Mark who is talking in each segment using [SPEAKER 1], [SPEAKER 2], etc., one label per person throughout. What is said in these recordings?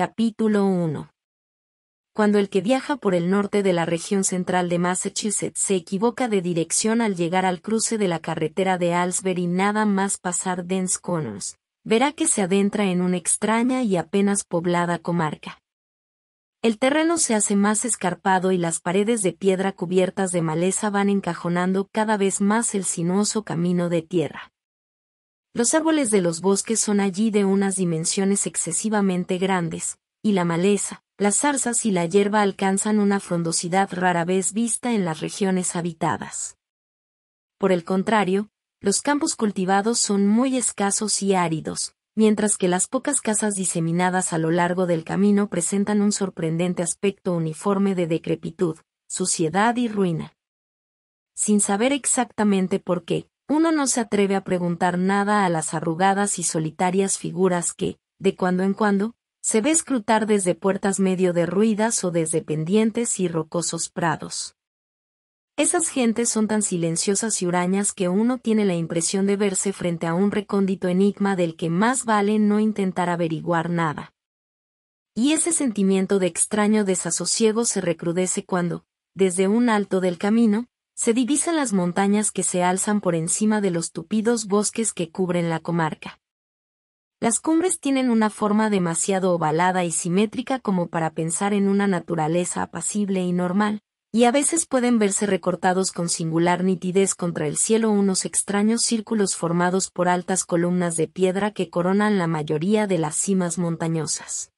[SPEAKER 1] Capítulo 1. Cuando el que viaja por el norte de la región central de Massachusetts se equivoca de dirección al llegar al cruce de la carretera de Alsbury nada más pasar dense Corners, verá que se adentra en una extraña y apenas poblada comarca. El terreno se hace más escarpado y las paredes de piedra cubiertas de maleza van encajonando cada vez más el sinuoso camino de tierra. Los árboles de los bosques son allí de unas dimensiones excesivamente grandes, y la maleza, las zarzas y la hierba alcanzan una frondosidad rara vez vista en las regiones habitadas. Por el contrario, los campos cultivados son muy escasos y áridos, mientras que las pocas casas diseminadas a lo largo del camino presentan un sorprendente aspecto uniforme de decrepitud, suciedad y ruina. Sin saber exactamente por qué, uno no se atreve a preguntar nada a las arrugadas y solitarias figuras que, de cuando en cuando, se ve escrutar desde puertas medio derruidas o desde pendientes y rocosos prados. Esas gentes son tan silenciosas y hurañas que uno tiene la impresión de verse frente a un recóndito enigma del que más vale no intentar averiguar nada. Y ese sentimiento de extraño desasosiego se recrudece cuando, desde un alto del camino, se divisan las montañas que se alzan por encima de los tupidos bosques que cubren la comarca. Las cumbres tienen una forma demasiado ovalada y simétrica como para pensar en una naturaleza apacible y normal, y a veces pueden verse recortados con singular nitidez contra el cielo unos extraños círculos formados por altas columnas de piedra que coronan la mayoría de las cimas montañosas.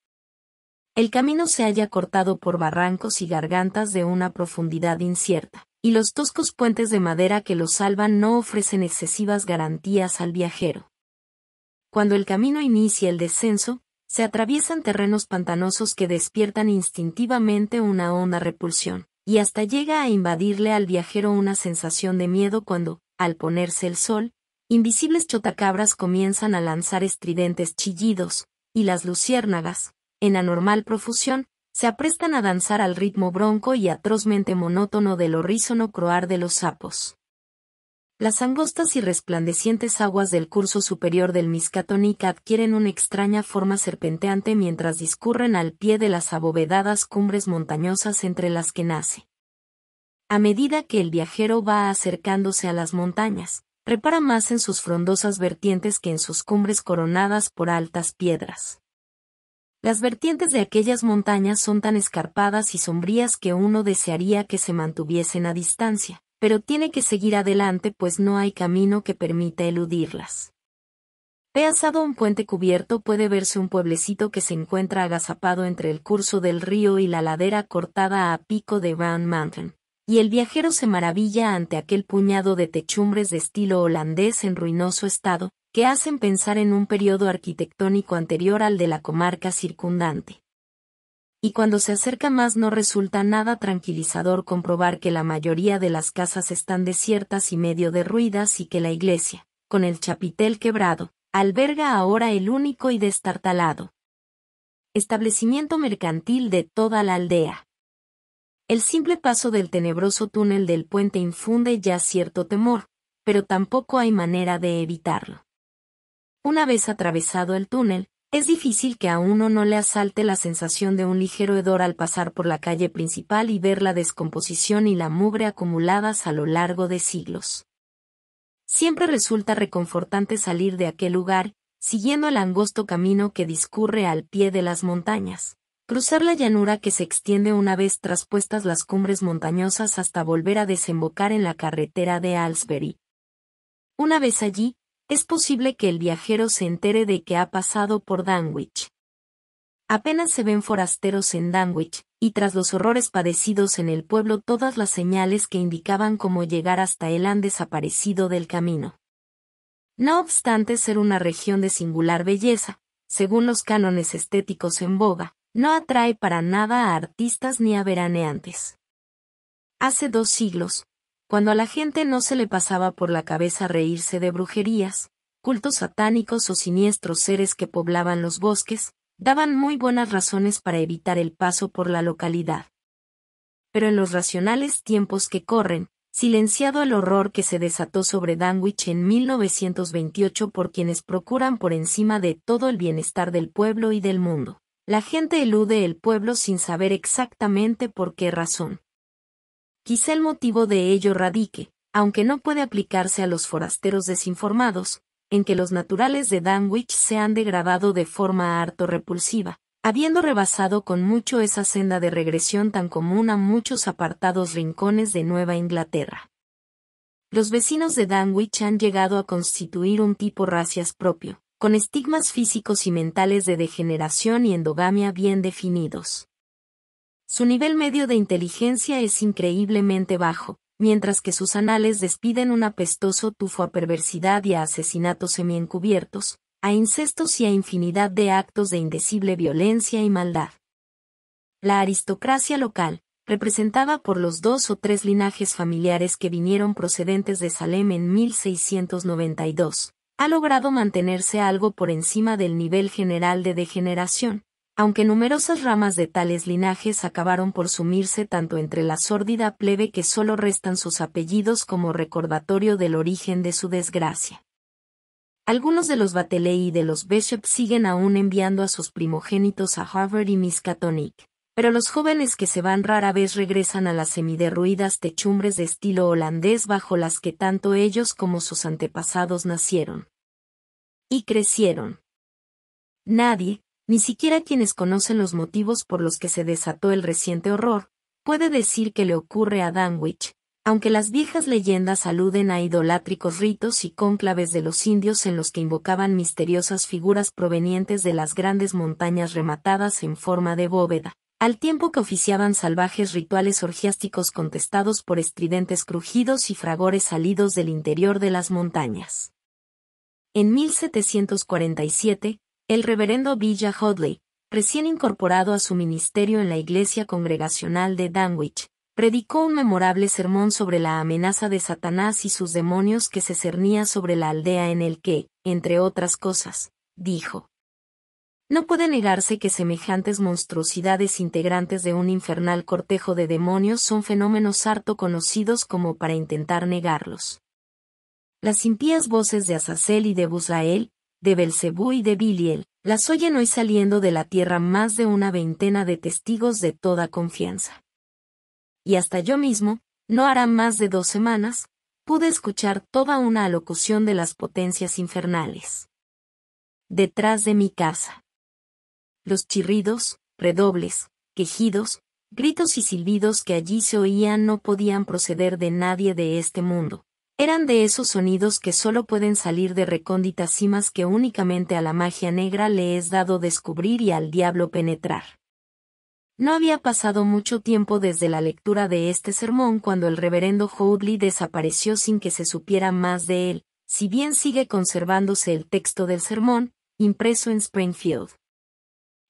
[SPEAKER 1] El camino se halla cortado por barrancos y gargantas de una profundidad incierta y los toscos puentes de madera que los salvan no ofrecen excesivas garantías al viajero. Cuando el camino inicia el descenso, se atraviesan terrenos pantanosos que despiertan instintivamente una honda repulsión, y hasta llega a invadirle al viajero una sensación de miedo cuando, al ponerse el sol, invisibles chotacabras comienzan a lanzar estridentes chillidos, y las luciérnagas, en anormal profusión, se aprestan a danzar al ritmo bronco y atrozmente monótono del horrísono croar de los sapos. Las angostas y resplandecientes aguas del curso superior del Miscatónica adquieren una extraña forma serpenteante mientras discurren al pie de las abovedadas cumbres montañosas entre las que nace. A medida que el viajero va acercándose a las montañas, repara más en sus frondosas vertientes que en sus cumbres coronadas por altas piedras. Las vertientes de aquellas montañas son tan escarpadas y sombrías que uno desearía que se mantuviesen a distancia, pero tiene que seguir adelante pues no hay camino que permita eludirlas. asado un puente cubierto puede verse un pueblecito que se encuentra agazapado entre el curso del río y la ladera cortada a pico de Van Mountain, y el viajero se maravilla ante aquel puñado de techumbres de estilo holandés en ruinoso estado, que hacen pensar en un periodo arquitectónico anterior al de la comarca circundante. Y cuando se acerca más no resulta nada tranquilizador comprobar que la mayoría de las casas están desiertas y medio derruidas y que la iglesia, con el chapitel quebrado, alberga ahora el único y destartalado establecimiento mercantil de toda la aldea. El simple paso del tenebroso túnel del puente infunde ya cierto temor, pero tampoco hay manera de evitarlo. Una vez atravesado el túnel, es difícil que a uno no le asalte la sensación de un ligero hedor al pasar por la calle principal y ver la descomposición y la mugre acumuladas a lo largo de siglos. Siempre resulta reconfortante salir de aquel lugar, siguiendo el angosto camino que discurre al pie de las montañas, cruzar la llanura que se extiende una vez traspuestas las cumbres montañosas hasta volver a desembocar en la carretera de Alsbury. Una vez allí, es posible que el viajero se entere de que ha pasado por Danwich. Apenas se ven forasteros en Danwich, y tras los horrores padecidos en el pueblo todas las señales que indicaban cómo llegar hasta él han desaparecido del camino. No obstante ser una región de singular belleza, según los cánones estéticos en boga, no atrae para nada a artistas ni a veraneantes. Hace dos siglos, cuando a la gente no se le pasaba por la cabeza reírse de brujerías, cultos satánicos o siniestros seres que poblaban los bosques, daban muy buenas razones para evitar el paso por la localidad. Pero en los racionales tiempos que corren, silenciado el horror que se desató sobre Danwich en 1928 por quienes procuran por encima de todo el bienestar del pueblo y del mundo. La gente elude el pueblo sin saber exactamente por qué razón. Quizá el motivo de ello radique, aunque no puede aplicarse a los forasteros desinformados, en que los naturales de Danwich se han degradado de forma harto repulsiva, habiendo rebasado con mucho esa senda de regresión tan común a muchos apartados rincones de Nueva Inglaterra. Los vecinos de Danwich han llegado a constituir un tipo racias propio, con estigmas físicos y mentales de degeneración y endogamia bien definidos. Su nivel medio de inteligencia es increíblemente bajo, mientras que sus anales despiden un apestoso tufo a perversidad y a asesinatos semiencubiertos, a incestos y a infinidad de actos de indecible violencia y maldad. La aristocracia local, representada por los dos o tres linajes familiares que vinieron procedentes de Salem en 1692, ha logrado mantenerse algo por encima del nivel general de degeneración, aunque numerosas ramas de tales linajes acabaron por sumirse tanto entre la sórdida plebe que solo restan sus apellidos como recordatorio del origen de su desgracia. Algunos de los Bateley y de los Bishop siguen aún enviando a sus primogénitos a Harvard y Miskatonic, pero los jóvenes que se van rara vez regresan a las semiderruidas techumbres de estilo holandés bajo las que tanto ellos como sus antepasados nacieron. Y crecieron. Nadie, ni siquiera quienes conocen los motivos por los que se desató el reciente horror, puede decir que le ocurre a Danwich, aunque las viejas leyendas aluden a idolátricos ritos y cónclaves de los indios en los que invocaban misteriosas figuras provenientes de las grandes montañas rematadas en forma de bóveda, al tiempo que oficiaban salvajes rituales orgiásticos contestados por estridentes crujidos y fragores salidos del interior de las montañas. En 1747, el reverendo Villa Hodley, recién incorporado a su ministerio en la Iglesia Congregacional de Danwich, predicó un memorable sermón sobre la amenaza de Satanás y sus demonios que se cernía sobre la aldea en el que, entre otras cosas, dijo. No puede negarse que semejantes monstruosidades integrantes de un infernal cortejo de demonios son fenómenos harto conocidos como para intentar negarlos. Las impías voces de Azazel y de Busrael, de Belcebú y de Biliel, las oyen hoy saliendo de la tierra más de una veintena de testigos de toda confianza. Y hasta yo mismo, no hará más de dos semanas, pude escuchar toda una alocución de las potencias infernales. Detrás de mi casa. Los chirridos, redobles, quejidos, gritos y silbidos que allí se oían no podían proceder de nadie de este mundo, eran de esos sonidos que solo pueden salir de recónditas cimas que únicamente a la magia negra le es dado descubrir y al diablo penetrar. No había pasado mucho tiempo desde la lectura de este sermón cuando el reverendo Hoadley desapareció sin que se supiera más de él, si bien sigue conservándose el texto del sermón, impreso en Springfield.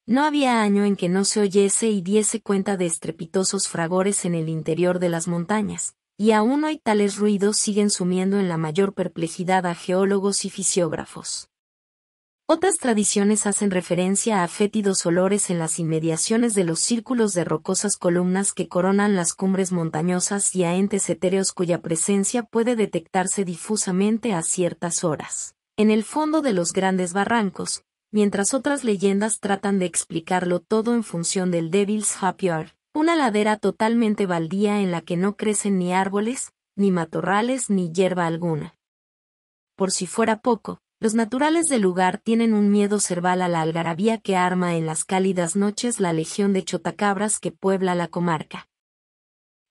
[SPEAKER 1] No había año en que no se oyese y diese cuenta de estrepitosos fragores en el interior de las montañas, y aún hoy tales ruidos siguen sumiendo en la mayor perplejidad a geólogos y fisiógrafos. Otras tradiciones hacen referencia a fétidos olores en las inmediaciones de los círculos de rocosas columnas que coronan las cumbres montañosas y a entes etéreos cuya presencia puede detectarse difusamente a ciertas horas, en el fondo de los grandes barrancos, mientras otras leyendas tratan de explicarlo todo en función del Devil's Happy una ladera totalmente baldía en la que no crecen ni árboles, ni matorrales, ni hierba alguna. Por si fuera poco, los naturales del lugar tienen un miedo cerval a la algarabía que arma en las cálidas noches la legión de chotacabras que puebla la comarca.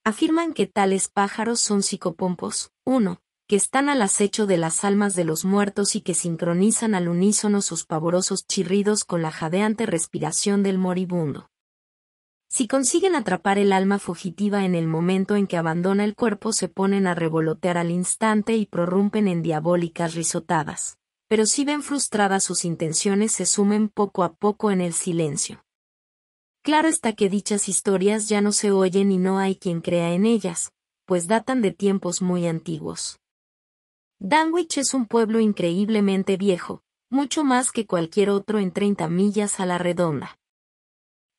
[SPEAKER 1] Afirman que tales pájaros son psicopompos, uno, que están al acecho de las almas de los muertos y que sincronizan al unísono sus pavorosos chirridos con la jadeante respiración del moribundo. Si consiguen atrapar el alma fugitiva en el momento en que abandona el cuerpo se ponen a revolotear al instante y prorrumpen en diabólicas risotadas. Pero si ven frustradas sus intenciones se sumen poco a poco en el silencio. Claro está que dichas historias ya no se oyen y no hay quien crea en ellas, pues datan de tiempos muy antiguos. Danwich es un pueblo increíblemente viejo, mucho más que cualquier otro en 30 millas a la redonda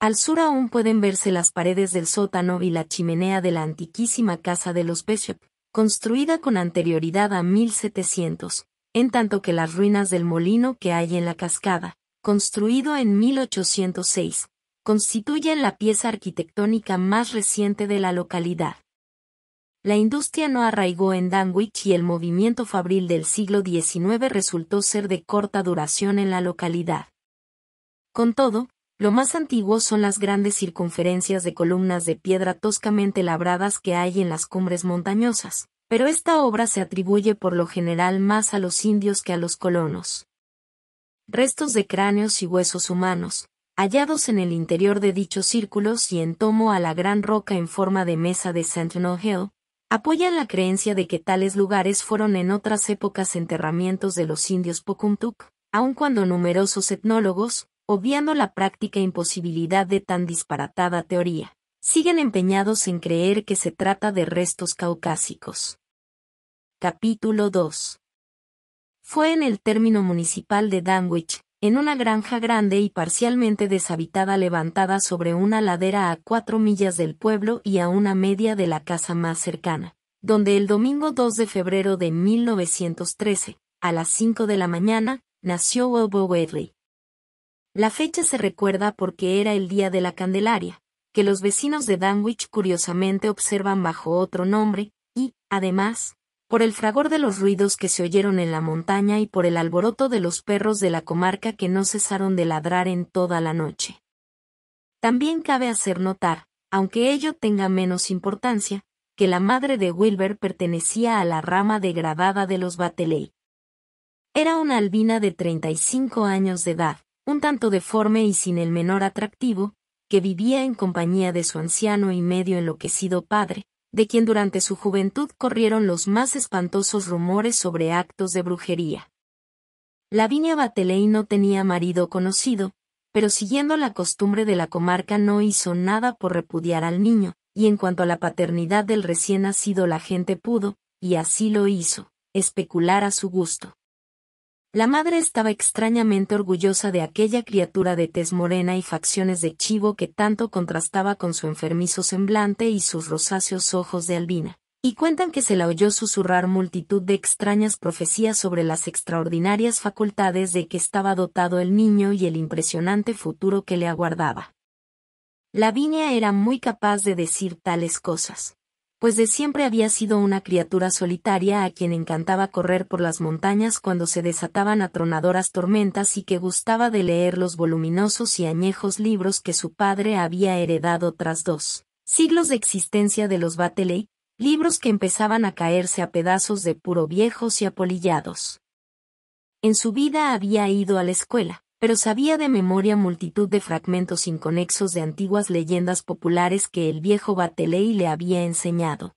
[SPEAKER 1] al sur aún pueden verse las paredes del sótano y la chimenea de la antiquísima casa de los Bishop, construida con anterioridad a 1700, en tanto que las ruinas del molino que hay en la cascada, construido en 1806, constituyen la pieza arquitectónica más reciente de la localidad. La industria no arraigó en Danwich y el movimiento fabril del siglo XIX resultó ser de corta duración en la localidad. Con todo, lo más antiguo son las grandes circunferencias de columnas de piedra toscamente labradas que hay en las cumbres montañosas, pero esta obra se atribuye por lo general más a los indios que a los colonos. Restos de cráneos y huesos humanos, hallados en el interior de dichos círculos y en tomo a la gran roca en forma de mesa de Sentinel Hill, apoyan la creencia de que tales lugares fueron en otras épocas enterramientos de los indios Pocumtuk, aun cuando numerosos etnólogos, obviando la práctica e imposibilidad de tan disparatada teoría, siguen empeñados en creer que se trata de restos caucásicos. Capítulo 2. Fue en el término municipal de Danwich, en una granja grande y parcialmente deshabitada levantada sobre una ladera a cuatro millas del pueblo y a una media de la casa más cercana, donde el domingo 2 de febrero de 1913, a las cinco de la mañana, nació Wilbur la fecha se recuerda porque era el día de la Candelaria, que los vecinos de Danwich curiosamente observan bajo otro nombre, y, además, por el fragor de los ruidos que se oyeron en la montaña y por el alboroto de los perros de la comarca que no cesaron de ladrar en toda la noche. También cabe hacer notar, aunque ello tenga menos importancia, que la madre de Wilber pertenecía a la rama degradada de los Bateley. Era una albina de 35 años de edad, un tanto deforme y sin el menor atractivo, que vivía en compañía de su anciano y medio enloquecido padre, de quien durante su juventud corrieron los más espantosos rumores sobre actos de brujería. Lavinia Bateley no tenía marido conocido, pero siguiendo la costumbre de la comarca no hizo nada por repudiar al niño, y en cuanto a la paternidad del recién nacido la gente pudo, y así lo hizo, especular a su gusto. La madre estaba extrañamente orgullosa de aquella criatura de tez morena y facciones de chivo que tanto contrastaba con su enfermizo semblante y sus rosáceos ojos de albina. Y cuentan que se la oyó susurrar multitud de extrañas profecías sobre las extraordinarias facultades de que estaba dotado el niño y el impresionante futuro que le aguardaba. Lavinia era muy capaz de decir tales cosas pues de siempre había sido una criatura solitaria a quien encantaba correr por las montañas cuando se desataban atronadoras tormentas y que gustaba de leer los voluminosos y añejos libros que su padre había heredado tras dos siglos de existencia de los Bateley, libros que empezaban a caerse a pedazos de puro viejos y apolillados. En su vida había ido a la escuela, pero sabía de memoria multitud de fragmentos inconexos de antiguas leyendas populares que el viejo Bateley le había enseñado.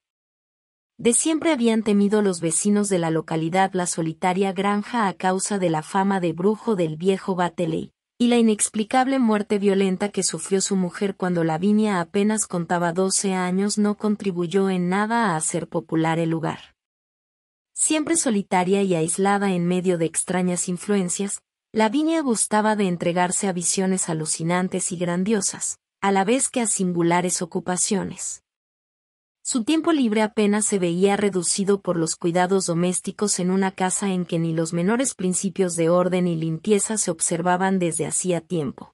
[SPEAKER 1] De siempre habían temido los vecinos de la localidad la solitaria granja a causa de la fama de brujo del viejo Bateley, y la inexplicable muerte violenta que sufrió su mujer cuando Lavinia apenas contaba 12 años no contribuyó en nada a hacer popular el lugar. Siempre solitaria y aislada en medio de extrañas influencias, Lavinia gustaba de entregarse a visiones alucinantes y grandiosas, a la vez que a singulares ocupaciones. Su tiempo libre apenas se veía reducido por los cuidados domésticos en una casa en que ni los menores principios de orden y limpieza se observaban desde hacía tiempo.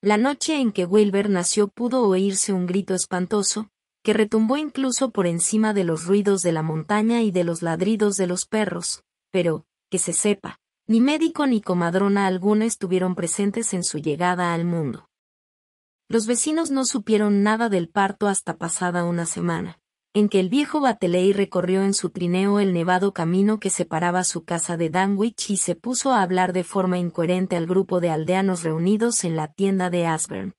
[SPEAKER 1] La noche en que Wilber nació pudo oírse un grito espantoso, que retumbó incluso por encima de los ruidos de la montaña y de los ladridos de los perros, pero, que se sepa, ni médico ni comadrona alguna estuvieron presentes en su llegada al mundo. Los vecinos no supieron nada del parto hasta pasada una semana, en que el viejo Bateley recorrió en su trineo el nevado camino que separaba su casa de Danwich y se puso a hablar de forma incoherente al grupo de aldeanos reunidos en la tienda de Asburn.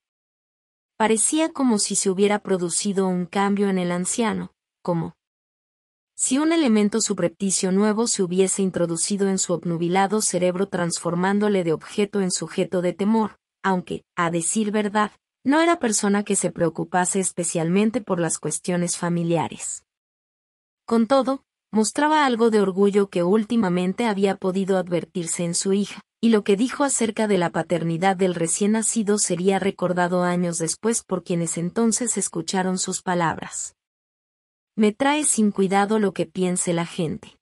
[SPEAKER 1] Parecía como si se hubiera producido un cambio en el anciano, como si un elemento subrepticio nuevo se hubiese introducido en su obnubilado cerebro transformándole de objeto en sujeto de temor, aunque, a decir verdad, no era persona que se preocupase especialmente por las cuestiones familiares. Con todo, mostraba algo de orgullo que últimamente había podido advertirse en su hija, y lo que dijo acerca de la paternidad del recién nacido sería recordado años después por quienes entonces escucharon sus palabras. Me trae sin cuidado lo que piense la gente.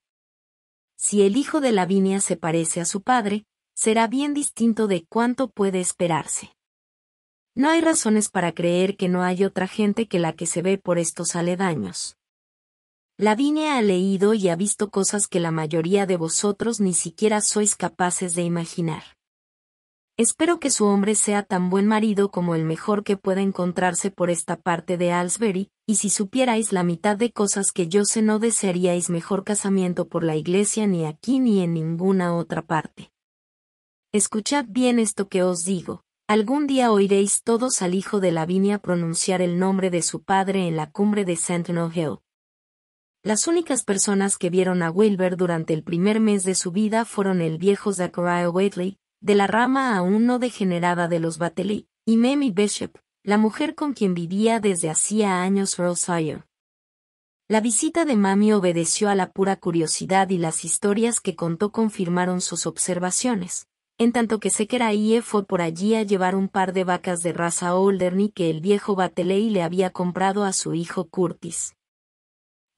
[SPEAKER 1] Si el hijo de Lavinia se parece a su padre, será bien distinto de cuánto puede esperarse. No hay razones para creer que no hay otra gente que la que se ve por estos aledaños. Lavinia ha leído y ha visto cosas que la mayoría de vosotros ni siquiera sois capaces de imaginar. Espero que su hombre sea tan buen marido como el mejor que pueda encontrarse por esta parte de Alsbury, y si supierais la mitad de cosas que yo sé no desearíais mejor casamiento por la iglesia ni aquí ni en ninguna otra parte. Escuchad bien esto que os digo. Algún día oiréis todos al hijo de Lavinia pronunciar el nombre de su padre en la cumbre de Sentinel Hill. Las únicas personas que vieron a Wilbur durante el primer mes de su vida fueron el viejo Zachariah Waitley, de la rama aún no degenerada de los Bateley, y Mamie Bishop, la mujer con quien vivía desde hacía años Rosire. La visita de Mami obedeció a la pura curiosidad y las historias que contó confirmaron sus observaciones, en tanto que Sekeraie fue por allí a llevar un par de vacas de raza Olderney que el viejo Bateley le había comprado a su hijo Curtis.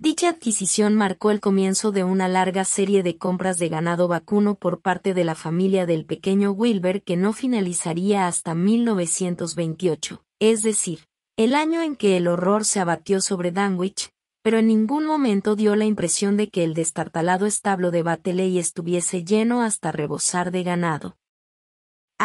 [SPEAKER 1] Dicha adquisición marcó el comienzo de una larga serie de compras de ganado vacuno por parte de la familia del pequeño Wilber que no finalizaría hasta 1928, es decir, el año en que el horror se abatió sobre Danwich, pero en ningún momento dio la impresión de que el destartalado establo de Bateley estuviese lleno hasta rebosar de ganado.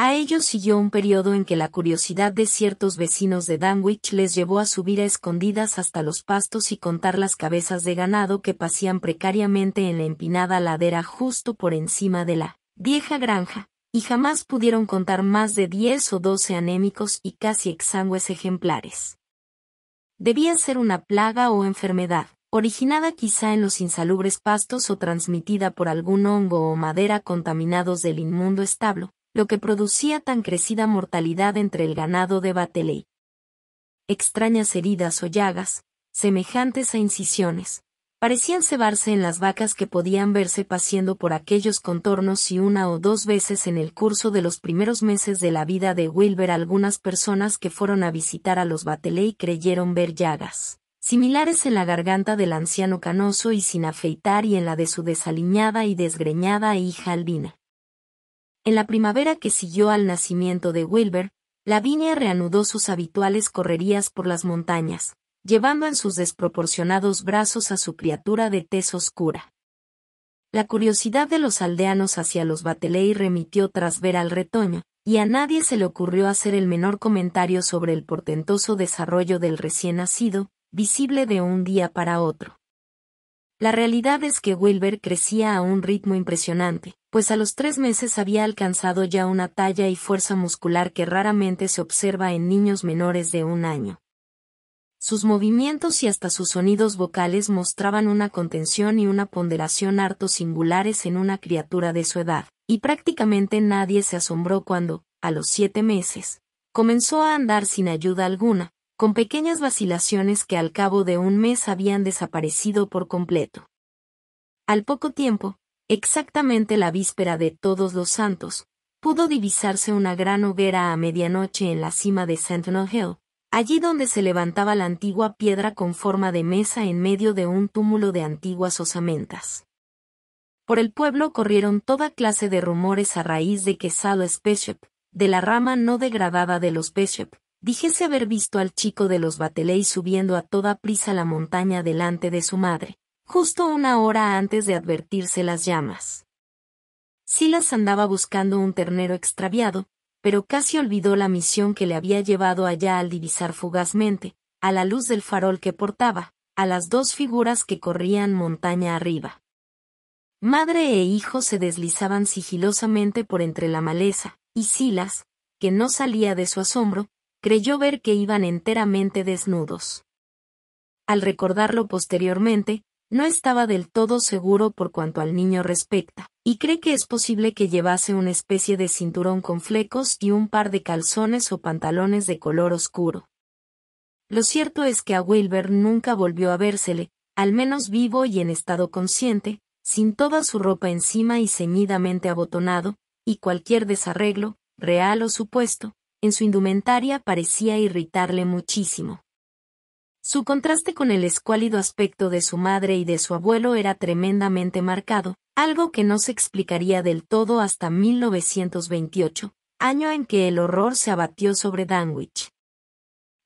[SPEAKER 1] A ellos siguió un periodo en que la curiosidad de ciertos vecinos de Danwich les llevó a subir a escondidas hasta los pastos y contar las cabezas de ganado que pasían precariamente en la empinada ladera justo por encima de la vieja granja, y jamás pudieron contar más de diez o doce anémicos y casi exangües ejemplares. Debía ser una plaga o enfermedad, originada quizá en los insalubres pastos o transmitida por algún hongo o madera contaminados del inmundo establo, lo que producía tan crecida mortalidad entre el ganado de Bateley. Extrañas heridas o llagas, semejantes a incisiones, parecían cebarse en las vacas que podían verse paseando por aquellos contornos y una o dos veces en el curso de los primeros meses de la vida de Wilber algunas personas que fueron a visitar a los Bateley creyeron ver llagas, similares en la garganta del anciano canoso y sin afeitar y en la de su desaliñada y desgreñada hija albina. En la primavera que siguió al nacimiento de Wilber, Lavinia reanudó sus habituales correrías por las montañas, llevando en sus desproporcionados brazos a su criatura de tez oscura. La curiosidad de los aldeanos hacia los Bateley remitió tras ver al retoño, y a nadie se le ocurrió hacer el menor comentario sobre el portentoso desarrollo del recién nacido, visible de un día para otro. La realidad es que Wilber crecía a un ritmo impresionante, pues a los tres meses había alcanzado ya una talla y fuerza muscular que raramente se observa en niños menores de un año. Sus movimientos y hasta sus sonidos vocales mostraban una contención y una ponderación harto singulares en una criatura de su edad, y prácticamente nadie se asombró cuando, a los siete meses, comenzó a andar sin ayuda alguna, con pequeñas vacilaciones que al cabo de un mes habían desaparecido por completo. Al poco tiempo, exactamente la víspera de Todos los Santos, pudo divisarse una gran hoguera a medianoche en la cima de Sentinel Hill, allí donde se levantaba la antigua piedra con forma de mesa en medio de un túmulo de antiguas osamentas. Por el pueblo corrieron toda clase de rumores a raíz de que Salo Bishop, de la rama no degradada de los Bishop, Dijese haber visto al chico de los Bateley subiendo a toda prisa la montaña delante de su madre, justo una hora antes de advertirse las llamas. Silas andaba buscando un ternero extraviado, pero casi olvidó la misión que le había llevado allá al divisar fugazmente, a la luz del farol que portaba, a las dos figuras que corrían montaña arriba. Madre e hijo se deslizaban sigilosamente por entre la maleza, y Silas, que no salía de su asombro, creyó ver que iban enteramente desnudos. Al recordarlo posteriormente, no estaba del todo seguro por cuanto al niño respecta, y cree que es posible que llevase una especie de cinturón con flecos y un par de calzones o pantalones de color oscuro. Lo cierto es que a Wilber nunca volvió a vérsele, al menos vivo y en estado consciente, sin toda su ropa encima y ceñidamente abotonado, y cualquier desarreglo, real o supuesto, en su indumentaria parecía irritarle muchísimo. Su contraste con el escuálido aspecto de su madre y de su abuelo era tremendamente marcado, algo que no se explicaría del todo hasta 1928, año en que el horror se abatió sobre Danwich.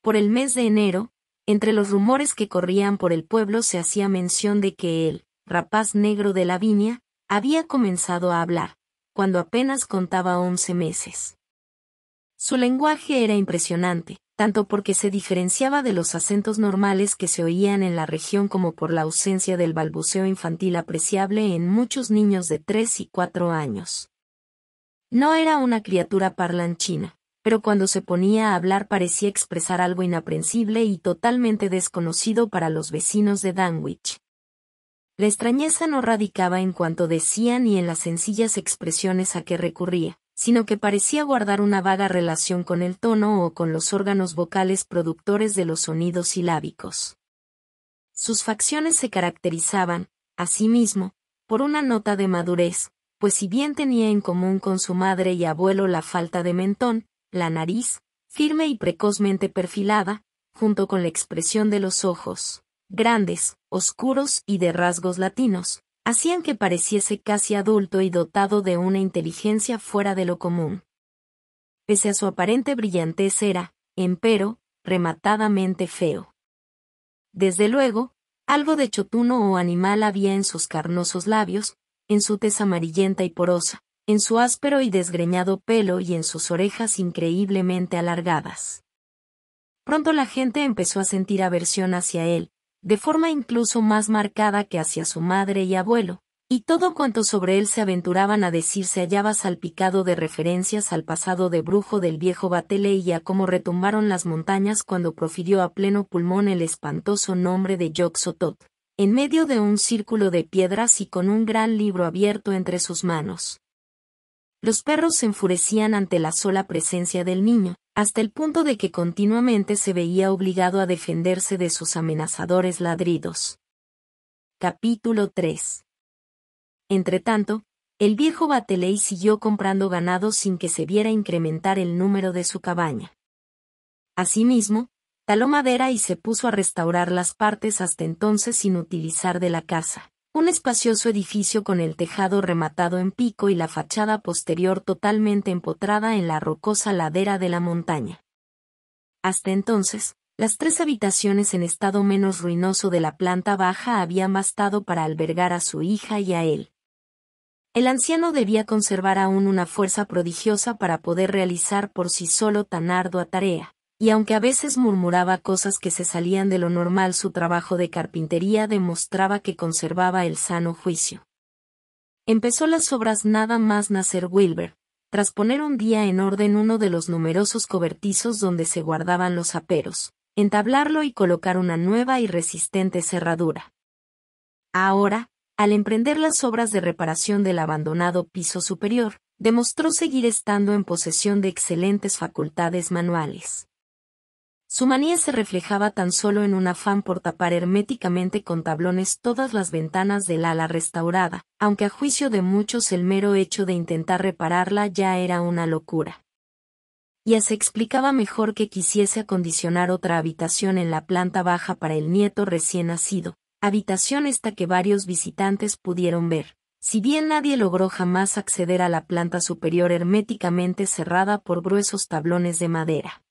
[SPEAKER 1] Por el mes de enero, entre los rumores que corrían por el pueblo se hacía mención de que él, rapaz negro de la viña había comenzado a hablar, cuando apenas contaba once meses. Su lenguaje era impresionante, tanto porque se diferenciaba de los acentos normales que se oían en la región como por la ausencia del balbuceo infantil apreciable en muchos niños de 3 y 4 años. No era una criatura parlanchina, pero cuando se ponía a hablar parecía expresar algo inaprensible y totalmente desconocido para los vecinos de Danwich. La extrañeza no radicaba en cuanto decía ni en las sencillas expresiones a que recurría, sino que parecía guardar una vaga relación con el tono o con los órganos vocales productores de los sonidos silábicos. Sus facciones se caracterizaban, asimismo, por una nota de madurez, pues si bien tenía en común con su madre y abuelo la falta de mentón, la nariz, firme y precozmente perfilada, junto con la expresión de los ojos, grandes, oscuros y de rasgos latinos, hacían que pareciese casi adulto y dotado de una inteligencia fuera de lo común. Pese a su aparente brillantez era, empero, rematadamente feo. Desde luego, algo de chotuno o animal había en sus carnosos labios, en su tez amarillenta y porosa, en su áspero y desgreñado pelo y en sus orejas increíblemente alargadas. Pronto la gente empezó a sentir aversión hacia él, de forma incluso más marcada que hacia su madre y abuelo, y todo cuanto sobre él se aventuraban a decir se hallaba salpicado de referencias al pasado de brujo del viejo Batele y a cómo retumbaron las montañas cuando profirió a pleno pulmón el espantoso nombre de Yoxotot, en medio de un círculo de piedras y con un gran libro abierto entre sus manos. Los perros se enfurecían ante la sola presencia del niño, hasta el punto de que continuamente se veía obligado a defenderse de sus amenazadores ladridos. Capítulo 3 Entretanto, el viejo Bateley siguió comprando ganado sin que se viera incrementar el número de su cabaña. Asimismo, taló madera y se puso a restaurar las partes hasta entonces sin utilizar de la casa. Un espacioso edificio con el tejado rematado en pico y la fachada posterior totalmente empotrada en la rocosa ladera de la montaña. Hasta entonces, las tres habitaciones en estado menos ruinoso de la planta baja habían bastado para albergar a su hija y a él. El anciano debía conservar aún una fuerza prodigiosa para poder realizar por sí solo tan ardua tarea y aunque a veces murmuraba cosas que se salían de lo normal su trabajo de carpintería demostraba que conservaba el sano juicio. Empezó las obras nada más nacer Wilbur, tras poner un día en orden uno de los numerosos cobertizos donde se guardaban los aperos, entablarlo y colocar una nueva y resistente cerradura. Ahora, al emprender las obras de reparación del abandonado piso superior, demostró seguir estando en posesión de excelentes facultades manuales. Su manía se reflejaba tan solo en un afán por tapar herméticamente con tablones todas las ventanas del ala restaurada, aunque a juicio de muchos el mero hecho de intentar repararla ya era una locura. Ya se explicaba mejor que quisiese acondicionar otra habitación en la planta baja para el nieto recién nacido, habitación esta que varios visitantes pudieron ver. Si bien nadie logró jamás acceder a la planta superior herméticamente cerrada por gruesos tablones de madera.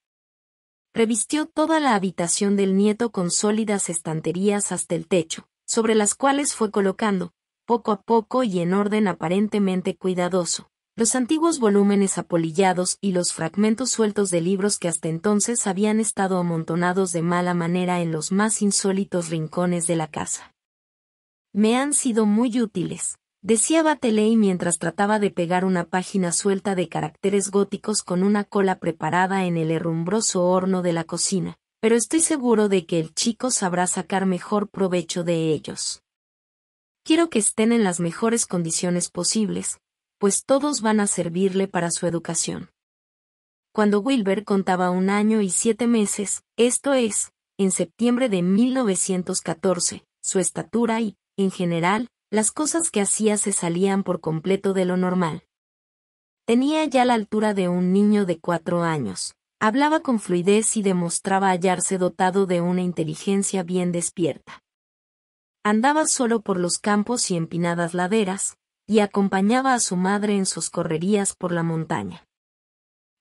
[SPEAKER 1] Revistió toda la habitación del nieto con sólidas estanterías hasta el techo, sobre las cuales fue colocando, poco a poco y en orden aparentemente cuidadoso, los antiguos volúmenes apolillados y los fragmentos sueltos de libros que hasta entonces habían estado amontonados de mala manera en los más insólitos rincones de la casa. Me han sido muy útiles, decía Bateley mientras trataba de pegar una página suelta de caracteres góticos con una cola preparada en el herrumbroso horno de la cocina, pero estoy seguro de que el chico sabrá sacar mejor provecho de ellos. Quiero que estén en las mejores condiciones posibles, pues todos van a servirle para su educación. Cuando Wilber contaba un año y siete meses, esto es, en septiembre de 1914, su estatura y, en general, las cosas que hacía se salían por completo de lo normal. Tenía ya la altura de un niño de cuatro años, hablaba con fluidez y demostraba hallarse dotado de una inteligencia bien despierta. Andaba solo por los campos y empinadas laderas, y acompañaba a su madre en sus correrías por la montaña.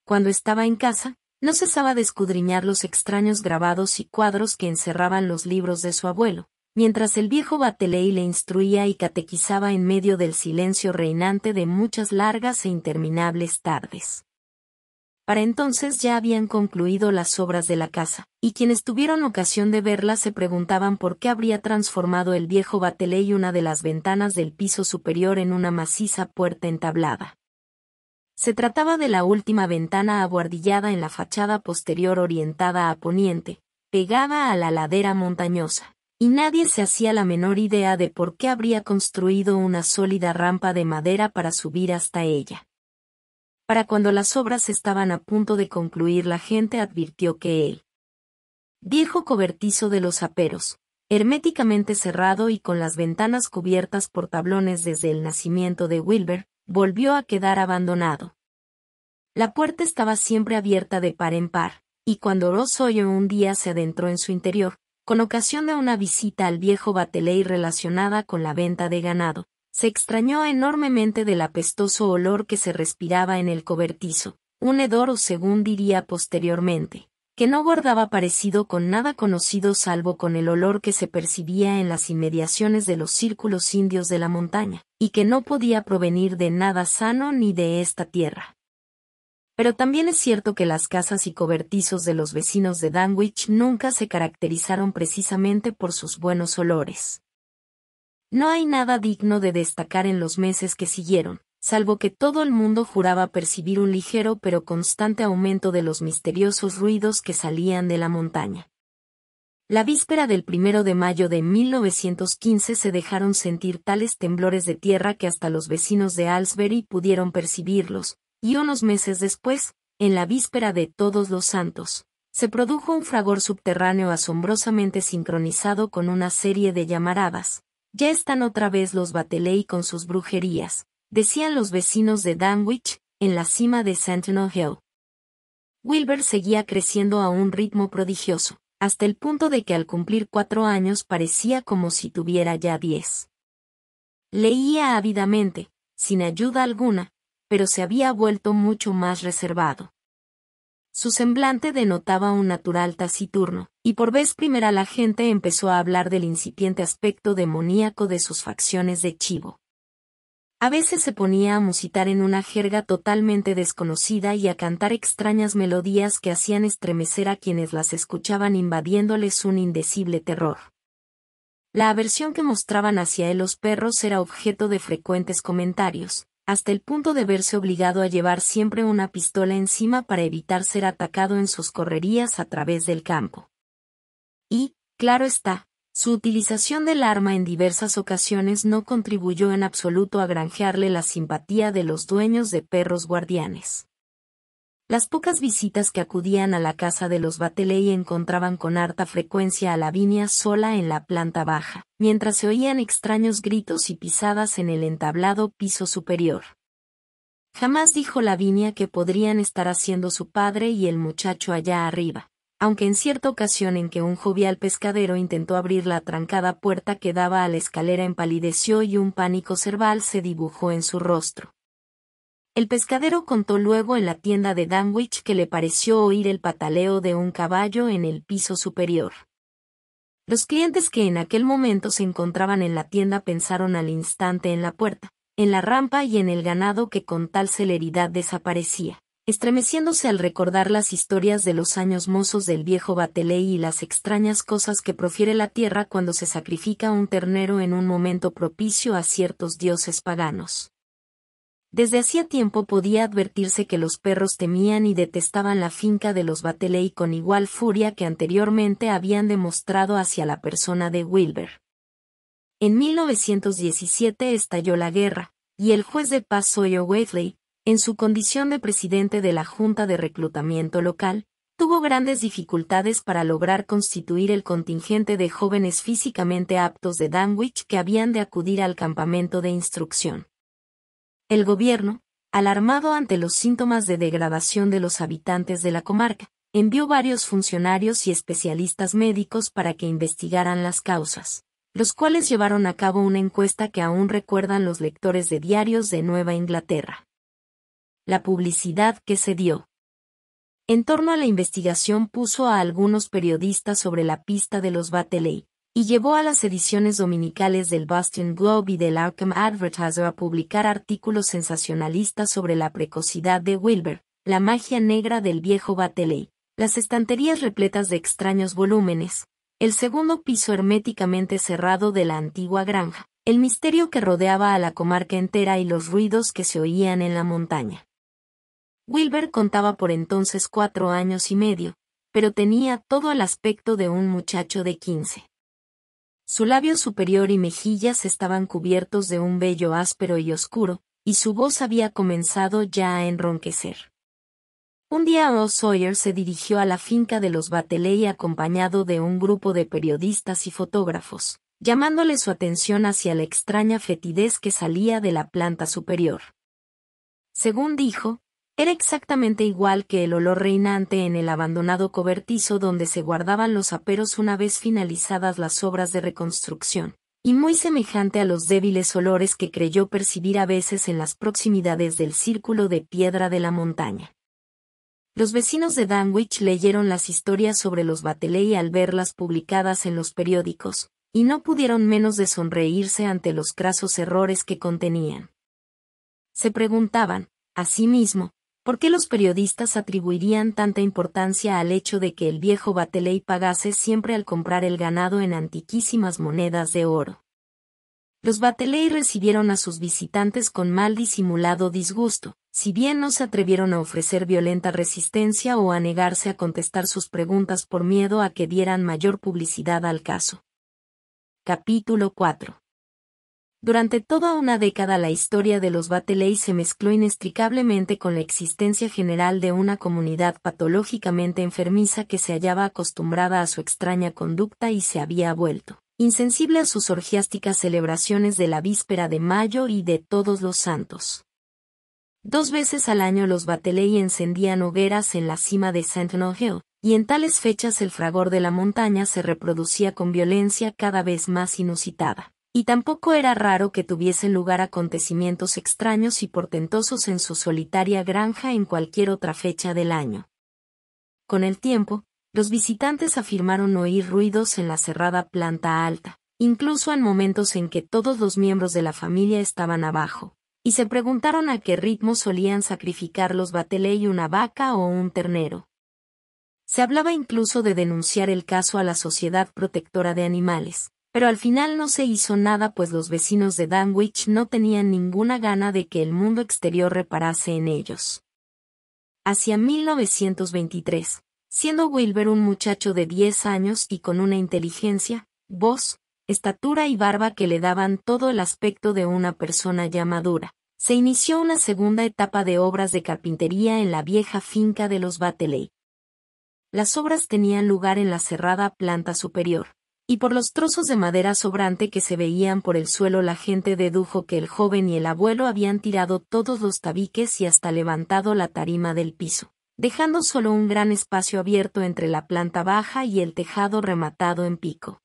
[SPEAKER 1] Cuando estaba en casa, no cesaba de escudriñar los extraños grabados y cuadros que encerraban los libros de su abuelo, Mientras el viejo Bateley le instruía y catequizaba en medio del silencio reinante de muchas largas e interminables tardes. Para entonces ya habían concluido las obras de la casa, y quienes tuvieron ocasión de verla se preguntaban por qué habría transformado el viejo Bateley una de las ventanas del piso superior en una maciza puerta entablada. Se trataba de la última ventana abuhardillada en la fachada posterior orientada a poniente, pegada a la ladera montañosa y nadie se hacía la menor idea de por qué habría construido una sólida rampa de madera para subir hasta ella. Para cuando las obras estaban a punto de concluir la gente advirtió que el viejo cobertizo de los aperos, herméticamente cerrado y con las ventanas cubiertas por tablones desde el nacimiento de Wilbur, volvió a quedar abandonado. La puerta estaba siempre abierta de par en par, y cuando Rosoyo un día se adentró en su interior, con ocasión de una visita al viejo Bateley relacionada con la venta de ganado, se extrañó enormemente del apestoso olor que se respiraba en el cobertizo, un hedor o según diría posteriormente, que no guardaba parecido con nada conocido salvo con el olor que se percibía en las inmediaciones de los círculos indios de la montaña, y que no podía provenir de nada sano ni de esta tierra pero también es cierto que las casas y cobertizos de los vecinos de Danwich nunca se caracterizaron precisamente por sus buenos olores. No hay nada digno de destacar en los meses que siguieron, salvo que todo el mundo juraba percibir un ligero pero constante aumento de los misteriosos ruidos que salían de la montaña. La víspera del primero de mayo de 1915 se dejaron sentir tales temblores de tierra que hasta los vecinos de Alsbury pudieron percibirlos, y unos meses después, en la víspera de Todos los Santos, se produjo un fragor subterráneo asombrosamente sincronizado con una serie de llamaradas. Ya están otra vez los Bateley con sus brujerías, decían los vecinos de Danwich, en la cima de Sentinel Hill. Wilbur seguía creciendo a un ritmo prodigioso, hasta el punto de que al cumplir cuatro años parecía como si tuviera ya diez. Leía ávidamente, sin ayuda alguna, pero se había vuelto mucho más reservado. Su semblante denotaba un natural taciturno, y por vez primera la gente empezó a hablar del incipiente aspecto demoníaco de sus facciones de chivo. A veces se ponía a musitar en una jerga totalmente desconocida y a cantar extrañas melodías que hacían estremecer a quienes las escuchaban invadiéndoles un indecible terror. La aversión que mostraban hacia él los perros era objeto de frecuentes comentarios, hasta el punto de verse obligado a llevar siempre una pistola encima para evitar ser atacado en sus correrías a través del campo. Y, claro está, su utilización del arma en diversas ocasiones no contribuyó en absoluto a granjearle la simpatía de los dueños de perros guardianes. Las pocas visitas que acudían a la casa de los Bateley encontraban con harta frecuencia a Lavinia sola en la planta baja, mientras se oían extraños gritos y pisadas en el entablado piso superior. Jamás dijo Lavinia que podrían estar haciendo su padre y el muchacho allá arriba, aunque en cierta ocasión en que un jovial pescadero intentó abrir la trancada puerta que daba a la escalera empalideció y un pánico cerval se dibujó en su rostro. El pescadero contó luego en la tienda de Danwich que le pareció oír el pataleo de un caballo en el piso superior. Los clientes que en aquel momento se encontraban en la tienda pensaron al instante en la puerta, en la rampa y en el ganado que con tal celeridad desaparecía, estremeciéndose al recordar las historias de los años mozos del viejo Bateley y las extrañas cosas que profiere la tierra cuando se sacrifica un ternero en un momento propicio a ciertos dioses paganos. Desde hacía tiempo podía advertirse que los perros temían y detestaban la finca de los Bateley con igual furia que anteriormente habían demostrado hacia la persona de Wilber. En 1917 estalló la guerra, y el juez de paz Sawyer Waitley, en su condición de presidente de la Junta de Reclutamiento Local, tuvo grandes dificultades para lograr constituir el contingente de jóvenes físicamente aptos de Danwich que habían de acudir al campamento de instrucción. El gobierno, alarmado ante los síntomas de degradación de los habitantes de la comarca, envió varios funcionarios y especialistas médicos para que investigaran las causas, los cuales llevaron a cabo una encuesta que aún recuerdan los lectores de diarios de Nueva Inglaterra. La publicidad que se dio. En torno a la investigación puso a algunos periodistas sobre la pista de los Bateley, y llevó a las ediciones dominicales del Boston Globe y del Arkham Advertiser a publicar artículos sensacionalistas sobre la precocidad de Wilbur, la magia negra del viejo Bateley, las estanterías repletas de extraños volúmenes, el segundo piso herméticamente cerrado de la antigua granja, el misterio que rodeaba a la comarca entera y los ruidos que se oían en la montaña. Wilbur contaba por entonces cuatro años y medio, pero tenía todo el aspecto de un muchacho de quince. Su labio superior y mejillas estaban cubiertos de un vello áspero y oscuro, y su voz había comenzado ya a enronquecer. Un día O. Sawyer se dirigió a la finca de los Bateley acompañado de un grupo de periodistas y fotógrafos, llamándole su atención hacia la extraña fetidez que salía de la planta superior. Según dijo, era exactamente igual que el olor reinante en el abandonado cobertizo donde se guardaban los aperos una vez finalizadas las obras de reconstrucción, y muy semejante a los débiles olores que creyó percibir a veces en las proximidades del círculo de piedra de la montaña. Los vecinos de Danwich leyeron las historias sobre los Bateley al verlas publicadas en los periódicos, y no pudieron menos de sonreírse ante los crasos errores que contenían. Se preguntaban, asimismo, ¿Por qué los periodistas atribuirían tanta importancia al hecho de que el viejo Bateley pagase siempre al comprar el ganado en antiquísimas monedas de oro? Los Bateley recibieron a sus visitantes con mal disimulado disgusto, si bien no se atrevieron a ofrecer violenta resistencia o a negarse a contestar sus preguntas por miedo a que dieran mayor publicidad al caso. Capítulo 4 durante toda una década la historia de los Bateley se mezcló inextricablemente con la existencia general de una comunidad patológicamente enfermiza que se hallaba acostumbrada a su extraña conducta y se había vuelto insensible a sus orgiásticas celebraciones de la víspera de mayo y de todos los santos. Dos veces al año los Bateley encendían hogueras en la cima de Sentinel Hill, y en tales fechas el fragor de la montaña se reproducía con violencia cada vez más inusitada y tampoco era raro que tuviesen lugar acontecimientos extraños y portentosos en su solitaria granja en cualquier otra fecha del año. Con el tiempo, los visitantes afirmaron oír ruidos en la cerrada planta alta, incluso en momentos en que todos los miembros de la familia estaban abajo, y se preguntaron a qué ritmo solían sacrificar los bateley una vaca o un ternero. Se hablaba incluso de denunciar el caso a la Sociedad Protectora de Animales, pero al final no se hizo nada pues los vecinos de Danwich no tenían ninguna gana de que el mundo exterior reparase en ellos. Hacia 1923, siendo Wilber un muchacho de 10 años y con una inteligencia, voz, estatura y barba que le daban todo el aspecto de una persona ya madura, se inició una segunda etapa de obras de carpintería en la vieja finca de los Bateley. Las obras tenían lugar en la cerrada planta superior, y por los trozos de madera sobrante que se veían por el suelo la gente dedujo que el joven y el abuelo habían tirado todos los tabiques y hasta levantado la tarima del piso, dejando solo un gran espacio abierto entre la planta baja y el tejado rematado en pico.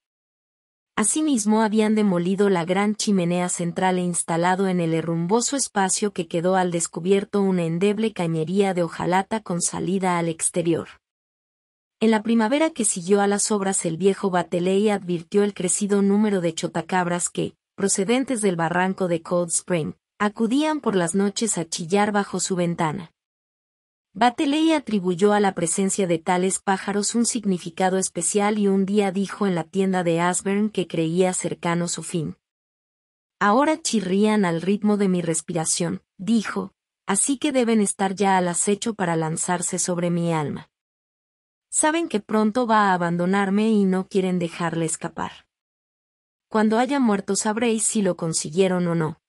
[SPEAKER 1] Asimismo habían demolido la gran chimenea central e instalado en el herrumboso espacio que quedó al descubierto una endeble cañería de hojalata con salida al exterior. En la primavera que siguió a las obras el viejo Bateley advirtió el crecido número de chotacabras que, procedentes del barranco de Cold Spring, acudían por las noches a chillar bajo su ventana. Bateley atribuyó a la presencia de tales pájaros un significado especial y un día dijo en la tienda de Asburn que creía cercano su fin. Ahora chirrían al ritmo de mi respiración, dijo, así que deben estar ya al acecho para lanzarse sobre mi alma. Saben que pronto va a abandonarme y no quieren dejarle escapar. Cuando haya muerto sabréis si lo consiguieron o no.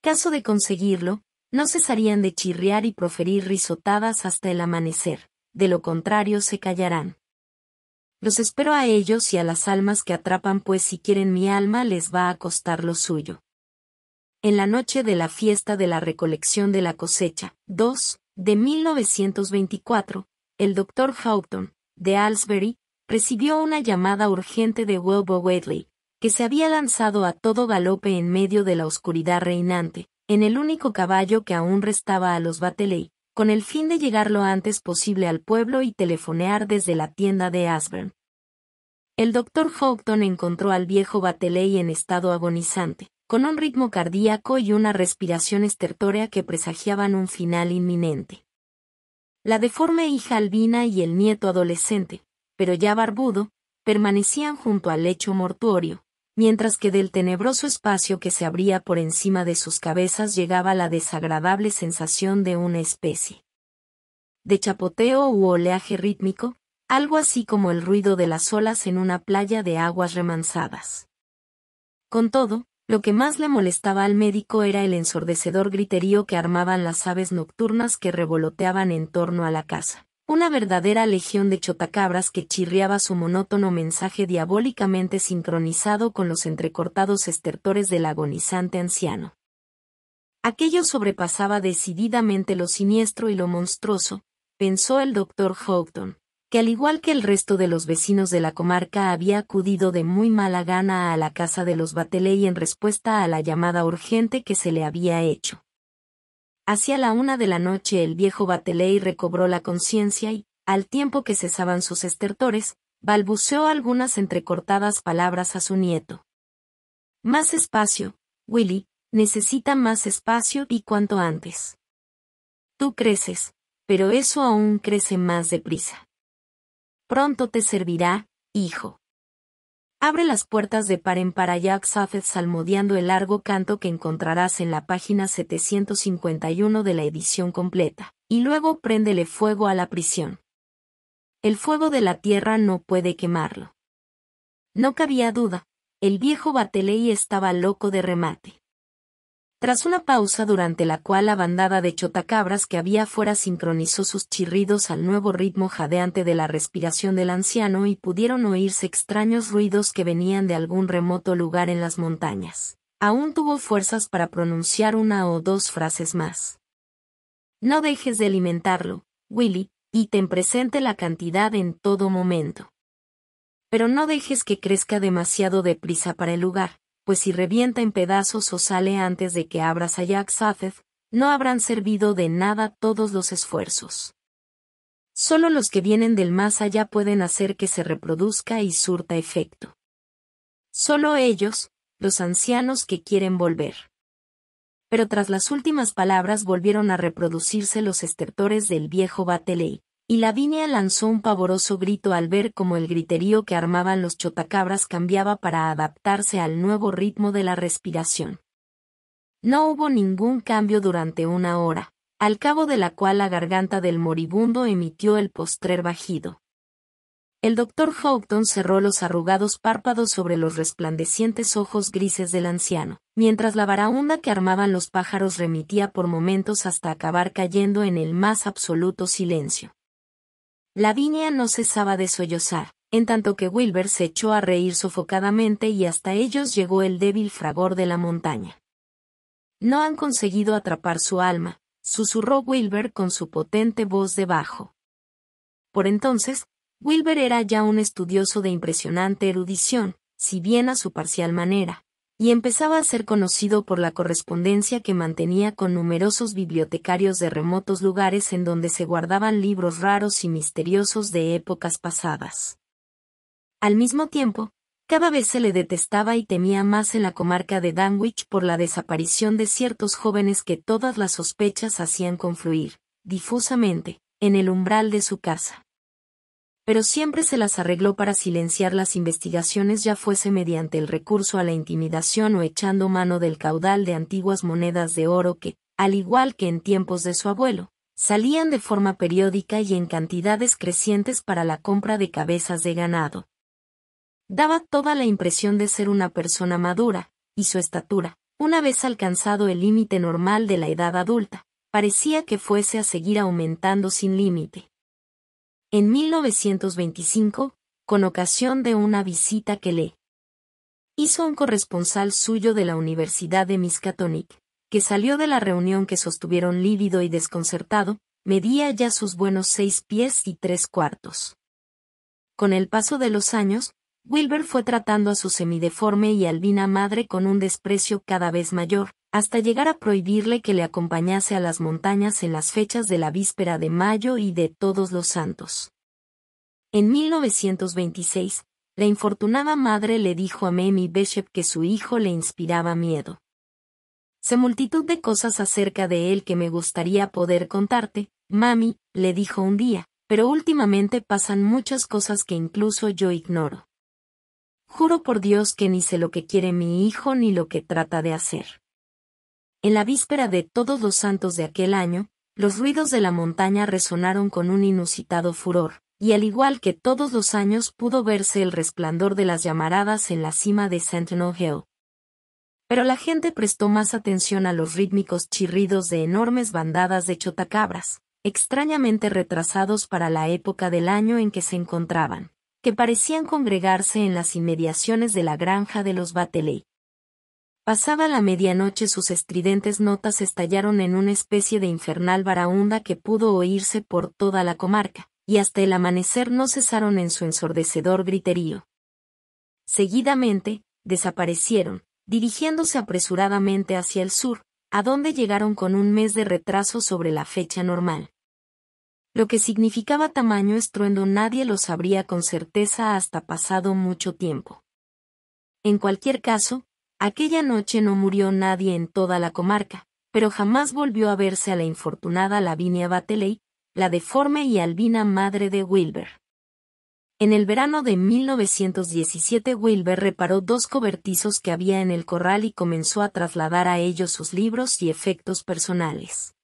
[SPEAKER 1] Caso de conseguirlo, no cesarían de chirriar y proferir risotadas hasta el amanecer, de lo contrario se callarán. Los espero a ellos y a las almas que atrapan, pues si quieren mi alma les va a costar lo suyo. En la noche de la fiesta de la recolección de la cosecha, 2, de 1924, el doctor Houghton, de Alsbury, recibió una llamada urgente de Wilbur Wedley, que se había lanzado a todo galope en medio de la oscuridad reinante, en el único caballo que aún restaba a los Bateley, con el fin de llegar lo antes posible al pueblo y telefonear desde la tienda de Asburn. El doctor Houghton encontró al viejo Bateley en estado agonizante, con un ritmo cardíaco y una respiración estertórea que presagiaban un final inminente. La deforme hija albina y el nieto adolescente, pero ya barbudo, permanecían junto al lecho mortuorio, mientras que del tenebroso espacio que se abría por encima de sus cabezas llegaba la desagradable sensación de una especie de chapoteo u oleaje rítmico, algo así como el ruido de las olas en una playa de aguas remansadas. Con todo, lo que más le molestaba al médico era el ensordecedor griterío que armaban las aves nocturnas que revoloteaban en torno a la casa. Una verdadera legión de chotacabras que chirriaba su monótono mensaje diabólicamente sincronizado con los entrecortados estertores del agonizante anciano. Aquello sobrepasaba decididamente lo siniestro y lo monstruoso, pensó el doctor Houghton que al igual que el resto de los vecinos de la comarca había acudido de muy mala gana a la casa de los Bateley en respuesta a la llamada urgente que se le había hecho. Hacia la una de la noche el viejo Bateley recobró la conciencia y, al tiempo que cesaban sus estertores, balbuceó algunas entrecortadas palabras a su nieto. Más espacio, Willy, necesita más espacio y cuanto antes. Tú creces, pero eso aún crece más deprisa pronto te servirá, hijo. Abre las puertas de par en par a Jack salmodiando el largo canto que encontrarás en la página 751 de la edición completa, y luego préndele fuego a la prisión. El fuego de la tierra no puede quemarlo. No cabía duda, el viejo Bateley estaba loco de remate. Tras una pausa durante la cual la bandada de chotacabras que había afuera sincronizó sus chirridos al nuevo ritmo jadeante de la respiración del anciano y pudieron oírse extraños ruidos que venían de algún remoto lugar en las montañas. Aún tuvo fuerzas para pronunciar una o dos frases más. No dejes de alimentarlo, Willy, y ten presente la cantidad en todo momento. Pero no dejes que crezca demasiado deprisa para el lugar pues si revienta en pedazos o sale antes de que abras a no habrán servido de nada todos los esfuerzos. Solo los que vienen del más allá pueden hacer que se reproduzca y surta efecto. Solo ellos, los ancianos que quieren volver. Pero tras las últimas palabras volvieron a reproducirse los estertores del viejo Bateley y la Lavinia lanzó un pavoroso grito al ver cómo el griterío que armaban los chotacabras cambiaba para adaptarse al nuevo ritmo de la respiración. No hubo ningún cambio durante una hora, al cabo de la cual la garganta del moribundo emitió el postrer bajido. El doctor Houghton cerró los arrugados párpados sobre los resplandecientes ojos grises del anciano, mientras la varaunda que armaban los pájaros remitía por momentos hasta acabar cayendo en el más absoluto silencio. La viña no cesaba de sollozar, en tanto que Wilbur se echó a reír sofocadamente y hasta ellos llegó el débil fragor de la montaña. No han conseguido atrapar su alma, susurró Wilbur con su potente voz de bajo. Por entonces, Wilbur era ya un estudioso de impresionante erudición, si bien a su parcial manera, y empezaba a ser conocido por la correspondencia que mantenía con numerosos bibliotecarios de remotos lugares en donde se guardaban libros raros y misteriosos de épocas pasadas. Al mismo tiempo, cada vez se le detestaba y temía más en la comarca de Danwich por la desaparición de ciertos jóvenes que todas las sospechas hacían confluir, difusamente, en el umbral de su casa pero siempre se las arregló para silenciar las investigaciones ya fuese mediante el recurso a la intimidación o echando mano del caudal de antiguas monedas de oro que, al igual que en tiempos de su abuelo, salían de forma periódica y en cantidades crecientes para la compra de cabezas de ganado. Daba toda la impresión de ser una persona madura, y su estatura, una vez alcanzado el límite normal de la edad adulta, parecía que fuese a seguir aumentando sin límite en 1925, con ocasión de una visita que le hizo un corresponsal suyo de la Universidad de Miskatonic, que salió de la reunión que sostuvieron lívido y desconcertado, medía ya sus buenos seis pies y tres cuartos. Con el paso de los años, Wilber fue tratando a su semideforme y albina madre con un desprecio cada vez mayor, hasta llegar a prohibirle que le acompañase a las montañas en las fechas de la víspera de mayo y de todos los santos. En 1926, la infortunada madre le dijo a Memi Bishop que su hijo le inspiraba miedo. Sé multitud de cosas acerca de él que me gustaría poder contarte, mami, le dijo un día, pero últimamente pasan muchas cosas que incluso yo ignoro. Juro por Dios que ni sé lo que quiere mi hijo ni lo que trata de hacer. En la víspera de todos los santos de aquel año, los ruidos de la montaña resonaron con un inusitado furor, y al igual que todos los años pudo verse el resplandor de las llamaradas en la cima de Sentinel Hill. Pero la gente prestó más atención a los rítmicos chirridos de enormes bandadas de chotacabras, extrañamente retrasados para la época del año en que se encontraban que parecían congregarse en las inmediaciones de la granja de los Bateley. Pasada la medianoche sus estridentes notas estallaron en una especie de infernal varaunda que pudo oírse por toda la comarca, y hasta el amanecer no cesaron en su ensordecedor griterío. Seguidamente, desaparecieron, dirigiéndose apresuradamente hacia el sur, a donde llegaron con un mes de retraso sobre la fecha normal. Lo que significaba tamaño estruendo nadie lo sabría con certeza hasta pasado mucho tiempo. En cualquier caso, aquella noche no murió nadie en toda la comarca, pero jamás volvió a verse a la infortunada Lavinia Bateley, la deforme y albina madre de Wilber. En el verano de 1917 Wilber reparó dos cobertizos que había en el corral y comenzó a trasladar a ellos sus libros y efectos personales.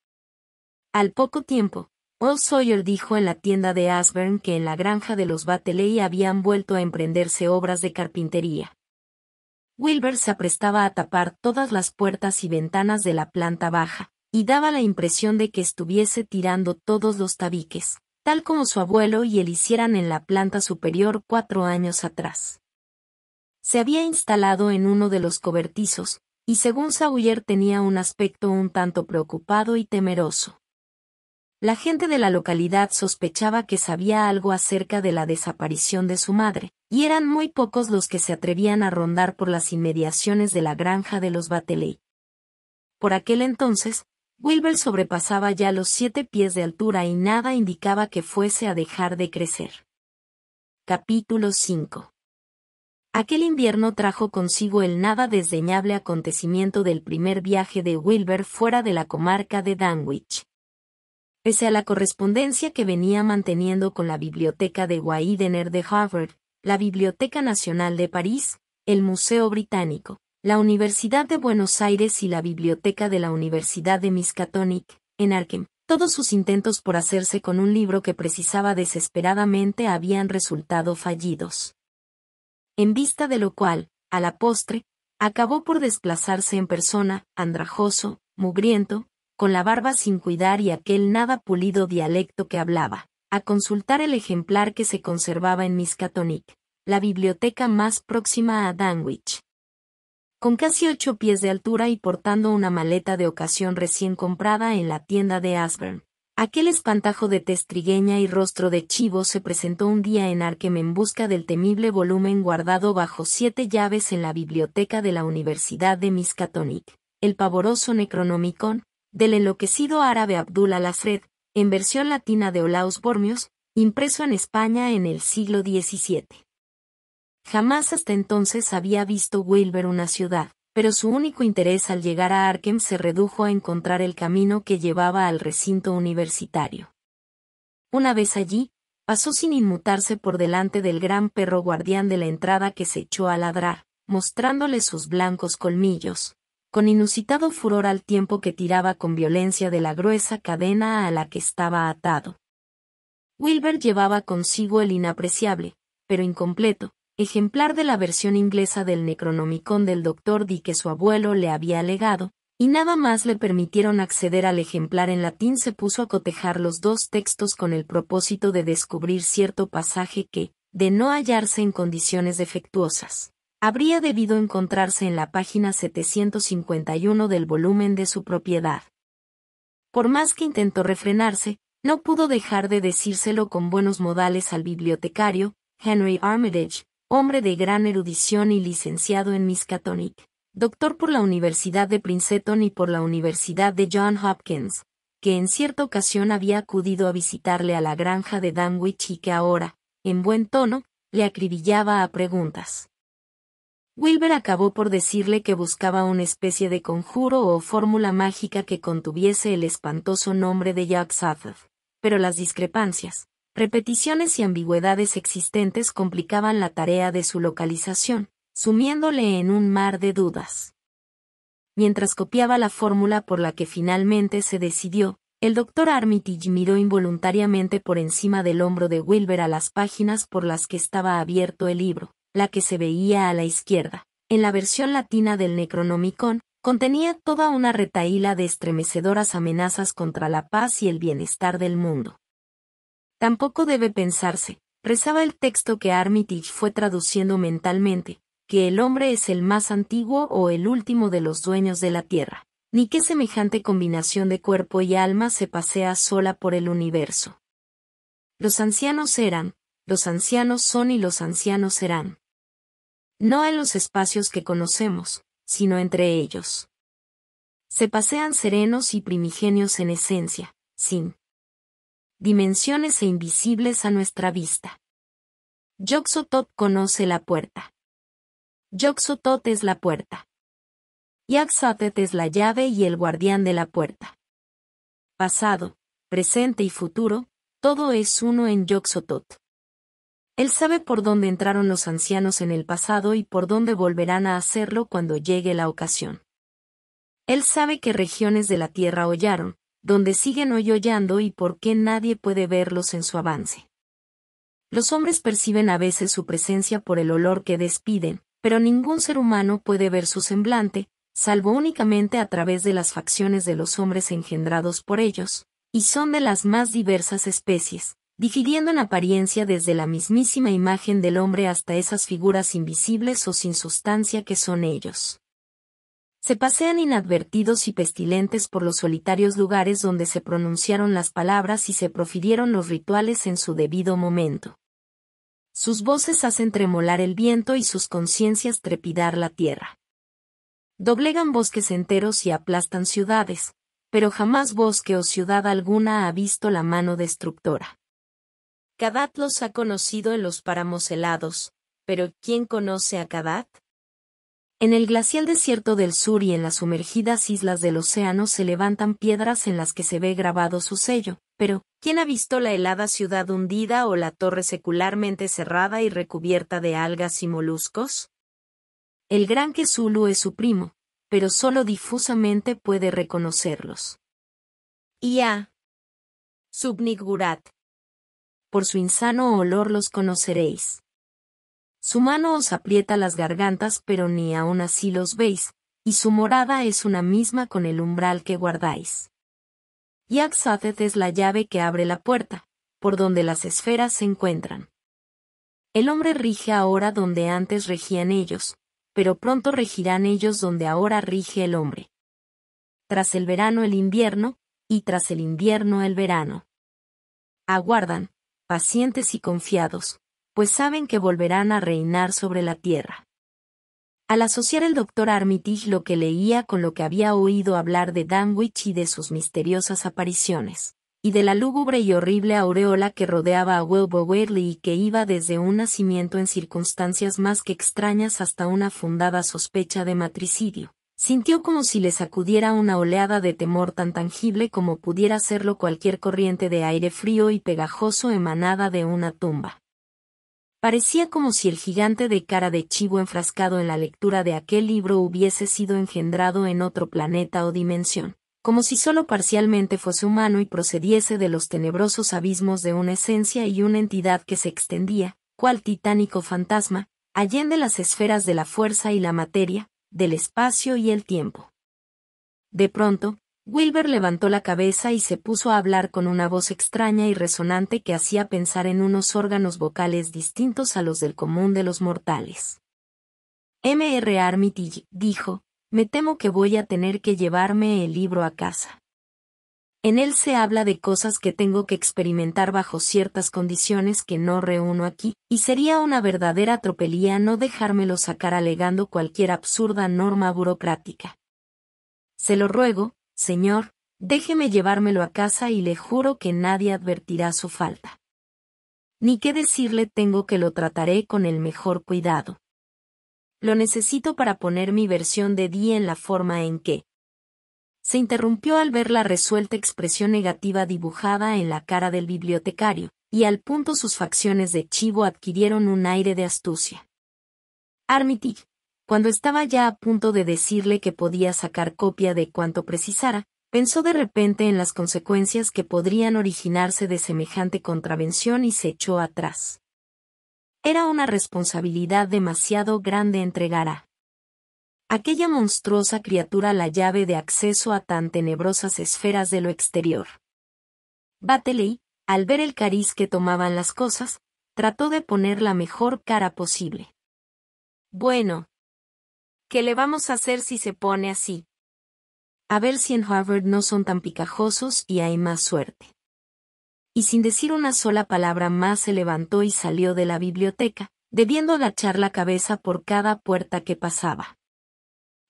[SPEAKER 1] Al poco tiempo, Old Sawyer dijo en la tienda de Asburn que en la granja de los Bateley habían vuelto a emprenderse obras de carpintería. Wilbur se aprestaba a tapar todas las puertas y ventanas de la planta baja, y daba la impresión de que estuviese tirando todos los tabiques, tal como su abuelo y él hicieran en la planta superior cuatro años atrás. Se había instalado en uno de los cobertizos, y según Sawyer tenía un aspecto un tanto preocupado y temeroso. La gente de la localidad sospechaba que sabía algo acerca de la desaparición de su madre, y eran muy pocos los que se atrevían a rondar por las inmediaciones de la granja de los Bateley. Por aquel entonces, Wilbur sobrepasaba ya los siete pies de altura y nada indicaba que fuese a dejar de crecer. Capítulo 5 Aquel invierno trajo consigo el nada desdeñable acontecimiento del primer viaje de Wilbur fuera de la comarca de Danwich. Pese a la correspondencia que venía manteniendo con la Biblioteca de Widener de Harvard, la Biblioteca Nacional de París, el Museo Británico, la Universidad de Buenos Aires y la Biblioteca de la Universidad de Miskatonic, en Arkham, todos sus intentos por hacerse con un libro que precisaba desesperadamente habían resultado fallidos. En vista de lo cual, a la postre, acabó por desplazarse en persona, andrajoso, mugriento, con la barba sin cuidar y aquel nada pulido dialecto que hablaba, a consultar el ejemplar que se conservaba en Miskatonic, la biblioteca más próxima a Danwich. Con casi ocho pies de altura y portando una maleta de ocasión recién comprada en la tienda de Asburn, Aquel espantajo de testrigueña y rostro de chivo se presentó un día en Arkham en busca del temible volumen guardado bajo siete llaves en la biblioteca de la Universidad de Miskatonic, el pavoroso Necronomicon, del enloquecido árabe al Alafred, en versión latina de Olaus Bormios, impreso en España en el siglo XVII. Jamás hasta entonces había visto Wilber una ciudad, pero su único interés al llegar a Arkham se redujo a encontrar el camino que llevaba al recinto universitario. Una vez allí, pasó sin inmutarse por delante del gran perro guardián de la entrada que se echó a ladrar, mostrándole sus blancos colmillos, con inusitado furor al tiempo que tiraba con violencia de la gruesa cadena a la que estaba atado. Wilber llevaba consigo el inapreciable, pero incompleto, ejemplar de la versión inglesa del Necronomicon del doctor Di que su abuelo le había legado, y nada más le permitieron acceder al ejemplar en latín se puso a cotejar los dos textos con el propósito de descubrir cierto pasaje que, de no hallarse en condiciones defectuosas, habría debido encontrarse en la página 751 del volumen de su propiedad. Por más que intentó refrenarse, no pudo dejar de decírselo con buenos modales al bibliotecario, Henry Armitage, hombre de gran erudición y licenciado en Miskatonic, doctor por la Universidad de Princeton y por la Universidad de John Hopkins, que en cierta ocasión había acudido a visitarle a la granja de Danwich y que ahora, en buen tono, le acribillaba a preguntas. Wilber acabó por decirle que buscaba una especie de conjuro o fórmula mágica que contuviese el espantoso nombre de Jack Pero las discrepancias, repeticiones y ambigüedades existentes complicaban la tarea de su localización, sumiéndole en un mar de dudas. Mientras copiaba la fórmula por la que finalmente se decidió, el doctor Armitage miró involuntariamente por encima del hombro de Wilber a las páginas por las que estaba abierto el libro la que se veía a la izquierda, en la versión latina del Necronomicon, contenía toda una retaíla de estremecedoras amenazas contra la paz y el bienestar del mundo. Tampoco debe pensarse, rezaba el texto que Armitage fue traduciendo mentalmente, que el hombre es el más antiguo o el último de los dueños de la Tierra, ni que semejante combinación de cuerpo y alma se pasea sola por el universo. Los ancianos eran, los ancianos son y los ancianos serán no en los espacios que conocemos, sino entre ellos. Se pasean serenos y primigenios en esencia, sin dimensiones e invisibles a nuestra vista. Yoxotot conoce la puerta. Yoxotot es la puerta. Yaxatet es la llave y el guardián de la puerta. Pasado, presente y futuro, todo es uno en Yoxotot. Él sabe por dónde entraron los ancianos en el pasado y por dónde volverán a hacerlo cuando llegue la ocasión. Él sabe qué regiones de la tierra hollaron, dónde siguen hoy hollando y por qué nadie puede verlos en su avance. Los hombres perciben a veces su presencia por el olor que despiden, pero ningún ser humano puede ver su semblante, salvo únicamente a través de las facciones de los hombres engendrados por ellos, y son de las más diversas especies, difiriendo en apariencia desde la mismísima imagen del hombre hasta esas figuras invisibles o sin sustancia que son ellos. Se pasean inadvertidos y pestilentes por los solitarios lugares donde se pronunciaron las palabras y se profirieron los rituales en su debido momento. Sus voces hacen tremolar el viento y sus conciencias trepidar la tierra. Doblegan bosques enteros y aplastan ciudades, pero jamás bosque o ciudad alguna ha visto la mano destructora. Kadat los ha conocido en los páramos helados, pero ¿quién conoce a Kadat? En el glacial desierto del sur y en las sumergidas islas del océano se levantan piedras en las que se ve grabado su sello, pero ¿quién ha visto la helada ciudad hundida o la torre secularmente cerrada y recubierta de algas y moluscos? El gran Kesulu es su primo, pero solo difusamente puede reconocerlos. A. Subnigurat por su insano olor los conoceréis. Su mano os aprieta las gargantas pero ni aun así los veis, y su morada es una misma con el umbral que guardáis. Yaxathet es la llave que abre la puerta, por donde las esferas se encuentran. El hombre rige ahora donde antes regían ellos, pero pronto regirán ellos donde ahora rige el hombre. Tras el verano el invierno, y tras el invierno el verano. Aguardan, pacientes y confiados, pues saben que volverán a reinar sobre la tierra. Al asociar el doctor Armitage lo que leía con lo que había oído hablar de Danwich y de sus misteriosas apariciones, y de la lúgubre y horrible aureola que rodeaba a Wilbur y que iba desde un nacimiento en circunstancias más que extrañas hasta una fundada sospecha de matricidio, Sintió como si le sacudiera una oleada de temor tan tangible como pudiera serlo cualquier corriente de aire frío y pegajoso emanada de una tumba. Parecía como si el gigante de cara de chivo enfrascado en la lectura de aquel libro hubiese sido engendrado en otro planeta o dimensión, como si solo parcialmente fuese humano y procediese de los tenebrosos abismos de una esencia y una entidad que se extendía, cual titánico fantasma, allende las esferas de la fuerza y la materia, del espacio y el tiempo. De pronto, Wilbur levantó la cabeza y se puso a hablar con una voz extraña y resonante que hacía pensar en unos órganos vocales distintos a los del común de los mortales. M. R. Armitage dijo, me temo que voy a tener que llevarme el libro a casa. En él se habla de cosas que tengo que experimentar bajo ciertas condiciones que no reúno aquí, y sería una verdadera tropelía no dejármelo sacar alegando cualquier absurda norma burocrática. Se lo ruego, señor, déjeme llevármelo a casa y le juro que nadie advertirá su falta. Ni qué decirle tengo que lo trataré con el mejor cuidado. Lo necesito para poner mi versión de día en la forma en que, se interrumpió al ver la resuelta expresión negativa dibujada en la cara del bibliotecario, y al punto sus facciones de chivo adquirieron un aire de astucia. Armitage, cuando estaba ya a punto de decirle que podía sacar copia de cuanto precisara, pensó de repente en las consecuencias que podrían originarse de semejante contravención y se echó atrás. Era una responsabilidad demasiado grande entregar a aquella monstruosa criatura la llave de acceso a tan tenebrosas esferas de lo exterior. Bateley, al ver el cariz que tomaban las cosas, trató de poner la mejor cara posible. Bueno. ¿Qué le vamos a hacer si se pone así? A ver si en Harvard no son tan picajosos y hay más suerte. Y sin decir una sola palabra más se levantó y salió de la biblioteca, debiendo agachar la cabeza por cada puerta que pasaba.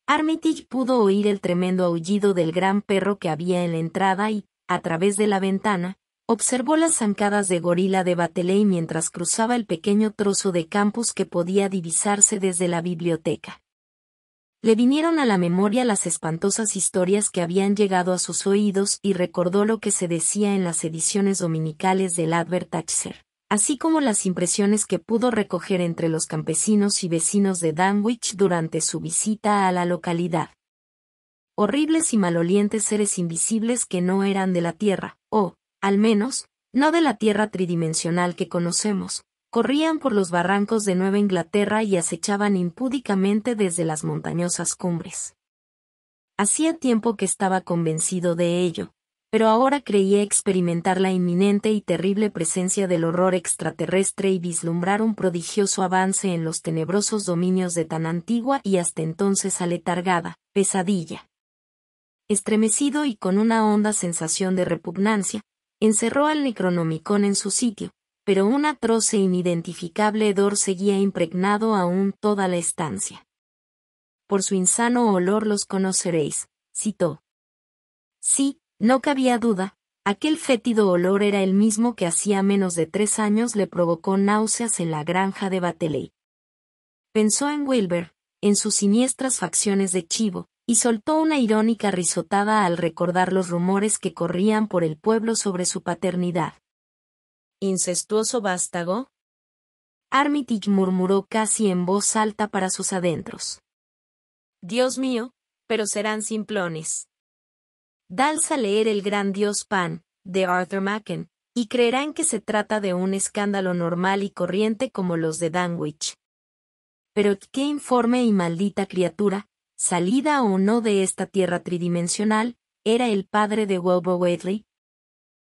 [SPEAKER 1] Armitage pudo oír el tremendo aullido del gran perro que había en la entrada y, a través de la ventana, observó las zancadas de gorila de Bateley mientras cruzaba el pequeño trozo de campus que podía divisarse desde la biblioteca. Le vinieron a la memoria las espantosas historias que habían llegado a sus oídos y recordó lo que se decía en las ediciones dominicales del Advertiser así como las impresiones que pudo recoger entre los campesinos y vecinos de Danwich durante su visita a la localidad. Horribles y malolientes seres invisibles que no eran de la Tierra, o, al menos, no de la Tierra tridimensional que conocemos, corrían por los barrancos de Nueva Inglaterra y acechaban impúdicamente desde las montañosas cumbres. Hacía tiempo que estaba convencido de ello, pero ahora creía experimentar la inminente y terrible presencia del horror extraterrestre y vislumbrar un prodigioso avance en los tenebrosos dominios de tan antigua y hasta entonces aletargada, pesadilla. Estremecido y con una honda sensación de repugnancia, encerró al Necronomicón en su sitio, pero un atroce e inidentificable hedor seguía impregnado aún toda la estancia. Por su insano olor los conoceréis, citó. Sí, no cabía duda, aquel fétido olor era el mismo que hacía menos de tres años le provocó náuseas en la granja de Bateley. Pensó en Wilber, en sus siniestras facciones de chivo, y soltó una irónica risotada al recordar los rumores que corrían por el pueblo sobre su paternidad. ¿Incestuoso vástago? Armitage murmuró casi en voz alta para sus adentros. Dios mío, pero serán simplones. Dalsa a leer El gran dios Pan, de Arthur Macken, y creerán que se trata de un escándalo normal y corriente como los de Danwich. Pero qué informe y maldita criatura, salida o no de esta tierra tridimensional, era el padre de Wilbur Whately.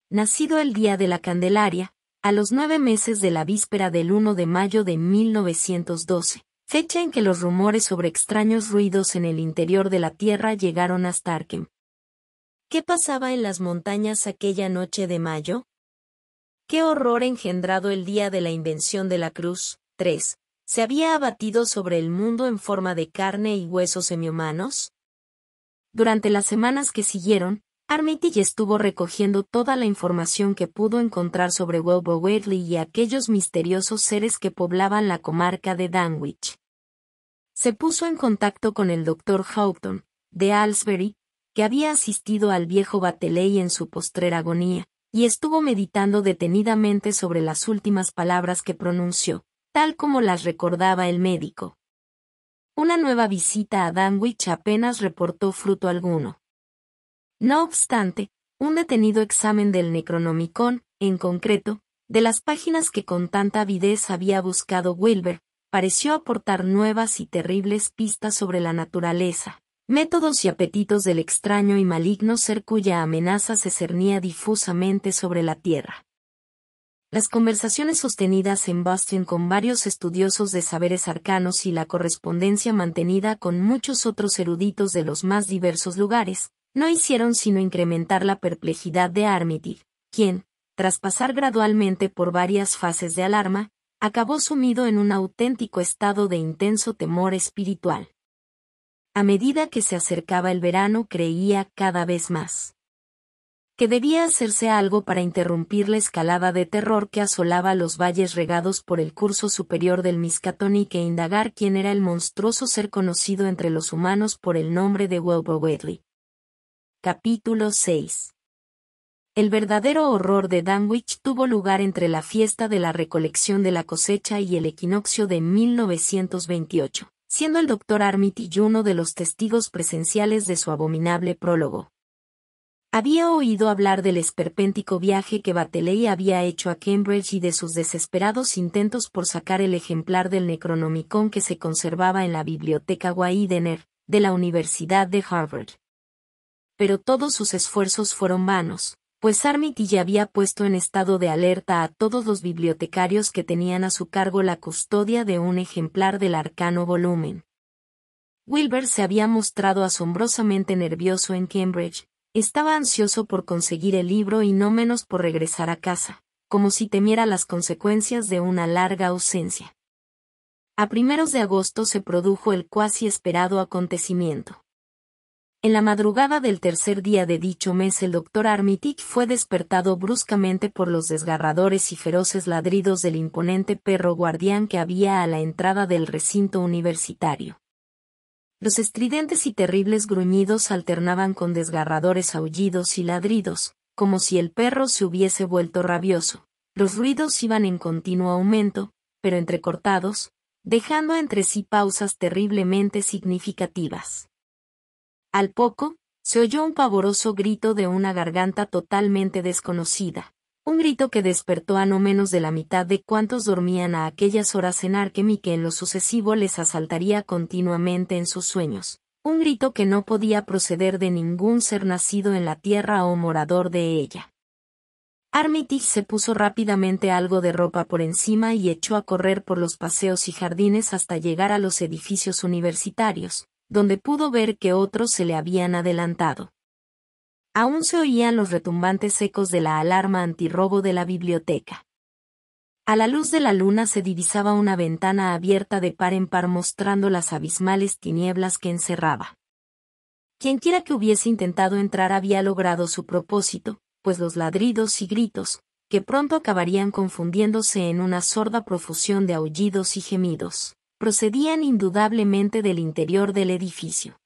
[SPEAKER 1] Nacido el día de la Candelaria, a los nueve meses de la víspera del 1 de mayo de 1912, fecha en que los rumores sobre extraños ruidos en el interior de la Tierra llegaron hasta Arkham, ¿Qué pasaba en las montañas aquella noche de mayo? ¿Qué horror engendrado el día de la invención de la cruz? 3. ¿Se había abatido sobre el mundo en forma de carne y huesos semihumanos? Durante las semanas que siguieron, Armitage estuvo recogiendo toda la información que pudo encontrar sobre Wilbur Whately y aquellos misteriosos seres que poblaban la comarca de Danwich. Se puso en contacto con el doctor Houghton, de Alsbury, que había asistido al viejo Bateley en su postrera agonía, y estuvo meditando detenidamente sobre las últimas palabras que pronunció, tal como las recordaba el médico. Una nueva visita a Danwich apenas reportó fruto alguno. No obstante, un detenido examen del Necronomicon, en concreto, de las páginas que con tanta avidez había buscado Wilber, pareció aportar nuevas y terribles pistas sobre la naturaleza, métodos y apetitos del extraño y maligno ser cuya amenaza se cernía difusamente sobre la Tierra. Las conversaciones sostenidas en Boston con varios estudiosos de saberes arcanos y la correspondencia mantenida con muchos otros eruditos de los más diversos lugares, no hicieron sino incrementar la perplejidad de Armitage, quien, tras pasar gradualmente por varias fases de alarma, acabó sumido en un auténtico estado de intenso temor espiritual a medida que se acercaba el verano creía cada vez más que debía hacerse algo para interrumpir la escalada de terror que asolaba los valles regados por el curso superior del Miskatonic que indagar quién era el monstruoso ser conocido entre los humanos por el nombre de Wedley. Capítulo 6 El verdadero horror de Danwich tuvo lugar entre la fiesta de la recolección de la cosecha y el equinoccio de 1928 siendo el doctor Armitage uno de los testigos presenciales de su abominable prólogo. Había oído hablar del esperpéntico viaje que Bateley había hecho a Cambridge y de sus desesperados intentos por sacar el ejemplar del Necronomicon que se conservaba en la biblioteca Waidener de la Universidad de Harvard. Pero todos sus esfuerzos fueron vanos, pues Armitage había puesto en estado de alerta a todos los bibliotecarios que tenían a su cargo la custodia de un ejemplar del arcano volumen. Wilbur se había mostrado asombrosamente nervioso en Cambridge, estaba ansioso por conseguir el libro y no menos por regresar a casa, como si temiera las consecuencias de una larga ausencia. A primeros de agosto se produjo el cuasi esperado acontecimiento. En la madrugada del tercer día de dicho mes el doctor Armitic fue despertado bruscamente por los desgarradores y feroces ladridos del imponente perro guardián que había a la entrada del recinto universitario. Los estridentes y terribles gruñidos alternaban con desgarradores aullidos y ladridos, como si el perro se hubiese vuelto rabioso. Los ruidos iban en continuo aumento, pero entrecortados, dejando entre sí pausas terriblemente significativas. Al poco, se oyó un pavoroso grito de una garganta totalmente desconocida. Un grito que despertó a no menos de la mitad de cuantos dormían a aquellas horas en Arkham y que en lo sucesivo les asaltaría continuamente en sus sueños. Un grito que no podía proceder de ningún ser nacido en la tierra o morador de ella. Armitage se puso rápidamente algo de ropa por encima y echó a correr por los paseos y jardines hasta llegar a los edificios universitarios, donde pudo ver que otros se le habían adelantado. Aún se oían los retumbantes ecos de la alarma antirrobo de la biblioteca. A la luz de la luna se divisaba una ventana abierta de par en par mostrando las abismales tinieblas que encerraba. Quienquiera que hubiese intentado entrar había logrado su propósito, pues los ladridos y gritos, que pronto acabarían confundiéndose en una sorda profusión de aullidos y gemidos procedían indudablemente del interior del edificio.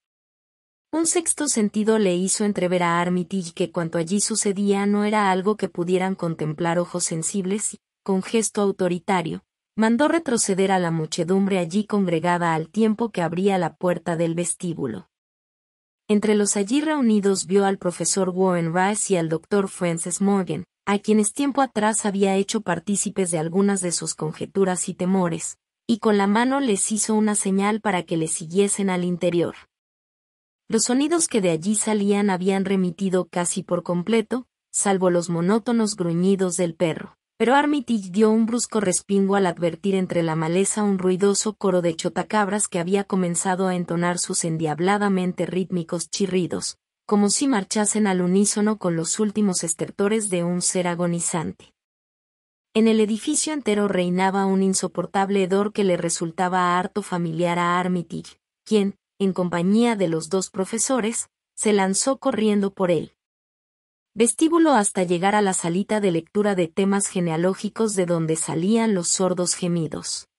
[SPEAKER 1] Un sexto sentido le hizo entrever a Armitage que cuanto allí sucedía no era algo que pudieran contemplar ojos sensibles y, con gesto autoritario, mandó retroceder a la muchedumbre allí congregada al tiempo que abría la puerta del vestíbulo. Entre los allí reunidos vio al profesor Warren Rice y al doctor Francis Morgan, a quienes tiempo atrás había hecho partícipes de algunas de sus conjeturas y temores, y con la mano les hizo una señal para que le siguiesen al interior. Los sonidos que de allí salían habían remitido casi por completo, salvo los monótonos gruñidos del perro. Pero Armitage dio un brusco respingo al advertir entre la maleza un ruidoso coro de chotacabras que había comenzado a entonar sus endiabladamente rítmicos chirridos, como si marchasen al unísono con los últimos estertores de un ser agonizante. En el edificio entero reinaba un insoportable hedor que le resultaba harto familiar a Armitage, quien, en compañía de los dos profesores, se lanzó corriendo por él. Vestíbulo hasta llegar a la salita de lectura de temas genealógicos de donde salían los sordos gemidos.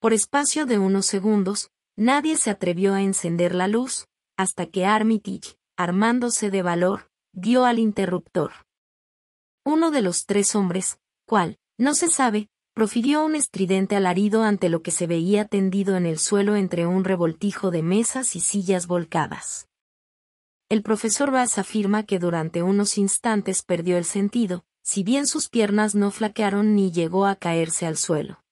[SPEAKER 1] Por espacio de unos segundos, nadie se atrevió a encender la luz, hasta que Armitage, armándose de valor, dio al interruptor. Uno de los tres hombres, cual, no se sabe, profirió un estridente alarido ante lo que se veía tendido en el suelo entre un revoltijo de mesas y sillas volcadas. El profesor Bass afirma que durante unos instantes perdió el sentido, si bien sus piernas no flaquearon ni llegó a caerse al suelo.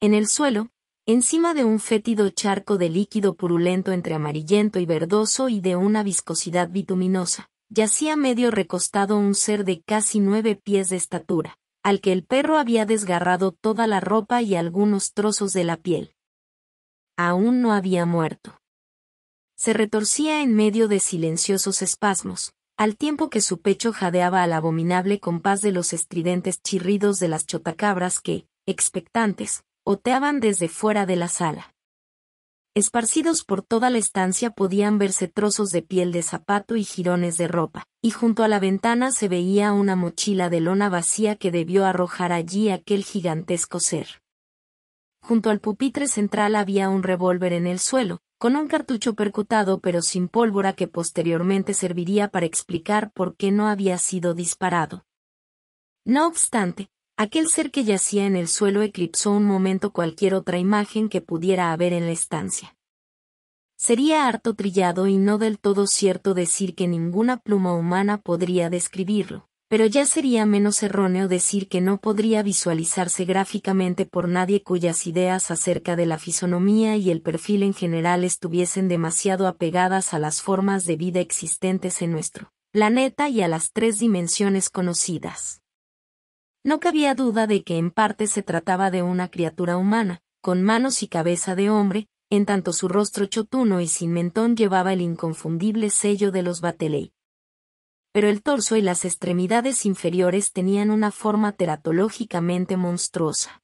[SPEAKER 1] En el suelo, encima de un fétido charco de líquido purulento entre amarillento y verdoso y de una viscosidad bituminosa, yacía medio recostado un ser de casi nueve pies de estatura al que el perro había desgarrado toda la ropa y algunos trozos de la piel. Aún no había muerto. Se retorcía en medio de silenciosos espasmos, al tiempo que su pecho jadeaba al abominable compás de los estridentes chirridos de las chotacabras que, expectantes, oteaban desde fuera de la sala. Esparcidos por toda la estancia podían verse trozos de piel de zapato y jirones de ropa, y junto a la ventana se veía una mochila de lona vacía que debió arrojar allí aquel gigantesco ser. Junto al pupitre central había un revólver en el suelo, con un cartucho percutado pero sin pólvora que posteriormente serviría para explicar por qué no había sido disparado. No obstante, Aquel ser que yacía en el suelo eclipsó un momento cualquier otra imagen que pudiera haber en la estancia. Sería harto trillado y no del todo cierto decir que ninguna pluma humana podría describirlo, pero ya sería menos erróneo decir que no podría visualizarse gráficamente por nadie cuyas ideas acerca de la fisonomía y el perfil en general estuviesen demasiado apegadas a las formas de vida existentes en nuestro planeta y a las tres dimensiones conocidas. No cabía duda de que en parte se trataba de una criatura humana, con manos y cabeza de hombre, en tanto su rostro chotuno y sin mentón llevaba el inconfundible sello de los Bateley. Pero el torso y las extremidades inferiores tenían una forma teratológicamente monstruosa.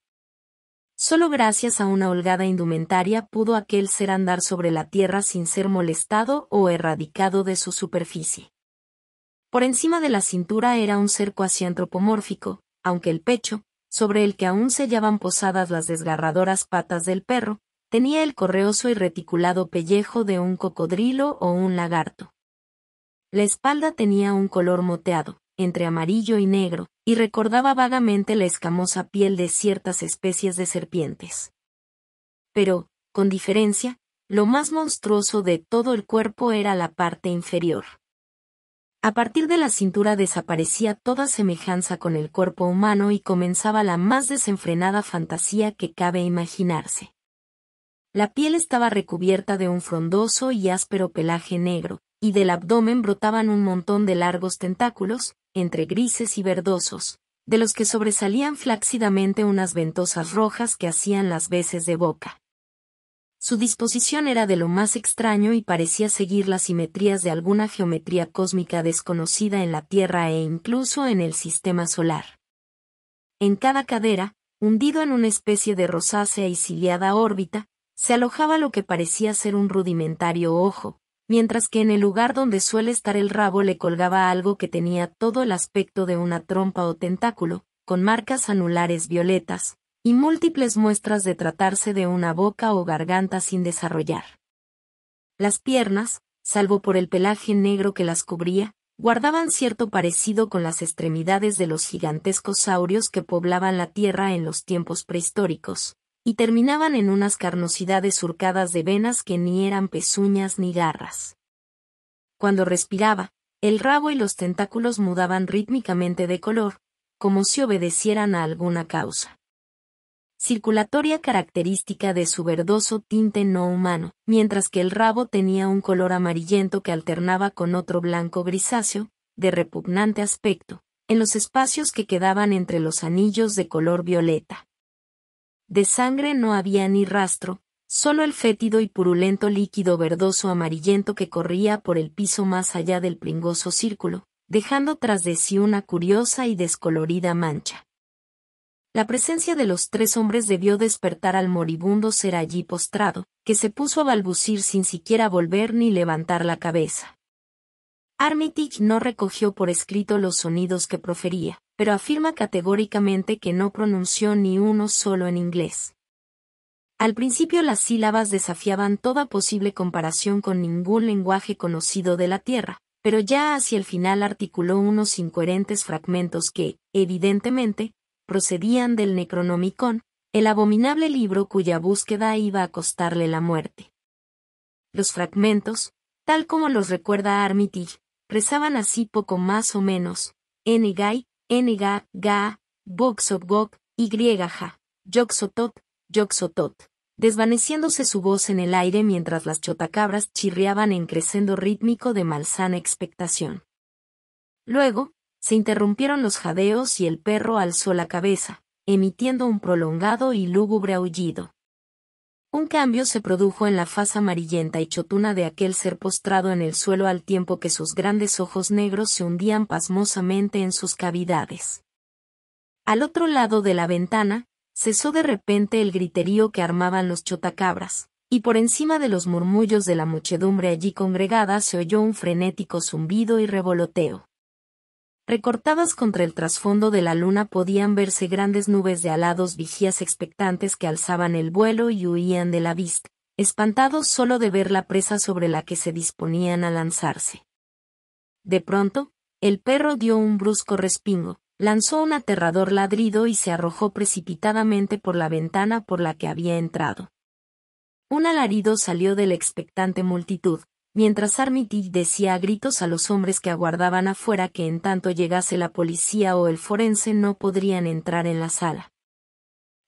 [SPEAKER 1] Solo gracias a una holgada indumentaria pudo aquel ser andar sobre la tierra sin ser molestado o erradicado de su superficie. Por encima de la cintura era un ser cuasi antropomórfico, aunque el pecho, sobre el que aún sellaban posadas las desgarradoras patas del perro, tenía el correoso y reticulado pellejo de un cocodrilo o un lagarto. La espalda tenía un color moteado, entre amarillo y negro, y recordaba vagamente la escamosa piel de ciertas especies de serpientes. Pero, con diferencia, lo más monstruoso de todo el cuerpo era la parte inferior. A partir de la cintura desaparecía toda semejanza con el cuerpo humano y comenzaba la más desenfrenada fantasía que cabe imaginarse. La piel estaba recubierta de un frondoso y áspero pelaje negro, y del abdomen brotaban un montón de largos tentáculos, entre grises y verdosos, de los que sobresalían flácidamente unas ventosas rojas que hacían las veces de boca. Su disposición era de lo más extraño y parecía seguir las simetrías de alguna geometría cósmica desconocida en la Tierra e incluso en el sistema solar. En cada cadera, hundido en una especie de rosácea y ciliada órbita, se alojaba lo que parecía ser un rudimentario ojo, mientras que en el lugar donde suele estar el rabo le colgaba algo que tenía todo el aspecto de una trompa o tentáculo, con marcas anulares violetas, y múltiples muestras de tratarse de una boca o garganta sin desarrollar. Las piernas, salvo por el pelaje negro que las cubría, guardaban cierto parecido con las extremidades de los gigantescos saurios que poblaban la Tierra en los tiempos prehistóricos, y terminaban en unas carnosidades surcadas de venas que ni eran pezuñas ni garras. Cuando respiraba, el rabo y los tentáculos mudaban rítmicamente de color, como si obedecieran a alguna causa circulatoria característica de su verdoso tinte no humano, mientras que el rabo tenía un color amarillento que alternaba con otro blanco grisáceo, de repugnante aspecto, en los espacios que quedaban entre los anillos de color violeta. De sangre no había ni rastro, solo el fétido y purulento líquido verdoso amarillento que corría por el piso más allá del pringoso círculo, dejando tras de sí una curiosa y descolorida mancha. La presencia de los tres hombres debió despertar al moribundo ser allí postrado, que se puso a balbucir sin siquiera volver ni levantar la cabeza. Armitage no recogió por escrito los sonidos que profería, pero afirma categóricamente que no pronunció ni uno solo en inglés. Al principio las sílabas desafiaban toda posible comparación con ningún lenguaje conocido de la Tierra, pero ya hacia el final articuló unos incoherentes fragmentos que, evidentemente, procedían del Necronomicon, el abominable libro cuya búsqueda iba a costarle la muerte. Los fragmentos, tal como los recuerda Armitage, rezaban así poco más o menos, N-Gai, N-Ga, Ga, gok Y-Ja, Yoxotot, Yoxotot, desvaneciéndose su voz en el aire mientras las chotacabras chirriaban en crescendo rítmico de malsana expectación. Luego, se interrumpieron los jadeos y el perro alzó la cabeza, emitiendo un prolongado y lúgubre aullido. Un cambio se produjo en la faz amarillenta y chotuna de aquel ser postrado en el suelo al tiempo que sus grandes ojos negros se hundían pasmosamente en sus cavidades. Al otro lado de la ventana, cesó de repente el griterío que armaban los chotacabras, y por encima de los murmullos de la muchedumbre allí congregada se oyó un frenético zumbido y revoloteo. Recortadas contra el trasfondo de la luna podían verse grandes nubes de alados vigías expectantes que alzaban el vuelo y huían de la vista, espantados solo de ver la presa sobre la que se disponían a lanzarse. De pronto, el perro dio un brusco respingo, lanzó un aterrador ladrido y se arrojó precipitadamente por la ventana por la que había entrado. Un alarido salió de la expectante multitud, mientras Armitage decía a gritos a los hombres que aguardaban afuera que en tanto llegase la policía o el forense no podrían entrar en la sala.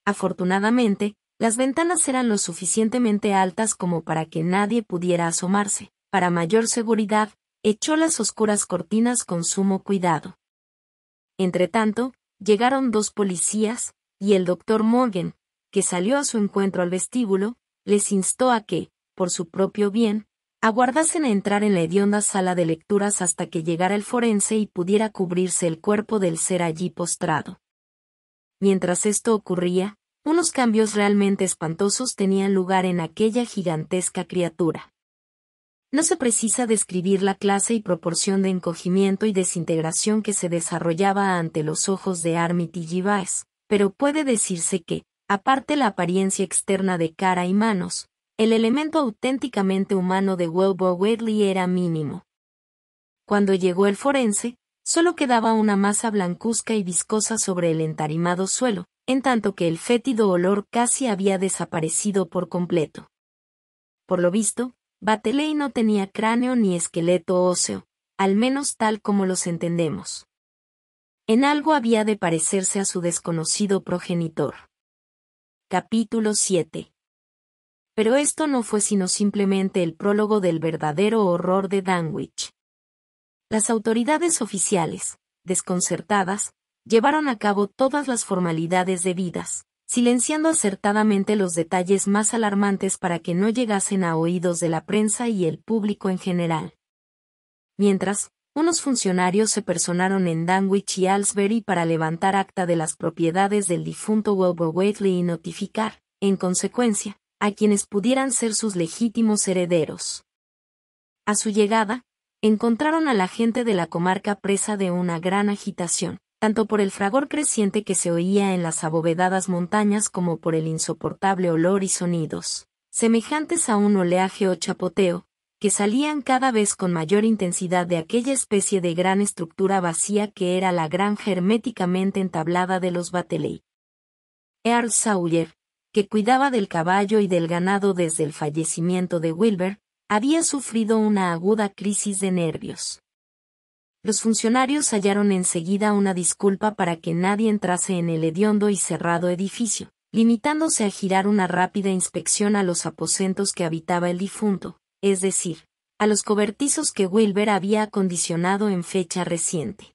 [SPEAKER 1] Afortunadamente, las ventanas eran lo suficientemente altas como para que nadie pudiera asomarse. Para mayor seguridad, echó las oscuras cortinas con sumo cuidado. Entretanto, llegaron dos policías, y el doctor Morgan, que salió a su encuentro al vestíbulo, les instó a que, por su propio bien, Aguardasen a entrar en la hedionda sala de lecturas hasta que llegara el forense y pudiera cubrirse el cuerpo del ser allí postrado. Mientras esto ocurría, unos cambios realmente espantosos tenían lugar en aquella gigantesca criatura. No se precisa describir la clase y proporción de encogimiento y desintegración que se desarrollaba ante los ojos de Armit y Baez, pero puede decirse que, aparte la apariencia externa de cara y manos, el elemento auténticamente humano de Wilbur Whitley era mínimo. Cuando llegó el forense, solo quedaba una masa blancuzca y viscosa sobre el entarimado suelo, en tanto que el fétido olor casi había desaparecido por completo. Por lo visto, Bateley no tenía cráneo ni esqueleto óseo, al menos tal como los entendemos. En algo había de parecerse a su desconocido progenitor. Capítulo 7 pero esto no fue sino simplemente el prólogo del verdadero horror de Danwich. Las autoridades oficiales, desconcertadas, llevaron a cabo todas las formalidades debidas, silenciando acertadamente los detalles más alarmantes para que no llegasen a oídos de la prensa y el público en general. Mientras, unos funcionarios se personaron en Danwich y Alsbury para levantar acta de las propiedades del difunto Wilbur Waitley y notificar, en consecuencia, a quienes pudieran ser sus legítimos herederos. A su llegada, encontraron a la gente de la comarca presa de una gran agitación, tanto por el fragor creciente que se oía en las abovedadas montañas como por el insoportable olor y sonidos, semejantes a un oleaje o chapoteo, que salían cada vez con mayor intensidad de aquella especie de gran estructura vacía que era la granja herméticamente entablada de los Bateley. Earl Sawyer, que cuidaba del caballo y del ganado desde el fallecimiento de Wilber, había sufrido una aguda crisis de nervios. Los funcionarios hallaron enseguida una disculpa para que nadie entrase en el hediondo y cerrado edificio, limitándose a girar una rápida inspección a los aposentos que habitaba el difunto, es decir, a los cobertizos que Wilber había acondicionado en fecha reciente.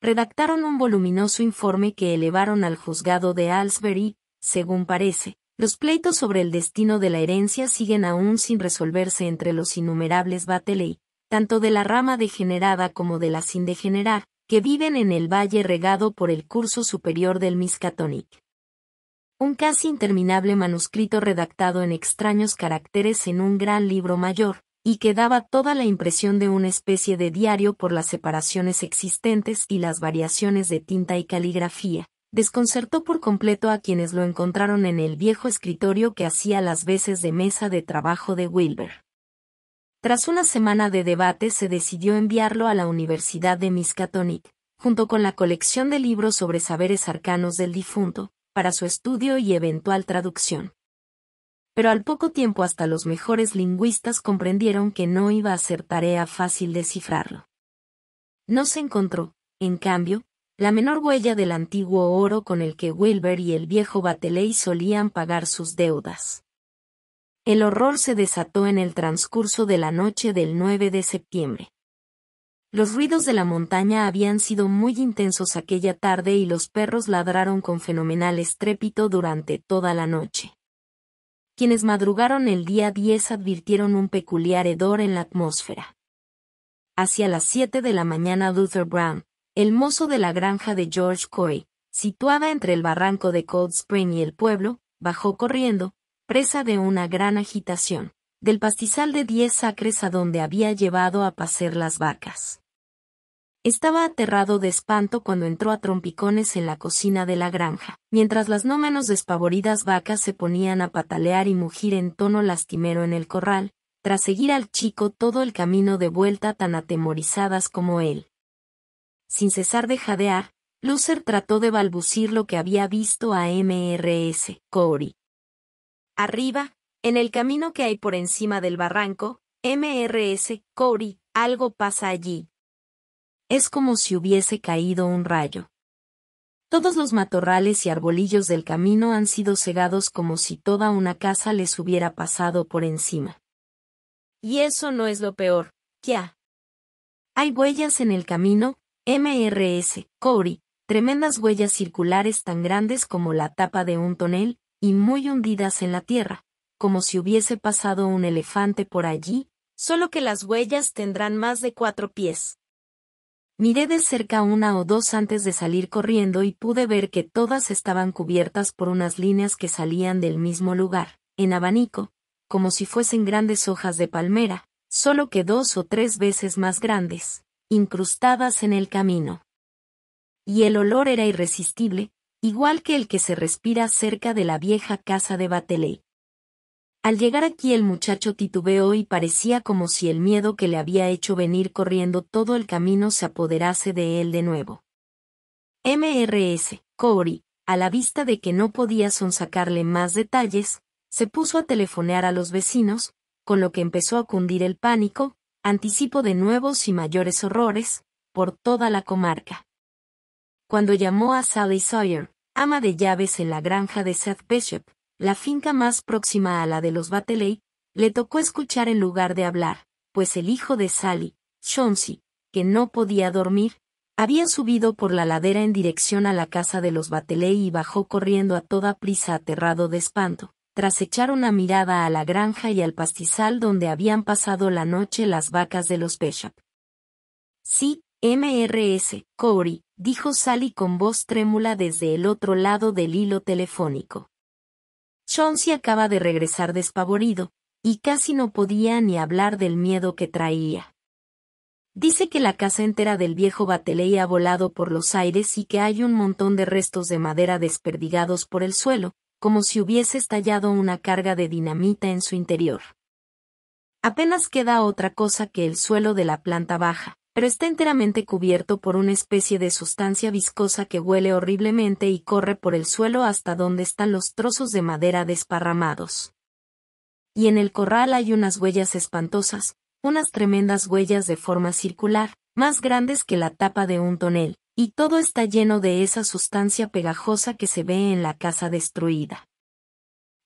[SPEAKER 1] Redactaron un voluminoso informe que elevaron al juzgado de Alsbury, según parece, los pleitos sobre el destino de la herencia siguen aún sin resolverse entre los innumerables Bateley, tanto de la rama degenerada como de la sin degenerar, que viven en el valle regado por el curso superior del Miskatonic. Un casi interminable manuscrito redactado en extraños caracteres en un gran libro mayor, y que daba toda la impresión de una especie de diario por las separaciones existentes y las variaciones de tinta y caligrafía, desconcertó por completo a quienes lo encontraron en el viejo escritorio que hacía las veces de mesa de trabajo de Wilbur. Tras una semana de debate se decidió enviarlo a la Universidad de Miskatonic, junto con la colección de libros sobre saberes arcanos del difunto, para su estudio y eventual traducción. Pero al poco tiempo hasta los mejores lingüistas comprendieron que no iba a ser tarea fácil descifrarlo. No se encontró, en cambio, la menor huella del antiguo oro con el que Wilbur y el viejo Bateley solían pagar sus deudas. El horror se desató en el transcurso de la noche del 9 de septiembre. Los ruidos de la montaña habían sido muy intensos aquella tarde y los perros ladraron con fenomenal estrépito durante toda la noche. Quienes madrugaron el día 10 advirtieron un peculiar hedor en la atmósfera. Hacia las 7 de la mañana Luther Brown, el mozo de la granja de George Coy, situada entre el barranco de Cold Spring y el pueblo, bajó corriendo, presa de una gran agitación, del pastizal de diez acres a donde había llevado a pacer las vacas. Estaba aterrado de espanto cuando entró a trompicones en la cocina de la granja, mientras las no menos despavoridas vacas se ponían a patalear y mugir en tono lastimero en el corral, tras seguir al chico todo el camino de vuelta tan atemorizadas como él. Sin cesar de jadear, Lucer trató de balbucir lo que había visto a MRS, Cory. Arriba, en el camino que hay por encima del barranco, MRS, Cory, algo pasa allí. Es como si hubiese caído un rayo. Todos los matorrales y arbolillos del camino han sido cegados como si toda una casa les hubiera pasado por encima. Y eso no es lo peor, ya. Hay huellas en el camino, MRS, CORI, tremendas huellas circulares tan grandes como la tapa de un tonel, y muy hundidas en la tierra, como si hubiese pasado un elefante por allí, solo que las huellas tendrán más de cuatro pies. Miré de cerca una o dos antes de salir corriendo y pude ver que todas estaban cubiertas por unas líneas que salían del mismo lugar, en abanico, como si fuesen grandes hojas de palmera, solo que dos o tres veces más grandes incrustadas en el camino. Y el olor era irresistible, igual que el que se respira cerca de la vieja casa de Bateley. Al llegar aquí el muchacho titubeó y parecía como si el miedo que le había hecho venir corriendo todo el camino se apoderase de él de nuevo. MRS, Cory, a la vista de que no podía sonsacarle más detalles, se puso a telefonear a los vecinos, con lo que empezó a cundir el pánico, anticipo de nuevos y mayores horrores, por toda la comarca. Cuando llamó a Sally Sawyer, ama de llaves en la granja de Seth Bishop, la finca más próxima a la de los Bateley, le tocó escuchar en lugar de hablar, pues el hijo de Sally, Chauncey, que no podía dormir, había subido por la ladera en dirección a la casa de los Bateley y bajó corriendo a toda prisa aterrado de espanto, tras echar una mirada a la granja y al pastizal donde habían pasado la noche las vacas de los Bishop. Sí, MRS, Corey, dijo Sally con voz trémula desde el otro lado del hilo telefónico. Chauncey acaba de regresar despavorido, y casi no podía ni hablar del miedo que traía. Dice que la casa entera del viejo Bateley ha volado por los aires y que hay un montón de restos de madera desperdigados por el suelo, como si hubiese estallado una carga de dinamita en su interior. Apenas queda otra cosa que el suelo de la planta baja, pero está enteramente cubierto por una especie de sustancia viscosa que huele horriblemente y corre por el suelo hasta donde están los trozos de madera desparramados. Y en el corral hay unas huellas espantosas, unas tremendas huellas de forma circular, más grandes que la tapa de un tonel, y todo está lleno de esa sustancia pegajosa que se ve en la casa destruida.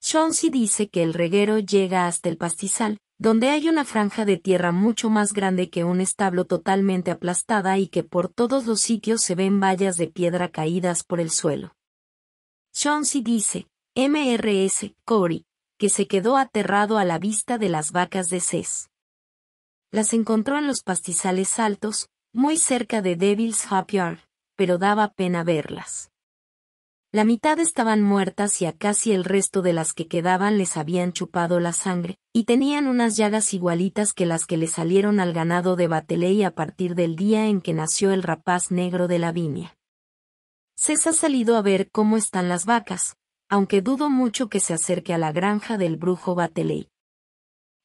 [SPEAKER 1] Chauncey dice que el reguero llega hasta el pastizal, donde hay una franja de tierra mucho más grande que un establo totalmente aplastada y que por todos los sitios se ven vallas de piedra caídas por el suelo. Chauncey dice, MRS, Cory, que se quedó aterrado a la vista de las vacas de Cés. Las encontró en los pastizales altos, muy cerca de Devil's Hopyard, pero daba pena verlas. La mitad estaban muertas y a casi el resto de las que quedaban les habían chupado la sangre, y tenían unas llagas igualitas que las que le salieron al ganado de Bateley a partir del día en que nació el rapaz negro de la viña. César ha salido a ver cómo están las vacas, aunque dudo mucho que se acerque a la granja del brujo Bateley.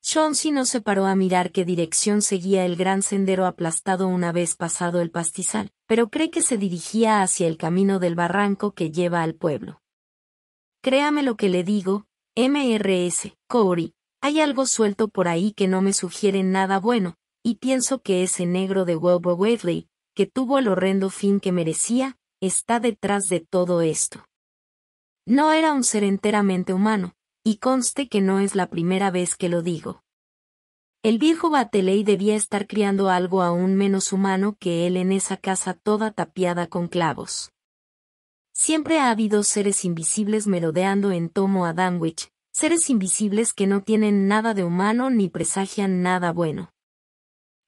[SPEAKER 1] Chauncey no se paró a mirar qué dirección seguía el gran sendero aplastado una vez pasado el pastizal, pero cree que se dirigía hacia el camino del barranco que lleva al pueblo. Créame lo que le digo, MRS, Corey, hay algo suelto por ahí que no me sugiere nada bueno, y pienso que ese negro de Wilbur Waverly, que tuvo el horrendo fin que merecía, está detrás de todo esto. No era un ser enteramente humano, y conste que no es la primera vez que lo digo. El viejo Bateley debía estar criando algo aún menos humano que él en esa casa toda tapiada con clavos. Siempre ha habido seres invisibles merodeando en Tomo a Danwich, seres invisibles que no tienen nada de humano ni presagian nada bueno.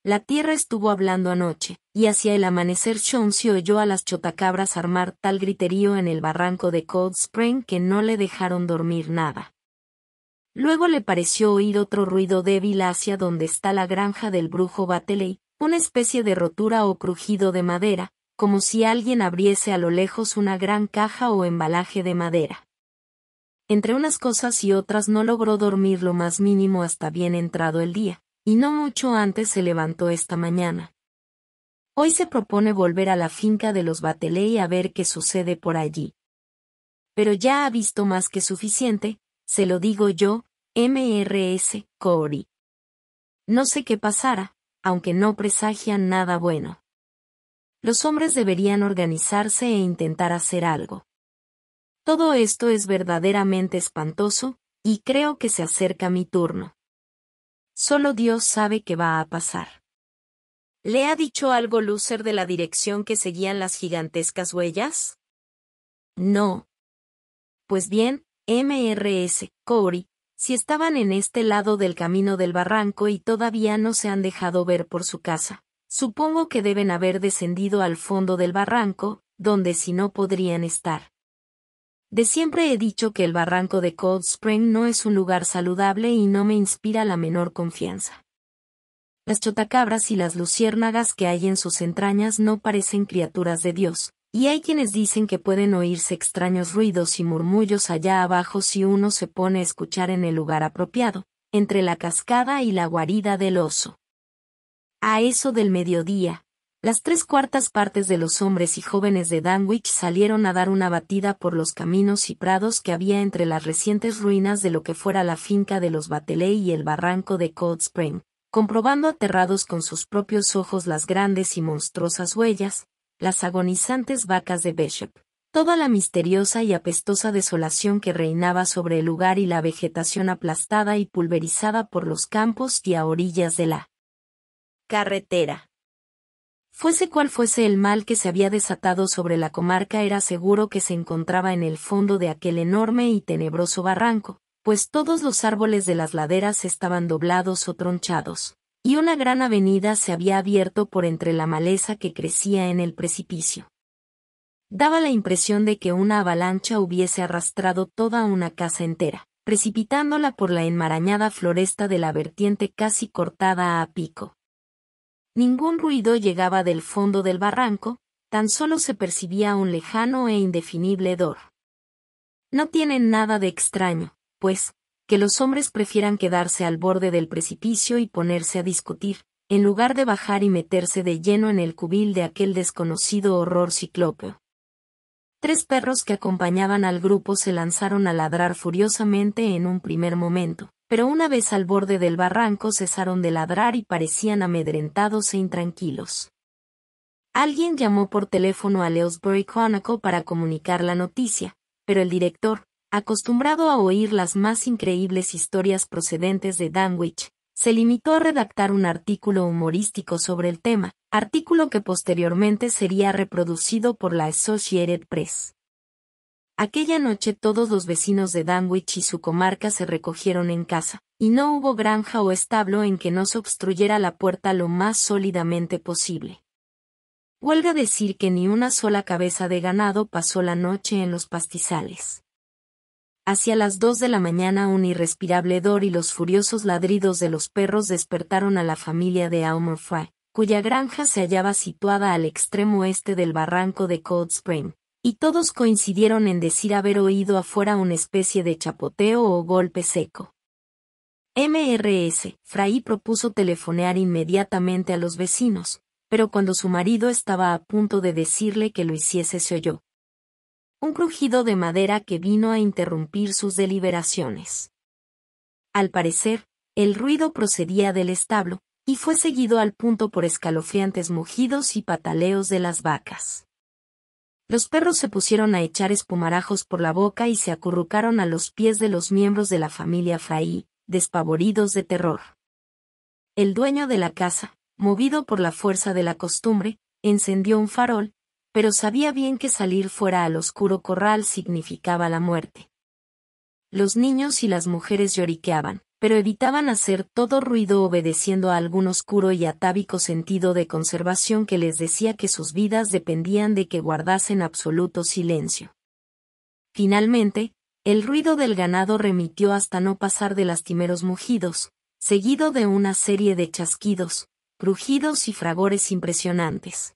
[SPEAKER 1] La tierra estuvo hablando anoche, y hacia el amanecer se oyó a las chotacabras armar tal griterío en el barranco de Cold Spring que no le dejaron dormir nada. Luego le pareció oír otro ruido débil hacia donde está la granja del brujo Bateley, una especie de rotura o crujido de madera, como si alguien abriese a lo lejos una gran caja o embalaje de madera. Entre unas cosas y otras no logró dormir lo más mínimo hasta bien entrado el día, y no mucho antes se levantó esta mañana. Hoy se propone volver a la finca de los Bateley a ver qué sucede por allí. Pero ya ha visto más que suficiente, se lo digo yo, MRS, Cory. No sé qué pasará, aunque no presagia nada bueno. Los hombres deberían organizarse e intentar hacer algo. Todo esto es verdaderamente espantoso, y creo que se acerca mi turno. Solo Dios sabe qué va a pasar. ¿Le ha dicho algo Lucer de la dirección que seguían las gigantescas huellas? No. Pues bien, MRS, Cory, si estaban en este lado del camino del barranco y todavía no se han dejado ver por su casa. Supongo que deben haber descendido al fondo del barranco, donde si no podrían estar. De siempre he dicho que el barranco de Cold Spring no es un lugar saludable y no me inspira la menor confianza. Las chotacabras y las luciérnagas que hay en sus entrañas no parecen criaturas de Dios, y hay quienes dicen que pueden oírse extraños ruidos y murmullos allá abajo si uno se pone a escuchar en el lugar apropiado, entre la cascada y la guarida del oso. A eso del mediodía, las tres cuartas partes de los hombres y jóvenes de Danwich salieron a dar una batida por los caminos y prados que había entre las recientes ruinas de lo que fuera la finca de los Bateley y el barranco de Cold Spring, comprobando aterrados con sus propios ojos las grandes y monstruosas huellas, las agonizantes vacas de Bishop, toda la misteriosa y apestosa desolación que reinaba sobre el lugar y la vegetación aplastada y pulverizada por los campos y a orillas de la carretera. Fuese cual fuese el mal que se había desatado sobre la comarca era seguro que se encontraba en el fondo de aquel enorme y tenebroso barranco, pues todos los árboles de las laderas estaban doblados o tronchados, y una gran avenida se había abierto por entre la maleza que crecía en el precipicio. Daba la impresión de que una avalancha hubiese arrastrado toda una casa entera, precipitándola por la enmarañada floresta de la vertiente casi cortada a pico. Ningún ruido llegaba del fondo del barranco, tan solo se percibía un lejano e indefinible dor. No tienen nada de extraño, pues, que los hombres prefieran quedarse al borde del precipicio y ponerse a discutir, en lugar de bajar y meterse de lleno en el cubil de aquel desconocido horror ciclópeo. Tres perros que acompañaban al grupo se lanzaron a ladrar furiosamente en un primer momento, pero una vez al borde del barranco cesaron de ladrar y parecían amedrentados e intranquilos. Alguien llamó por teléfono a Leosbury Conaco para comunicar la noticia, pero el director, acostumbrado a oír las más increíbles historias procedentes de Danwich, se limitó a redactar un artículo humorístico sobre el tema, artículo que posteriormente sería reproducido por la Associated Press. Aquella noche todos los vecinos de Danwich y su comarca se recogieron en casa, y no hubo granja o establo en que no se obstruyera la puerta lo más sólidamente posible. Huelga decir que ni una sola cabeza de ganado pasó la noche en los pastizales. Hacia las dos de la mañana un irrespirable dor y los furiosos ladridos de los perros despertaron a la familia de Fry, cuya granja se hallaba situada al extremo este del barranco de Cold Spring, y todos coincidieron en decir haber oído afuera una especie de chapoteo o golpe seco. MRS, Fray propuso telefonear inmediatamente a los vecinos, pero cuando su marido estaba a punto de decirle que lo hiciese se oyó, un crujido de madera que vino a interrumpir sus deliberaciones. Al parecer, el ruido procedía del establo, y fue seguido al punto por escalofriantes mugidos y pataleos de las vacas. Los perros se pusieron a echar espumarajos por la boca y se acurrucaron a los pies de los miembros de la familia Fraí, despavoridos de terror. El dueño de la casa, movido por la fuerza de la costumbre, encendió un farol, pero sabía bien que salir fuera al oscuro corral significaba la muerte. Los niños y las mujeres lloriqueaban, pero evitaban hacer todo ruido obedeciendo a algún oscuro y atávico sentido de conservación que les decía que sus vidas dependían de que guardasen absoluto silencio. Finalmente, el ruido del ganado remitió hasta no pasar de lastimeros mugidos, seguido de una serie de chasquidos, crujidos y fragores impresionantes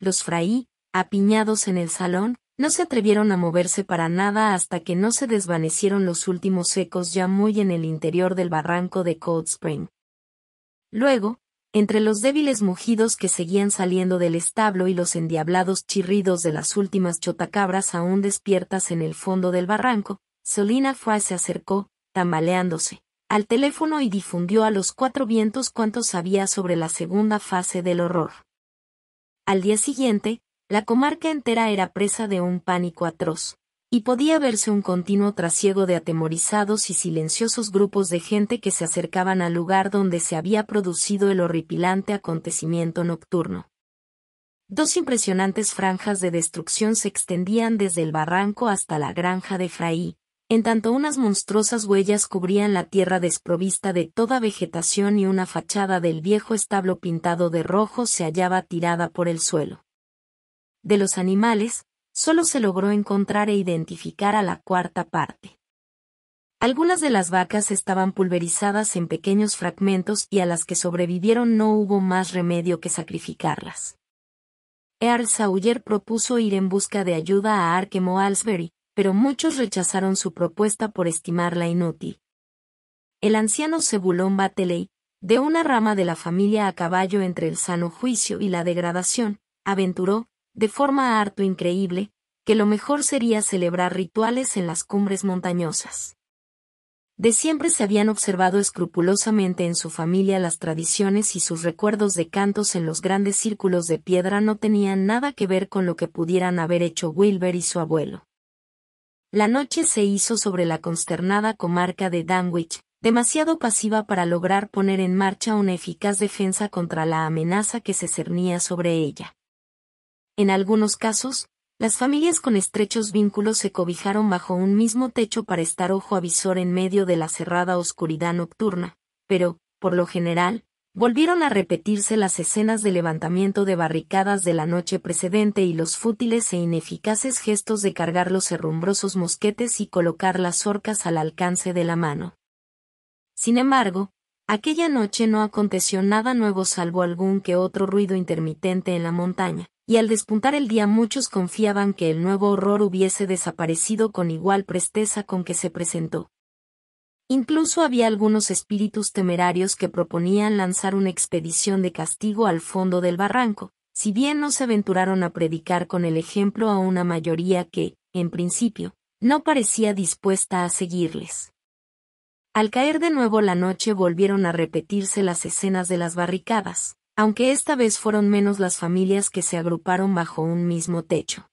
[SPEAKER 1] los fraí, apiñados en el salón, no se atrevieron a moverse para nada hasta que no se desvanecieron los últimos ecos ya muy en el interior del barranco de Cold Spring. Luego, entre los débiles mugidos que seguían saliendo del establo y los endiablados chirridos de las últimas chotacabras aún despiertas en el fondo del barranco, Solina Fray se acercó, tambaleándose, al teléfono y difundió a los cuatro vientos cuanto sabía sobre la segunda fase del horror. Al día siguiente, la comarca entera era presa de un pánico atroz, y podía verse un continuo trasiego de atemorizados y silenciosos grupos de gente que se acercaban al lugar donde se había producido el horripilante acontecimiento nocturno. Dos impresionantes franjas de destrucción se extendían desde el barranco hasta la granja de Fraí, en tanto unas monstruosas huellas cubrían la tierra desprovista de toda vegetación y una fachada del viejo establo pintado de rojo se hallaba tirada por el suelo. De los animales, solo se logró encontrar e identificar a la cuarta parte. Algunas de las vacas estaban pulverizadas en pequeños fragmentos y a las que sobrevivieron no hubo más remedio que sacrificarlas. Earl Sawyer propuso ir en busca de ayuda a Arkemo pero muchos rechazaron su propuesta por estimarla inútil. El anciano Sebulón Bateley, de una rama de la familia a caballo entre el sano juicio y la degradación, aventuró, de forma harto increíble, que lo mejor sería celebrar rituales en las cumbres montañosas. De siempre se habían observado escrupulosamente en su familia las tradiciones y sus recuerdos de cantos en los grandes círculos de piedra no tenían nada que ver con lo que pudieran haber hecho Wilber y su abuelo. La noche se hizo sobre la consternada comarca de Danwich, demasiado pasiva para lograr poner en marcha una eficaz defensa contra la amenaza que se cernía sobre ella. En algunos casos, las familias con estrechos vínculos se cobijaron bajo un mismo techo para estar ojo a visor en medio de la cerrada oscuridad nocturna, pero, por lo general, Volvieron a repetirse las escenas de levantamiento de barricadas de la noche precedente y los fútiles e ineficaces gestos de cargar los herrumbrosos mosquetes y colocar las horcas al alcance de la mano. Sin embargo, aquella noche no aconteció nada nuevo salvo algún que otro ruido intermitente en la montaña, y al despuntar el día muchos confiaban que el nuevo horror hubiese desaparecido con igual presteza con que se presentó. Incluso había algunos espíritus temerarios que proponían lanzar una expedición de castigo al fondo del barranco, si bien no se aventuraron a predicar con el ejemplo a una mayoría que, en principio, no parecía dispuesta a seguirles. Al caer de nuevo la noche volvieron a repetirse las escenas de las barricadas, aunque esta vez fueron menos las familias que se agruparon bajo un mismo techo.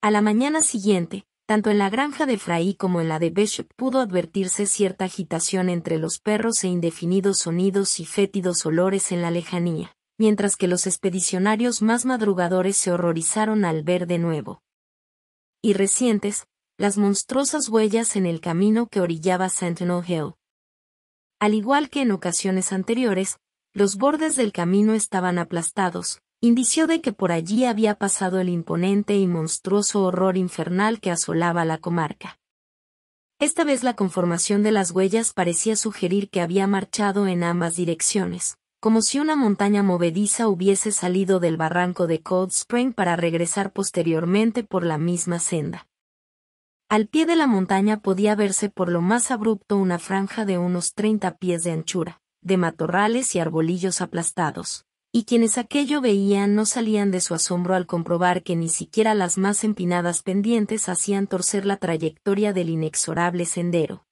[SPEAKER 1] A la mañana siguiente, tanto en la granja de Fray como en la de Bishop pudo advertirse cierta agitación entre los perros e indefinidos sonidos y fétidos olores en la lejanía, mientras que los expedicionarios más madrugadores se horrorizaron al ver de nuevo. Y recientes, las monstruosas huellas en el camino que orillaba Sentinel Hill. Al igual que en ocasiones anteriores, los bordes del camino estaban aplastados, indició de que por allí había pasado el imponente y monstruoso horror infernal que asolaba la comarca. Esta vez la conformación de las huellas parecía sugerir que había marchado en ambas direcciones, como si una montaña movediza hubiese salido del barranco de Cold Spring para regresar posteriormente por la misma senda. Al pie de la montaña podía verse por lo más abrupto una franja de unos 30 pies de anchura, de matorrales y arbolillos aplastados y quienes aquello veían no salían de su asombro al comprobar que ni siquiera las más empinadas pendientes hacían torcer la trayectoria del inexorable sendero.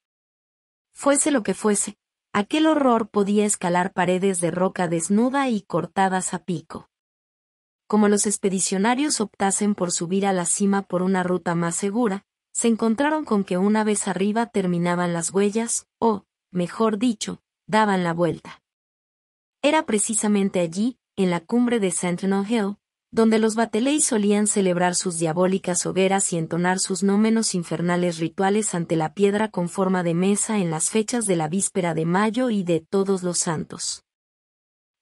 [SPEAKER 1] Fuese lo que fuese, aquel horror podía escalar paredes de roca desnuda y cortadas a pico. Como los expedicionarios optasen por subir a la cima por una ruta más segura, se encontraron con que una vez arriba terminaban las huellas, o, mejor dicho, daban la vuelta. Era precisamente allí, en la cumbre de Sentinel Hill, donde los bateleys solían celebrar sus diabólicas hogueras y entonar sus no menos infernales rituales ante la piedra con forma de mesa en las fechas de la víspera de mayo y de todos los santos.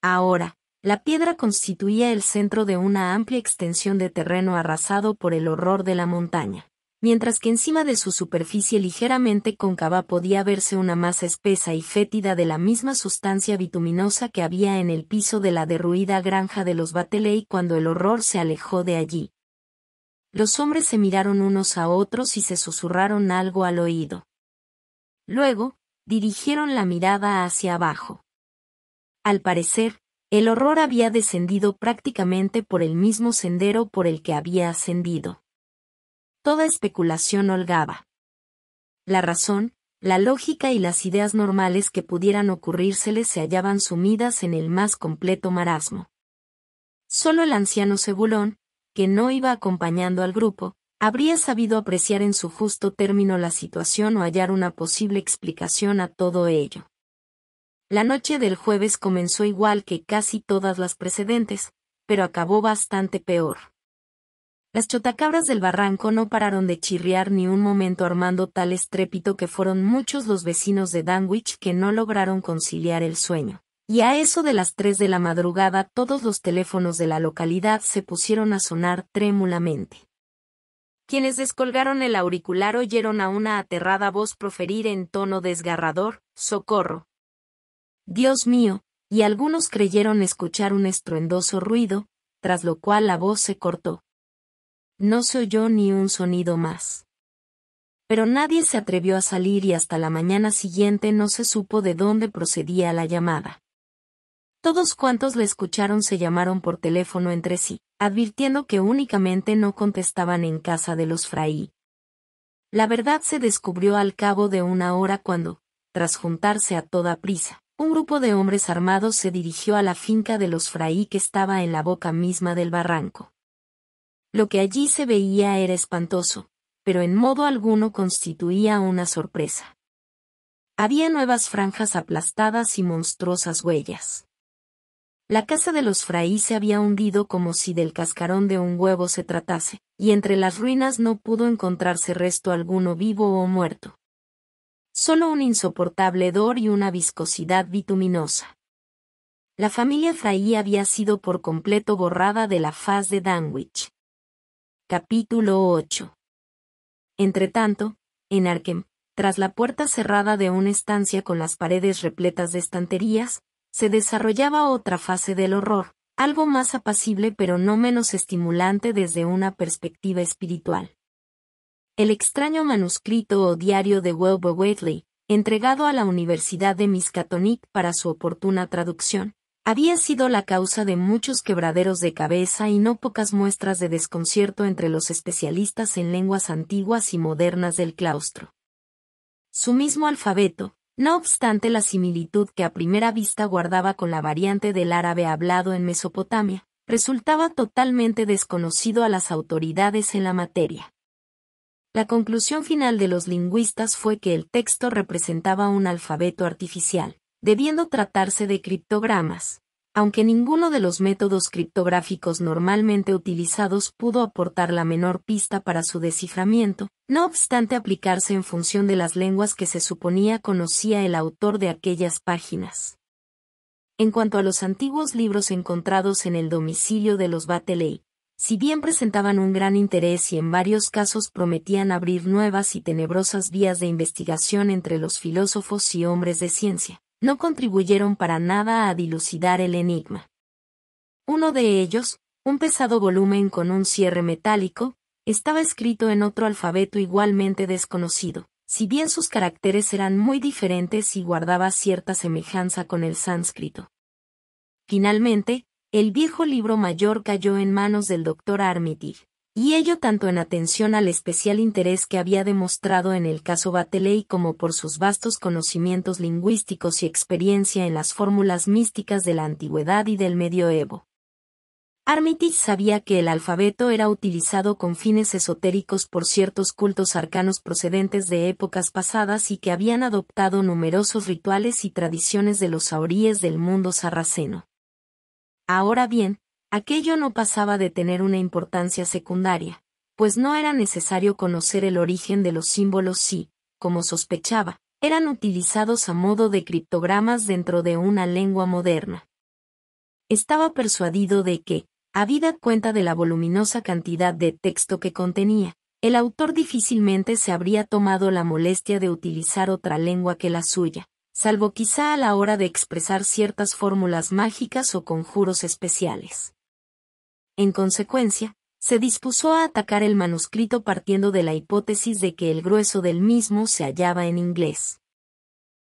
[SPEAKER 1] Ahora, la piedra constituía el centro de una amplia extensión de terreno arrasado por el horror de la montaña mientras que encima de su superficie ligeramente cóncava podía verse una masa espesa y fétida de la misma sustancia bituminosa que había en el piso de la derruida granja de los Bateley cuando el horror se alejó de allí. Los hombres se miraron unos a otros y se susurraron algo al oído. Luego, dirigieron la mirada hacia abajo. Al parecer, el horror había descendido prácticamente por el mismo sendero por el que había ascendido toda especulación holgaba. La razón, la lógica y las ideas normales que pudieran ocurrírsele se hallaban sumidas en el más completo marasmo. Solo el anciano Cebulón, que no iba acompañando al grupo, habría sabido apreciar en su justo término la situación o hallar una posible explicación a todo ello. La noche del jueves comenzó igual que casi todas las precedentes, pero acabó bastante peor. Las chotacabras del barranco no pararon de chirriar ni un momento armando tal estrépito que fueron muchos los vecinos de Danwich que no lograron conciliar el sueño. Y a eso de las tres de la madrugada todos los teléfonos de la localidad se pusieron a sonar trémulamente. Quienes descolgaron el auricular oyeron a una aterrada voz proferir en tono desgarrador, Socorro. Dios mío, y algunos creyeron escuchar un estruendoso ruido, tras lo cual la voz se cortó. No se oyó ni un sonido más. Pero nadie se atrevió a salir y hasta la mañana siguiente no se supo de dónde procedía la llamada. Todos cuantos le escucharon se llamaron por teléfono entre sí, advirtiendo que únicamente no contestaban en casa de los fraí. La verdad se descubrió al cabo de una hora cuando, tras juntarse a toda prisa, un grupo de hombres armados se dirigió a la finca de los fraí que estaba en la boca misma del barranco. Lo que allí se veía era espantoso, pero en modo alguno constituía una sorpresa. Había nuevas franjas aplastadas y monstruosas huellas. La casa de los Fraí se había hundido como si del cascarón de un huevo se tratase, y entre las ruinas no pudo encontrarse resto alguno vivo o muerto. Solo un insoportable hedor y una viscosidad bituminosa. La familia Fraí había sido por completo borrada de la faz de Danwich. Capítulo 8. Entretanto, en Arkham, tras la puerta cerrada de una estancia con las paredes repletas de estanterías, se desarrollaba otra fase del horror, algo más apacible pero no menos estimulante desde una perspectiva espiritual. El extraño manuscrito o diario de Wilbur Waitley, entregado a la Universidad de Miskatonic para su oportuna traducción, había sido la causa de muchos quebraderos de cabeza y no pocas muestras de desconcierto entre los especialistas en lenguas antiguas y modernas del claustro. Su mismo alfabeto, no obstante la similitud que a primera vista guardaba con la variante del árabe hablado en Mesopotamia, resultaba totalmente desconocido a las autoridades en la materia. La conclusión final de los lingüistas fue que el texto representaba un alfabeto artificial debiendo tratarse de criptogramas, aunque ninguno de los métodos criptográficos normalmente utilizados pudo aportar la menor pista para su desciframiento, no obstante aplicarse en función de las lenguas que se suponía conocía el autor de aquellas páginas. En cuanto a los antiguos libros encontrados en el domicilio de los Bateley, si bien presentaban un gran interés y en varios casos prometían abrir nuevas y tenebrosas vías de investigación entre los filósofos y hombres de ciencia, no contribuyeron para nada a dilucidar el enigma. Uno de ellos, un pesado volumen con un cierre metálico, estaba escrito en otro alfabeto igualmente desconocido, si bien sus caracteres eran muy diferentes y guardaba cierta semejanza con el sánscrito. Finalmente, el viejo libro mayor cayó en manos del doctor Armitage, y ello tanto en atención al especial interés que había demostrado en el caso Bateley como por sus vastos conocimientos lingüísticos y experiencia en las fórmulas místicas de la antigüedad y del medioevo. Armitage sabía que el alfabeto era utilizado con fines esotéricos por ciertos cultos arcanos procedentes de épocas pasadas y que habían adoptado numerosos rituales y tradiciones de los saoríes del mundo sarraceno. Ahora bien, Aquello no pasaba de tener una importancia secundaria, pues no era necesario conocer el origen de los símbolos si, como sospechaba, eran utilizados a modo de criptogramas dentro de una lengua moderna. Estaba persuadido de que, a vida cuenta de la voluminosa cantidad de texto que contenía, el autor difícilmente se habría tomado la molestia de utilizar otra lengua que la suya, salvo quizá a la hora de expresar ciertas fórmulas mágicas o conjuros especiales. En consecuencia, se dispuso a atacar el manuscrito partiendo de la hipótesis de que el grueso del mismo se hallaba en inglés.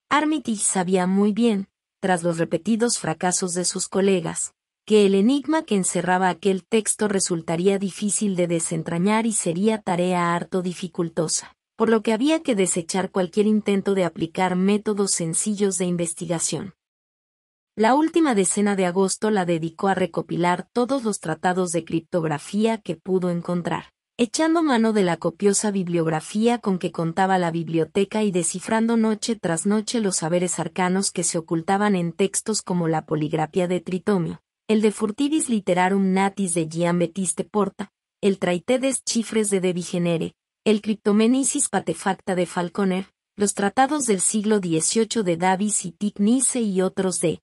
[SPEAKER 1] Armitage sabía muy bien, tras los repetidos fracasos de sus colegas, que el enigma que encerraba aquel texto resultaría difícil de desentrañar y sería tarea harto dificultosa, por lo que había que desechar cualquier intento de aplicar métodos sencillos de investigación. La última decena de agosto la dedicó a recopilar todos los tratados de criptografía que pudo encontrar, echando mano de la copiosa bibliografía con que contaba la biblioteca y descifrando noche tras noche los saberes arcanos que se ocultaban en textos como la poligrafía de Tritomio, el de Furtivis Literarum Natis de Giambetiste Porta, el des Chifres de De Vigenere, el Cryptomenisis Patefacta de Falconer, los tratados del siglo XVIII de Davis y Ticnice y otros de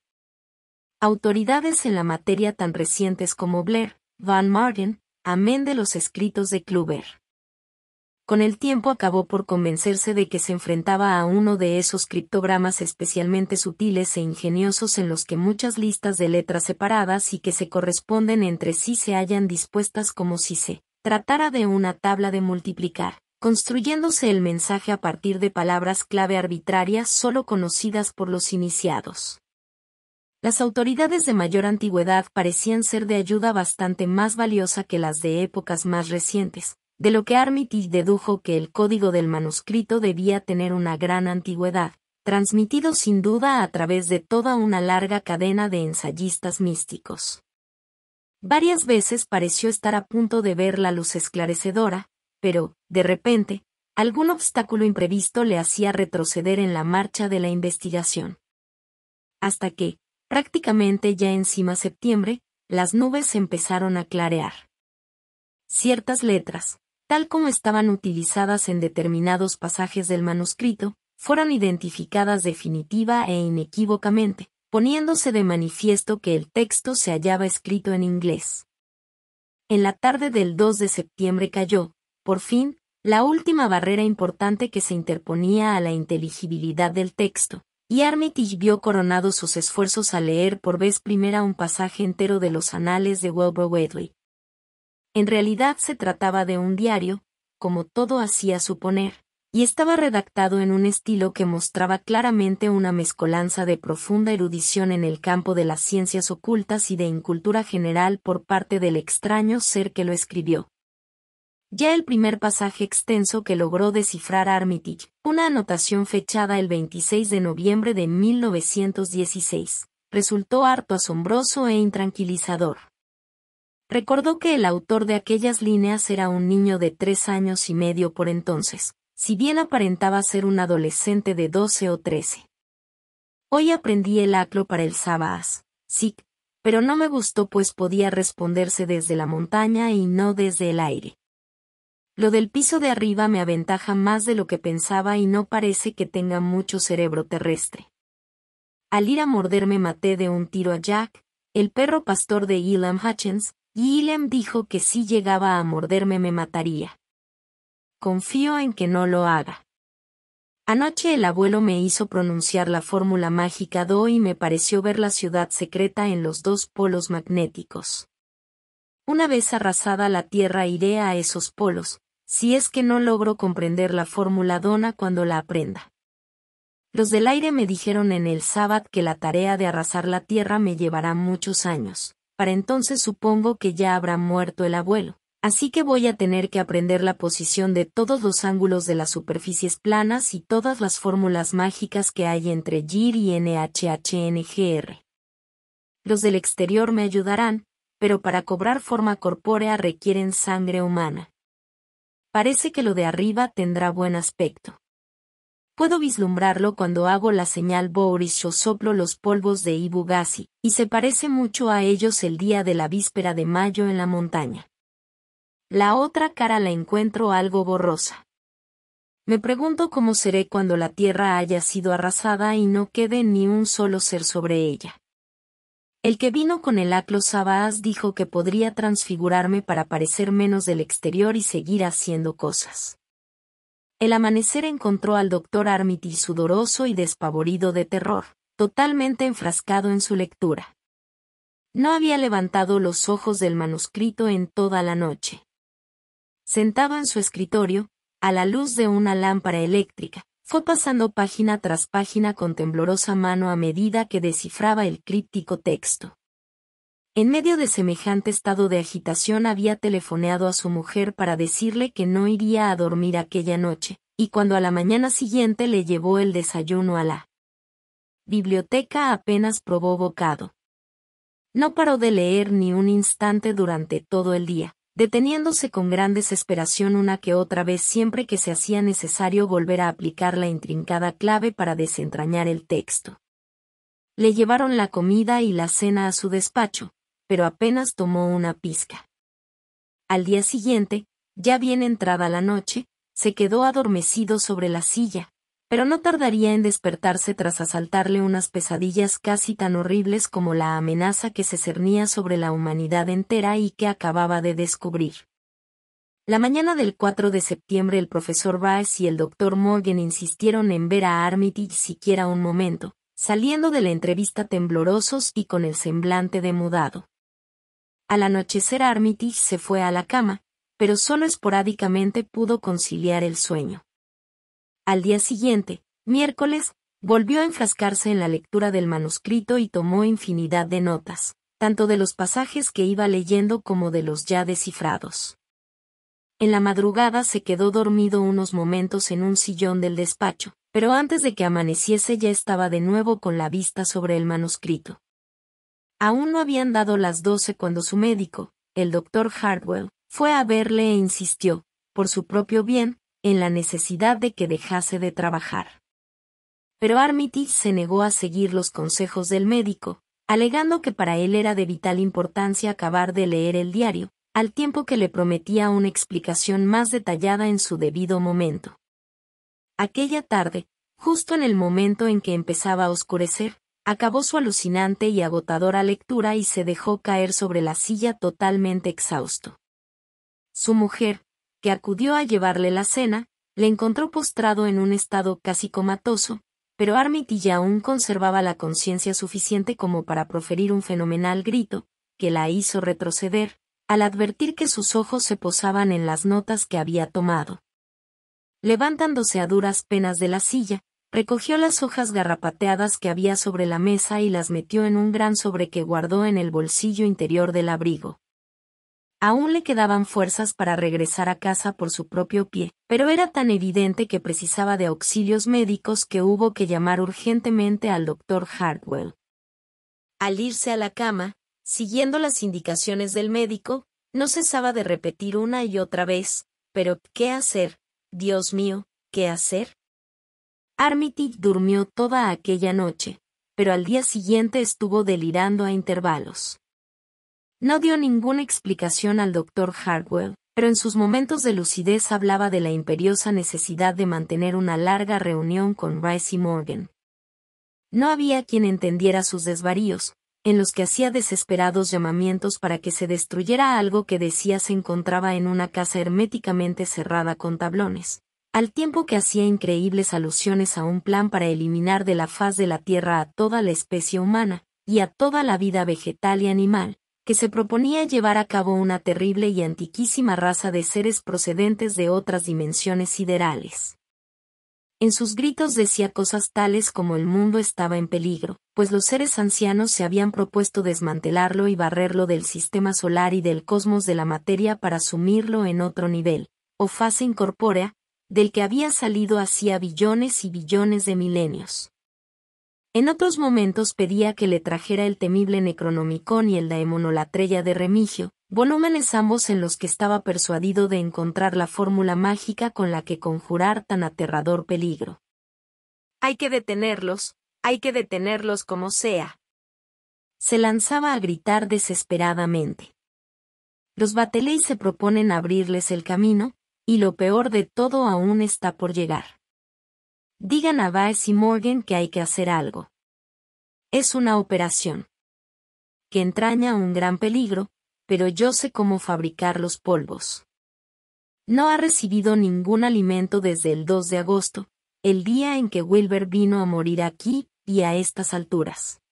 [SPEAKER 1] Autoridades en la materia tan recientes como Blair, Van Martin, amén de los escritos de Kluber. Con el tiempo acabó por convencerse de que se enfrentaba a uno de esos criptogramas especialmente sutiles e ingeniosos en los que muchas listas de letras separadas y que se corresponden entre sí se hallan dispuestas como si se tratara de una tabla de multiplicar, construyéndose el mensaje a partir de palabras clave arbitrarias solo conocidas por los iniciados. Las autoridades de mayor antigüedad parecían ser de ayuda bastante más valiosa que las de épocas más recientes, de lo que Armitage dedujo que el código del manuscrito debía tener una gran antigüedad, transmitido sin duda a través de toda una larga cadena de ensayistas místicos. Varias veces pareció estar a punto de ver la luz esclarecedora, pero, de repente, algún obstáculo imprevisto le hacía retroceder en la marcha de la investigación. Hasta que, Prácticamente ya encima septiembre, las nubes empezaron a clarear. Ciertas letras, tal como estaban utilizadas en determinados pasajes del manuscrito, fueron identificadas definitiva e inequívocamente, poniéndose de manifiesto que el texto se hallaba escrito en inglés. En la tarde del 2 de septiembre cayó, por fin, la última barrera importante que se interponía a la inteligibilidad del texto, y Armitage vio coronados sus esfuerzos al leer por vez primera un pasaje entero de los anales de Wilbur Wedley. En realidad se trataba de un diario, como todo hacía suponer, y estaba redactado en un estilo que mostraba claramente una mezcolanza de profunda erudición en el campo de las ciencias ocultas y de incultura general por parte del extraño ser que lo escribió ya el primer pasaje extenso que logró descifrar Armitage, una anotación fechada el 26 de noviembre de 1916, resultó harto asombroso e intranquilizador. Recordó que el autor de aquellas líneas era un niño de tres años y medio por entonces, si bien aparentaba ser un adolescente de doce o trece. Hoy aprendí el aclo para el Sabaas, SIC, pero no me gustó pues podía responderse desde la montaña y no desde el aire. Lo del piso de arriba me aventaja más de lo que pensaba y no parece que tenga mucho cerebro terrestre. Al ir a morderme maté de un tiro a Jack, el perro pastor de Elam Hutchins, y Elam dijo que si llegaba a morderme me mataría. Confío en que no lo haga. Anoche el abuelo me hizo pronunciar la fórmula mágica Do y me pareció ver la ciudad secreta en los dos polos magnéticos. Una vez arrasada la Tierra iré a esos polos, si es que no logro comprender la fórmula dona cuando la aprenda. Los del aire me dijeron en el sábado que la tarea de arrasar la tierra me llevará muchos años, para entonces supongo que ya habrá muerto el abuelo, así que voy a tener que aprender la posición de todos los ángulos de las superficies planas y todas las fórmulas mágicas que hay entre JIR y NHHNGR. Los del exterior me ayudarán, pero para cobrar forma corpórea requieren sangre humana Parece que lo de arriba tendrá buen aspecto. Puedo vislumbrarlo cuando hago la señal Boris o soplo los polvos de Ibugasi, y se parece mucho a ellos el día de la víspera de mayo en la montaña. La otra cara la encuentro algo borrosa. Me pregunto cómo seré cuando la tierra haya sido arrasada y no quede ni un solo ser sobre ella. El que vino con el Aclos dijo que podría transfigurarme para parecer menos del exterior y seguir haciendo cosas. El amanecer encontró al doctor Armity sudoroso y despavorido de terror, totalmente enfrascado en su lectura. No había levantado los ojos del manuscrito en toda la noche. Sentado en su escritorio, a la luz de una lámpara eléctrica, fue pasando página tras página con temblorosa mano a medida que descifraba el críptico texto. En medio de semejante estado de agitación había telefoneado a su mujer para decirle que no iría a dormir aquella noche, y cuando a la mañana siguiente le llevó el desayuno a la biblioteca apenas probó bocado. No paró de leer ni un instante durante todo el día, deteniéndose con gran desesperación una que otra vez siempre que se hacía necesario volver a aplicar la intrincada clave para desentrañar el texto. Le llevaron la comida y la cena a su despacho, pero apenas tomó una pizca. Al día siguiente, ya bien entrada la noche, se quedó adormecido sobre la silla, pero no tardaría en despertarse tras asaltarle unas pesadillas casi tan horribles como la amenaza que se cernía sobre la humanidad entera y que acababa de descubrir. La mañana del 4 de septiembre el profesor Baez y el doctor Morgan insistieron en ver a Armitage siquiera un momento, saliendo de la entrevista temblorosos y con el semblante demudado. Al anochecer Armitage se fue a la cama, pero solo esporádicamente pudo conciliar el sueño. Al día siguiente, miércoles, volvió a enfrascarse en la lectura del manuscrito y tomó infinidad de notas, tanto de los pasajes que iba leyendo como de los ya descifrados. En la madrugada se quedó dormido unos momentos en un sillón del despacho, pero antes de que amaneciese ya estaba de nuevo con la vista sobre el manuscrito. Aún no habían dado las doce cuando su médico, el doctor Hardwell, fue a verle e insistió, por su propio bien, en la necesidad de que dejase de trabajar. Pero Armitage se negó a seguir los consejos del médico, alegando que para él era de vital importancia acabar de leer el diario, al tiempo que le prometía una explicación más detallada en su debido momento. Aquella tarde, justo en el momento en que empezaba a oscurecer, acabó su alucinante y agotadora lectura y se dejó caer sobre la silla totalmente exhausto. Su mujer, que acudió a llevarle la cena, le encontró postrado en un estado casi comatoso, pero Armitage aún conservaba la conciencia suficiente como para proferir un fenomenal grito, que la hizo retroceder, al advertir que sus ojos se posaban en las notas que había tomado. Levantándose a duras penas de la silla, recogió las hojas garrapateadas que había sobre la mesa y las metió en un gran sobre que guardó en el bolsillo interior del abrigo. Aún le quedaban fuerzas para regresar a casa por su propio pie, pero era tan evidente que precisaba de auxilios médicos que hubo que llamar urgentemente al doctor Hartwell. Al irse a la cama, siguiendo las indicaciones del médico, no cesaba de repetir una y otra vez, pero ¿qué hacer? Dios mío, ¿qué hacer? Armitage durmió toda aquella noche, pero al día siguiente estuvo delirando a intervalos. No dio ninguna explicación al doctor Hartwell, pero en sus momentos de lucidez hablaba de la imperiosa necesidad de mantener una larga reunión con Rice y Morgan. No había quien entendiera sus desvaríos, en los que hacía desesperados llamamientos para que se destruyera algo que decía se encontraba en una casa herméticamente cerrada con tablones, al tiempo que hacía increíbles alusiones a un plan para eliminar de la faz de la Tierra a toda la especie humana, y a toda la vida vegetal y animal, que se proponía llevar a cabo una terrible y antiquísima raza de seres procedentes de otras dimensiones siderales. En sus gritos decía cosas tales como el mundo estaba en peligro, pues los seres ancianos se habían propuesto desmantelarlo y barrerlo del sistema solar y del cosmos de la materia para sumirlo en otro nivel, o fase incorpórea, del que había salido hacía billones y billones de milenios. En otros momentos pedía que le trajera el temible Necronomicon y el daemonolatrella de Remigio, volúmenes ambos en los que estaba persuadido de encontrar la fórmula mágica con la que conjurar tan aterrador peligro. Hay que detenerlos, hay que detenerlos como sea. Se lanzaba a gritar desesperadamente. Los Bateley se proponen abrirles el camino, y lo peor de todo aún está por llegar. Digan a Baez y Morgan que hay que hacer algo. Es una operación que entraña un gran peligro, pero yo sé cómo fabricar los polvos. No ha recibido ningún alimento desde el 2 de agosto, el día en que Wilber vino a morir aquí y a estas alturas.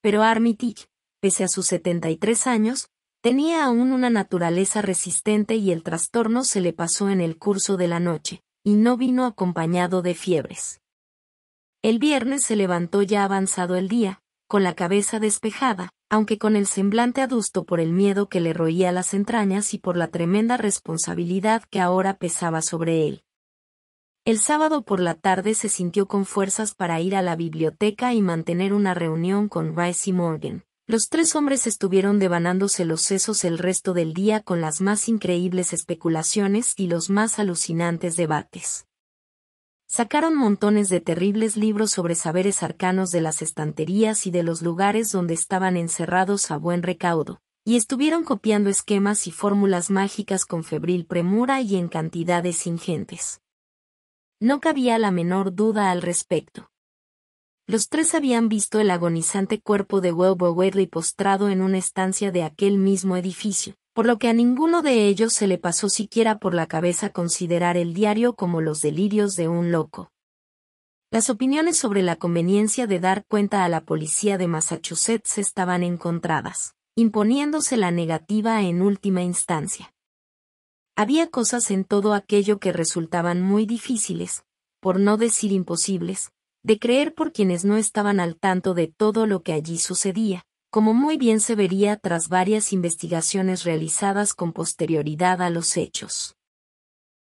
[SPEAKER 1] Pero Armitage, pese a sus 73 años, tenía aún una naturaleza resistente y el trastorno se le pasó en el curso de la noche y no vino acompañado de fiebres. El viernes se levantó ya avanzado el día, con la cabeza despejada, aunque con el semblante adusto por el miedo que le roía las entrañas y por la tremenda responsabilidad que ahora pesaba sobre él. El sábado por la tarde se sintió con fuerzas para ir a la biblioteca y mantener una reunión con Rice y Morgan. Los tres hombres estuvieron devanándose los sesos el resto del día con las más increíbles especulaciones y los más alucinantes debates. Sacaron montones de terribles libros sobre saberes arcanos de las estanterías y de los lugares donde estaban encerrados a buen recaudo, y estuvieron copiando esquemas y fórmulas mágicas con febril premura y en cantidades ingentes. No cabía la menor duda al respecto. Los tres habían visto el agonizante cuerpo de Wilbur Wesley postrado en una estancia de aquel mismo edificio, por lo que a ninguno de ellos se le pasó siquiera por la cabeza considerar el diario como los delirios de un loco. Las opiniones sobre la conveniencia de dar cuenta a la policía de Massachusetts estaban encontradas, imponiéndose la negativa en última instancia. Había cosas en todo aquello que resultaban muy difíciles, por no decir imposibles, de creer por quienes no estaban al tanto de todo lo que allí sucedía, como muy bien se vería tras varias investigaciones realizadas con posterioridad a los hechos.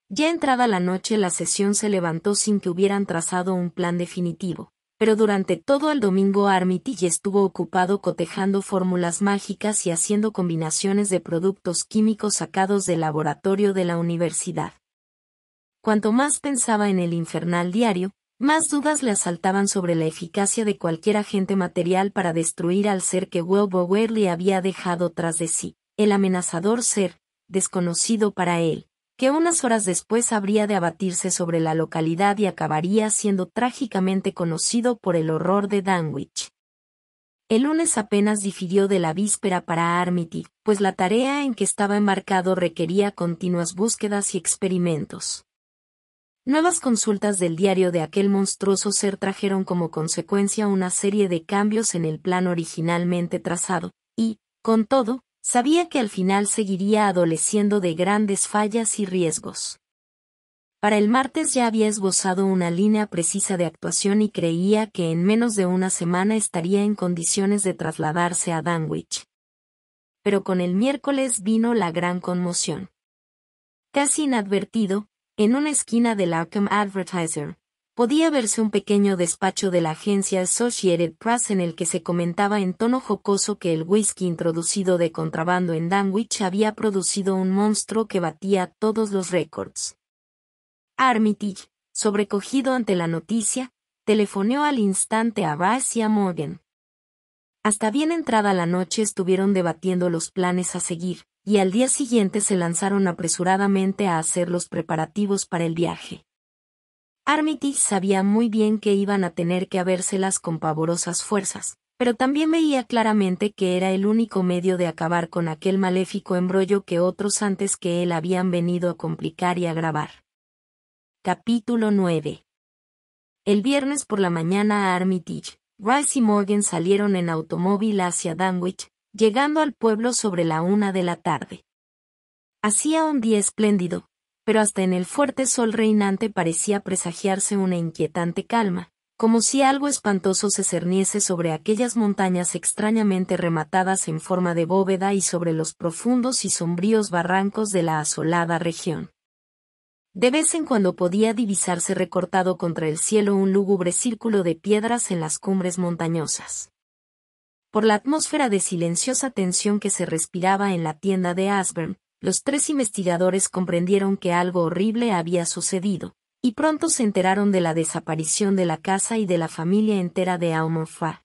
[SPEAKER 1] Ya entrada la noche la sesión se levantó sin que hubieran trazado un plan definitivo, pero durante todo el domingo Armitage estuvo ocupado cotejando fórmulas mágicas y haciendo combinaciones de productos químicos sacados del laboratorio de la universidad. Cuanto más pensaba en el infernal diario, más dudas le asaltaban sobre la eficacia de cualquier agente material para destruir al ser que Will había dejado tras de sí, el amenazador ser, desconocido para él, que unas horas después habría de abatirse sobre la localidad y acabaría siendo trágicamente conocido por el horror de Danwich. El lunes apenas difirió de la víspera para Armity, pues la tarea en que estaba embarcado requería continuas búsquedas y experimentos. Nuevas consultas del diario de aquel monstruoso ser trajeron como consecuencia una serie de cambios en el plan originalmente trazado, y, con todo, sabía que al final seguiría adoleciendo de grandes fallas y riesgos. Para el martes ya había esbozado una línea precisa de actuación y creía que en menos de una semana estaría en condiciones de trasladarse a Danwich. Pero con el miércoles vino la gran conmoción. Casi inadvertido, en una esquina del Arkham Advertiser, podía verse un pequeño despacho de la agencia Associated Press en el que se comentaba en tono jocoso que el whisky introducido de contrabando en Danwich había producido un monstruo que batía todos los récords. Armitage, sobrecogido ante la noticia, telefoneó al instante a Rice y a Morgan. Hasta bien entrada la noche estuvieron debatiendo los planes a seguir, y al día siguiente se lanzaron apresuradamente a hacer los preparativos para el viaje. Armitage sabía muy bien que iban a tener que habérselas con pavorosas fuerzas, pero también veía claramente que era el único medio de acabar con aquel maléfico embrollo que otros antes que él habían venido a complicar y agravar. Capítulo 9 El viernes por la mañana a Armitage, Rice y Morgan salieron en automóvil hacia Danwich, llegando al pueblo sobre la una de la tarde. Hacía un día espléndido, pero hasta en el fuerte sol reinante parecía presagiarse una inquietante calma, como si algo espantoso se cerniese sobre aquellas montañas extrañamente rematadas en forma de bóveda y sobre los profundos y sombríos barrancos de la asolada región. De vez en cuando podía divisarse recortado contra el cielo un lúgubre círculo de piedras en las cumbres montañosas. Por la atmósfera de silenciosa tensión que se respiraba en la tienda de Asburn, los tres investigadores comprendieron que algo horrible había sucedido, y pronto se enteraron de la desaparición de la casa y de la familia entera de Aumonfa.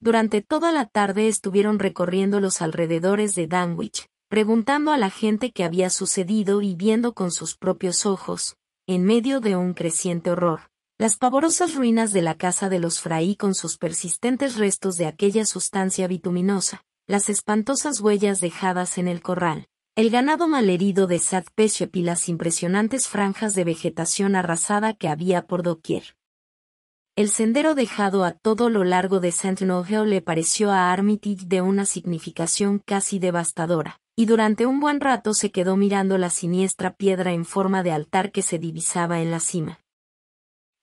[SPEAKER 1] Durante toda la tarde estuvieron recorriendo los alrededores de Danwich, preguntando a la gente qué había sucedido y viendo con sus propios ojos, en medio de un creciente horror las pavorosas ruinas de la casa de los Fraí con sus persistentes restos de aquella sustancia bituminosa, las espantosas huellas dejadas en el corral, el ganado malherido de Sad Peshep y las impresionantes franjas de vegetación arrasada que había por doquier. El sendero dejado a todo lo largo de saint Nogeau le pareció a Armitage de una significación casi devastadora, y durante un buen rato se quedó mirando la siniestra piedra en forma de altar que se divisaba en la cima.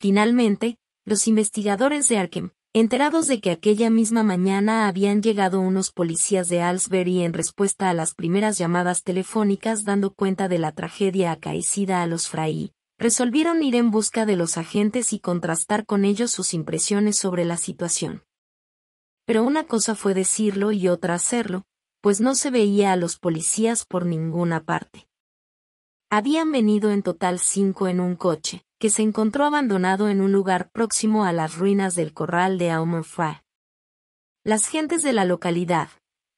[SPEAKER 1] Finalmente, los investigadores de Arkham, enterados de que aquella misma mañana habían llegado unos policías de Alsbury en respuesta a las primeras llamadas telefónicas dando cuenta de la tragedia acaecida a los Fray, resolvieron ir en busca de los agentes y contrastar con ellos sus impresiones sobre la situación. Pero una cosa fue decirlo y otra hacerlo, pues no se veía a los policías por ninguna parte. Habían venido en total cinco en un coche, que se encontró abandonado en un lugar próximo a las ruinas del corral de Aumonfray. Las gentes de la localidad,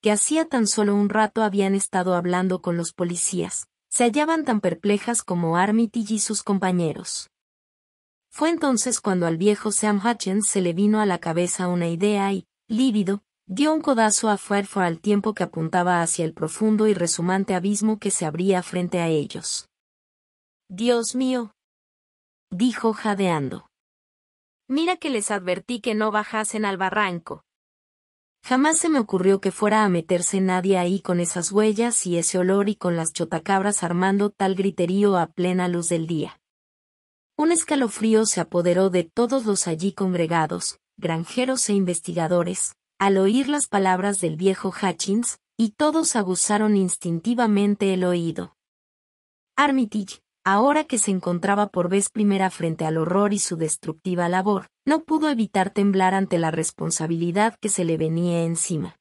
[SPEAKER 1] que hacía tan solo un rato habían estado hablando con los policías, se hallaban tan perplejas como Armitage y sus compañeros. Fue entonces cuando al viejo Sam Hutchins se le vino a la cabeza una idea y, lívido, dio un codazo a Fairford al tiempo que apuntaba hacia el profundo y resumante abismo que se abría frente a ellos. Dios mío, dijo jadeando. Mira que les advertí que no bajasen al barranco. Jamás se me ocurrió que fuera a meterse nadie ahí con esas huellas y ese olor y con las chotacabras armando tal griterío a plena luz del día. Un escalofrío se apoderó de todos los allí congregados, granjeros e investigadores, al oír las palabras del viejo Hutchins, y todos aguzaron instintivamente el oído. Armitage, ahora que se encontraba por vez primera frente al horror y su destructiva labor, no pudo evitar temblar ante la responsabilidad que se le venía encima.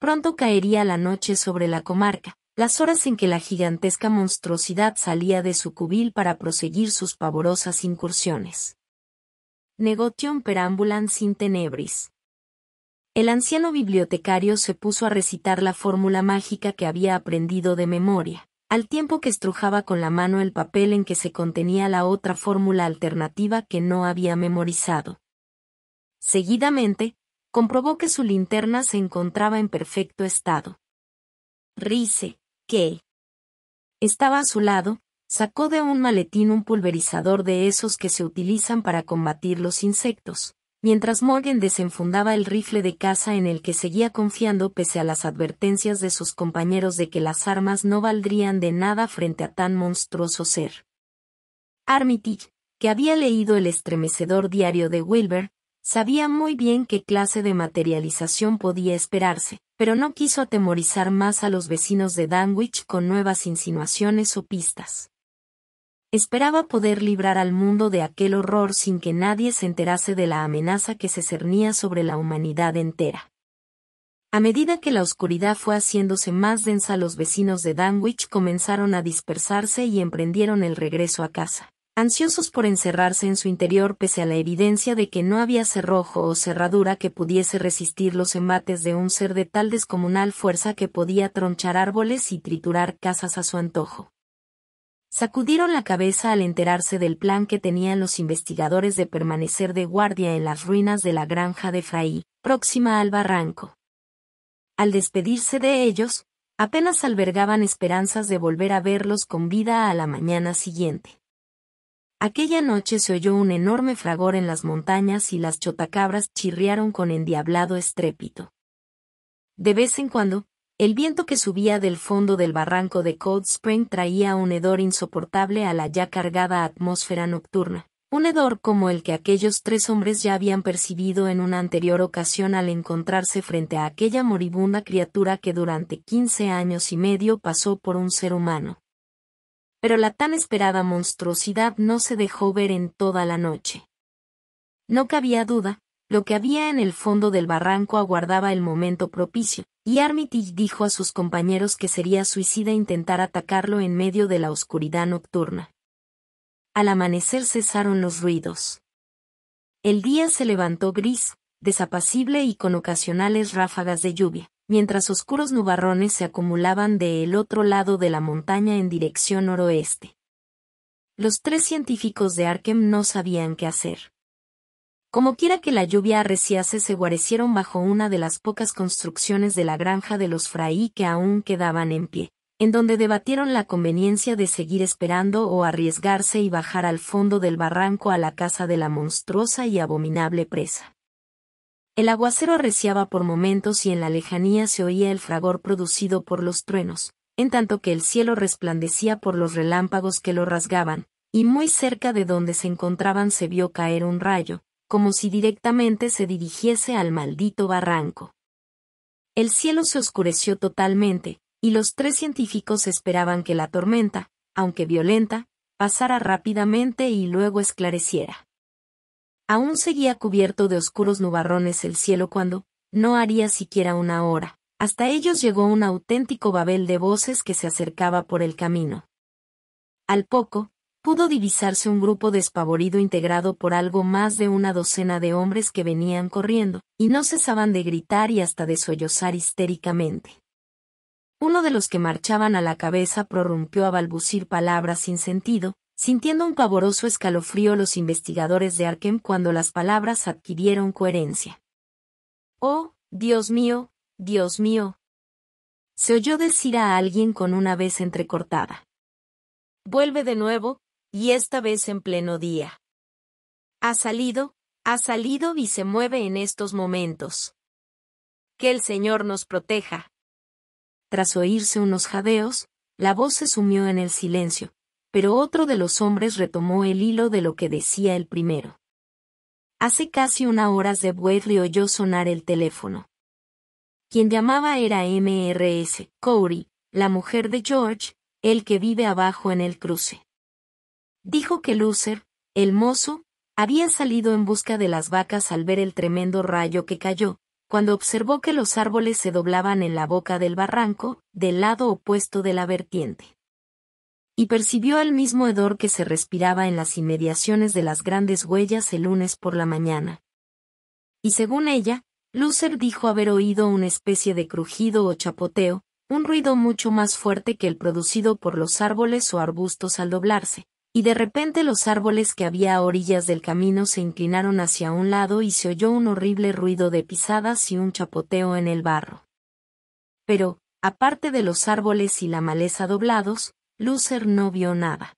[SPEAKER 1] Pronto caería la noche sobre la comarca, las horas en que la gigantesca monstruosidad salía de su cubil para proseguir sus pavorosas incursiones. Negotium perambulans sin tenebris. El anciano bibliotecario se puso a recitar la fórmula mágica que había aprendido de memoria, al tiempo que estrujaba con la mano el papel en que se contenía la otra fórmula alternativa que no había memorizado. Seguidamente, comprobó que su linterna se encontraba en perfecto estado. Rice, que estaba a su lado, sacó de un maletín un pulverizador de esos que se utilizan para combatir los insectos mientras Morgan desenfundaba el rifle de caza en el que seguía confiando pese a las advertencias de sus compañeros de que las armas no valdrían de nada frente a tan monstruoso ser. Armitage, que había leído el estremecedor diario de Wilbur, sabía muy bien qué clase de materialización podía esperarse, pero no quiso atemorizar más a los vecinos de Danwich con nuevas insinuaciones o pistas. Esperaba poder librar al mundo de aquel horror sin que nadie se enterase de la amenaza que se cernía sobre la humanidad entera. A medida que la oscuridad fue haciéndose más densa, los vecinos de Danwich comenzaron a dispersarse y emprendieron el regreso a casa, ansiosos por encerrarse en su interior pese a la evidencia de que no había cerrojo o cerradura que pudiese resistir los embates de un ser de tal descomunal fuerza que podía tronchar árboles y triturar casas a su antojo. Sacudieron la cabeza al enterarse del plan que tenían los investigadores de permanecer de guardia en las ruinas de la granja de Fraí, próxima al barranco. Al despedirse de ellos, apenas albergaban esperanzas de volver a verlos con vida a la mañana siguiente. Aquella noche se oyó un enorme fragor en las montañas y las chotacabras chirriaron con endiablado estrépito. De vez en cuando, el viento que subía del fondo del barranco de Cold Spring traía un hedor insoportable a la ya cargada atmósfera nocturna, un hedor como el que aquellos tres hombres ya habían percibido en una anterior ocasión al encontrarse frente a aquella moribunda criatura que durante quince años y medio pasó por un ser humano. Pero la tan esperada monstruosidad no se dejó ver en toda la noche. No cabía duda, lo que había en el fondo del barranco aguardaba el momento propicio, y Armitage dijo a sus compañeros que sería suicida intentar atacarlo en medio de la oscuridad nocturna. Al amanecer cesaron los ruidos. El día se levantó gris, desapacible y con ocasionales ráfagas de lluvia, mientras oscuros nubarrones se acumulaban de el otro lado de la montaña en dirección noroeste. Los tres científicos de Arkham no sabían qué hacer. Como quiera que la lluvia arreciase, se guarecieron bajo una de las pocas construcciones de la granja de los Fraí que aún quedaban en pie, en donde debatieron la conveniencia de seguir esperando o arriesgarse y bajar al fondo del barranco a la casa de la monstruosa y abominable presa. El aguacero arreciaba por momentos y en la lejanía se oía el fragor producido por los truenos, en tanto que el cielo resplandecía por los relámpagos que lo rasgaban, y muy cerca de donde se encontraban se vio caer un rayo, como si directamente se dirigiese al maldito barranco. El cielo se oscureció totalmente, y los tres científicos esperaban que la tormenta, aunque violenta, pasara rápidamente y luego esclareciera. Aún seguía cubierto de oscuros nubarrones el cielo cuando, no haría siquiera una hora, hasta ellos llegó un auténtico babel de voces que se acercaba por el camino. Al poco, pudo divisarse un grupo despavorido integrado por algo más de una docena de hombres que venían corriendo, y no cesaban de gritar y hasta de sollozar histéricamente. Uno de los que marchaban a la cabeza prorrumpió a balbucir palabras sin sentido, sintiendo un pavoroso escalofrío los investigadores de Arkham cuando las palabras adquirieron coherencia. Oh, Dios mío, Dios mío. Se oyó decir a alguien con una vez entrecortada. Vuelve de nuevo, y esta vez en pleno día. Ha salido, ha salido y se mueve en estos momentos. Que el Señor nos proteja. Tras oírse unos jadeos, la voz se sumió en el silencio, pero otro de los hombres retomó el hilo de lo que decía el primero. Hace casi una hora le oyó sonar el teléfono. Quien llamaba era MRS, Corey, la mujer de George, el que vive abajo en el cruce. Dijo que Lucer, el mozo, había salido en busca de las vacas al ver el tremendo rayo que cayó, cuando observó que los árboles se doblaban en la boca del barranco, del lado opuesto de la vertiente. Y percibió el mismo hedor que se respiraba en las inmediaciones de las grandes huellas el lunes por la mañana. Y según ella, Lucer dijo haber oído una especie de crujido o chapoteo, un ruido mucho más fuerte que el producido por los árboles o arbustos al doblarse, y de repente los árboles que había a orillas del camino se inclinaron hacia un lado y se oyó un horrible ruido de pisadas y un chapoteo en el barro. Pero, aparte de los árboles y la maleza doblados, Lucer no vio nada.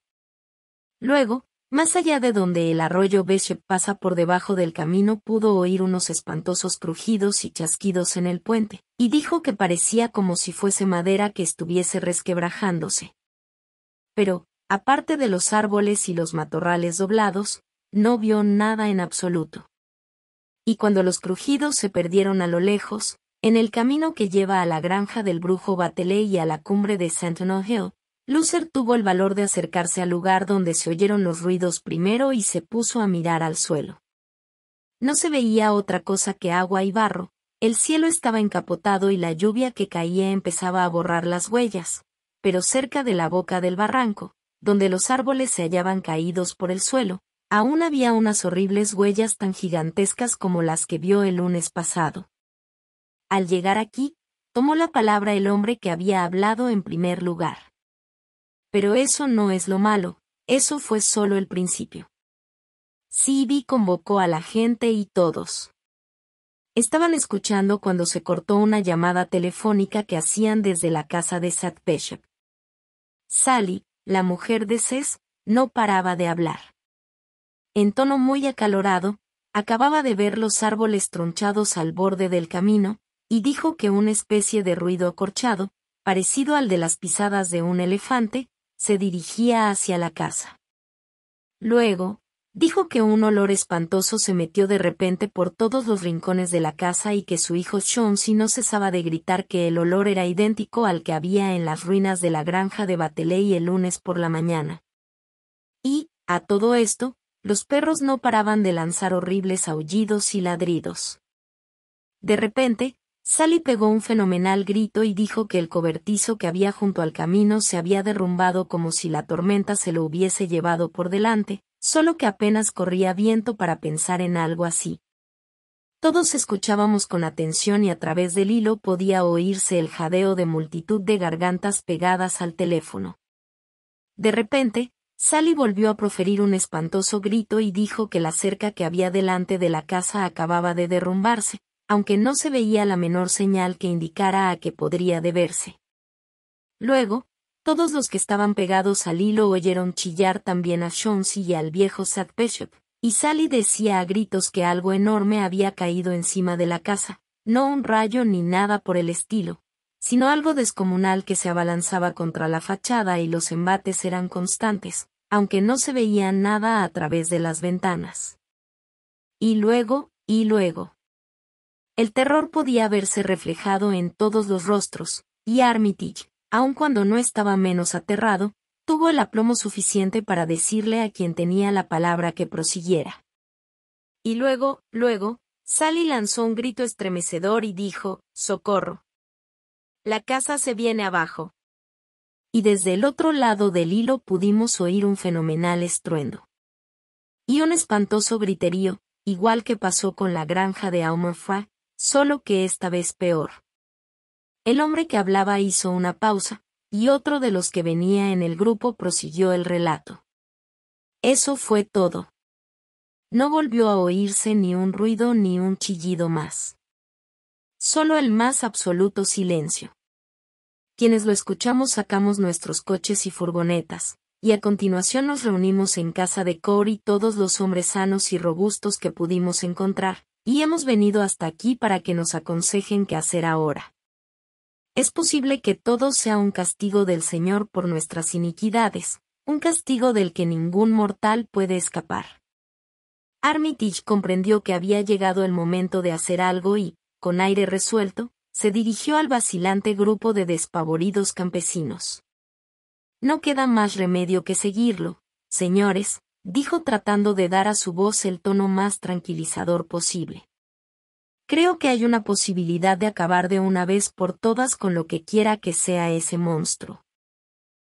[SPEAKER 1] Luego, más allá de donde el arroyo Beshe pasa por debajo del camino pudo oír unos espantosos crujidos y chasquidos en el puente, y dijo que parecía como si fuese madera que estuviese resquebrajándose. Pero, aparte de los árboles y los matorrales doblados, no vio nada en absoluto. Y cuando los crujidos se perdieron a lo lejos, en el camino que lleva a la granja del brujo Bateley y a la cumbre de Sentinel Hill, Lucer tuvo el valor de acercarse al lugar donde se oyeron los ruidos primero y se puso a mirar al suelo. No se veía otra cosa que agua y barro, el cielo estaba encapotado y la lluvia que caía empezaba a borrar las huellas, pero cerca de la boca del barranco, donde los árboles se hallaban caídos por el suelo, aún había unas horribles huellas tan gigantescas como las que vio el lunes pasado. Al llegar aquí, tomó la palabra el hombre que había hablado en primer lugar. Pero eso no es lo malo, eso fue solo el principio. Sibi convocó a la gente y todos. Estaban escuchando cuando se cortó una llamada telefónica que hacían desde la casa de Sat Sally, la mujer de Cés, no paraba de hablar. En tono muy acalorado, acababa de ver los árboles tronchados al borde del camino, y dijo que una especie de ruido acorchado, parecido al de las pisadas de un elefante, se dirigía hacia la casa. Luego, Dijo que un olor espantoso se metió de repente por todos los rincones de la casa y que su hijo si no cesaba de gritar que el olor era idéntico al que había en las ruinas de la granja de Bateley el lunes por la mañana. Y, a todo esto, los perros no paraban de lanzar horribles aullidos y ladridos. De repente, Sally pegó un fenomenal grito y dijo que el cobertizo que había junto al camino se había derrumbado como si la tormenta se lo hubiese llevado por delante, solo que apenas corría viento para pensar en algo así. Todos escuchábamos con atención y a través del hilo podía oírse el jadeo de multitud de gargantas pegadas al teléfono. De repente, Sally volvió a proferir un espantoso grito y dijo que la cerca que había delante de la casa acababa de derrumbarse, aunque no se veía la menor señal que indicara a que podría deberse. Luego, todos los que estaban pegados al hilo oyeron chillar también a Chauncey y al viejo Sad Bishop, y Sally decía a gritos que algo enorme había caído encima de la casa, no un rayo ni nada por el estilo, sino algo descomunal que se abalanzaba contra la fachada y los embates eran constantes, aunque no se veía nada a través de las ventanas. Y luego, y luego. El terror podía verse reflejado en todos los rostros, y Armitage, aun cuando no estaba menos aterrado, tuvo el aplomo suficiente para decirle a quien tenía la palabra que prosiguiera. Y luego, luego, Sally lanzó un grito estremecedor y dijo, Socorro. La casa se viene abajo. Y desde el otro lado del hilo pudimos oír un fenomenal estruendo. Y un espantoso griterío, igual que pasó con la granja de Aumanfra, solo que esta vez peor. El hombre que hablaba hizo una pausa, y otro de los que venía en el grupo prosiguió el relato. Eso fue todo. No volvió a oírse ni un ruido ni un chillido más. Solo el más absoluto silencio. Quienes lo escuchamos sacamos nuestros coches y furgonetas, y a continuación nos reunimos en casa de Cory todos los hombres sanos y robustos que pudimos encontrar, y hemos venido hasta aquí para que nos aconsejen qué hacer ahora. Es posible que todo sea un castigo del Señor por nuestras iniquidades, un castigo del que ningún mortal puede escapar. Armitage comprendió que había llegado el momento de hacer algo y, con aire resuelto, se dirigió al vacilante grupo de despavoridos campesinos. No queda más remedio que seguirlo, señores, dijo tratando de dar a su voz el tono más tranquilizador posible. Creo que hay una posibilidad de acabar de una vez por todas con lo que quiera que sea ese monstruo.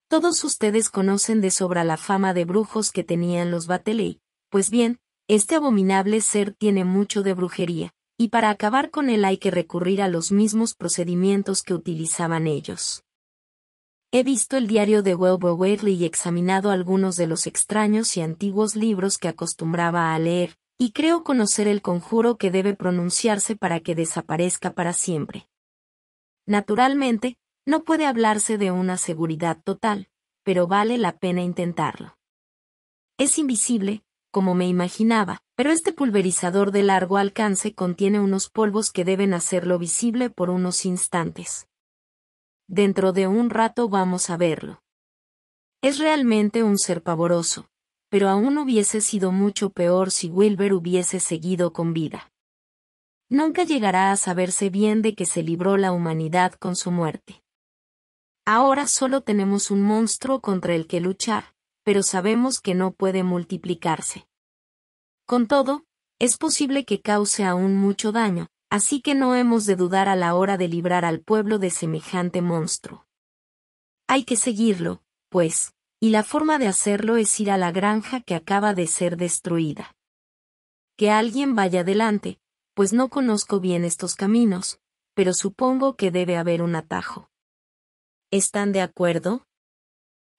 [SPEAKER 1] Todos ustedes conocen de sobra la fama de brujos que tenían los Bateley, pues bien, este abominable ser tiene mucho de brujería, y para acabar con él hay que recurrir a los mismos procedimientos que utilizaban ellos. He visto el diario de Wilbur Whaley y examinado algunos de los extraños y antiguos libros que acostumbraba a leer, y creo conocer el conjuro que debe pronunciarse para que desaparezca para siempre. Naturalmente, no puede hablarse de una seguridad total, pero vale la pena intentarlo. Es invisible, como me imaginaba, pero este pulverizador de largo alcance contiene unos polvos que deben hacerlo visible por unos instantes. Dentro de un rato vamos a verlo. Es realmente un ser pavoroso, pero aún hubiese sido mucho peor si Wilber hubiese seguido con vida. Nunca llegará a saberse bien de que se libró la humanidad con su muerte. Ahora solo tenemos un monstruo contra el que luchar, pero sabemos que no puede multiplicarse. Con todo, es posible que cause aún mucho daño, así que no hemos de dudar a la hora de librar al pueblo de semejante monstruo. Hay que seguirlo, pues. Y la forma de hacerlo es ir a la granja que acaba de ser destruida. Que alguien vaya adelante, pues no conozco bien estos caminos, pero supongo que debe haber un atajo. ¿Están de acuerdo?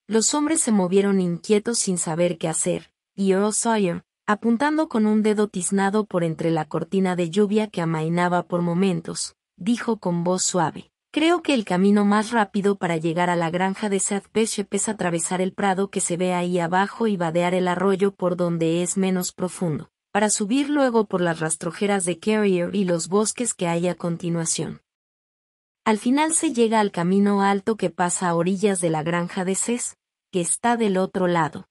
[SPEAKER 1] Los hombres se movieron inquietos sin saber qué hacer, y Earl Sawyer, apuntando con un dedo tiznado por entre la cortina de lluvia que amainaba por momentos, dijo con voz suave. Creo que el camino más rápido para llegar a la granja de Peschep es atravesar el prado que se ve ahí abajo y vadear el arroyo por donde es menos profundo, para subir luego por las rastrojeras de Carrier y los bosques que hay a continuación. Al final se llega al camino alto que pasa a orillas de la granja de Ses, que está del otro lado.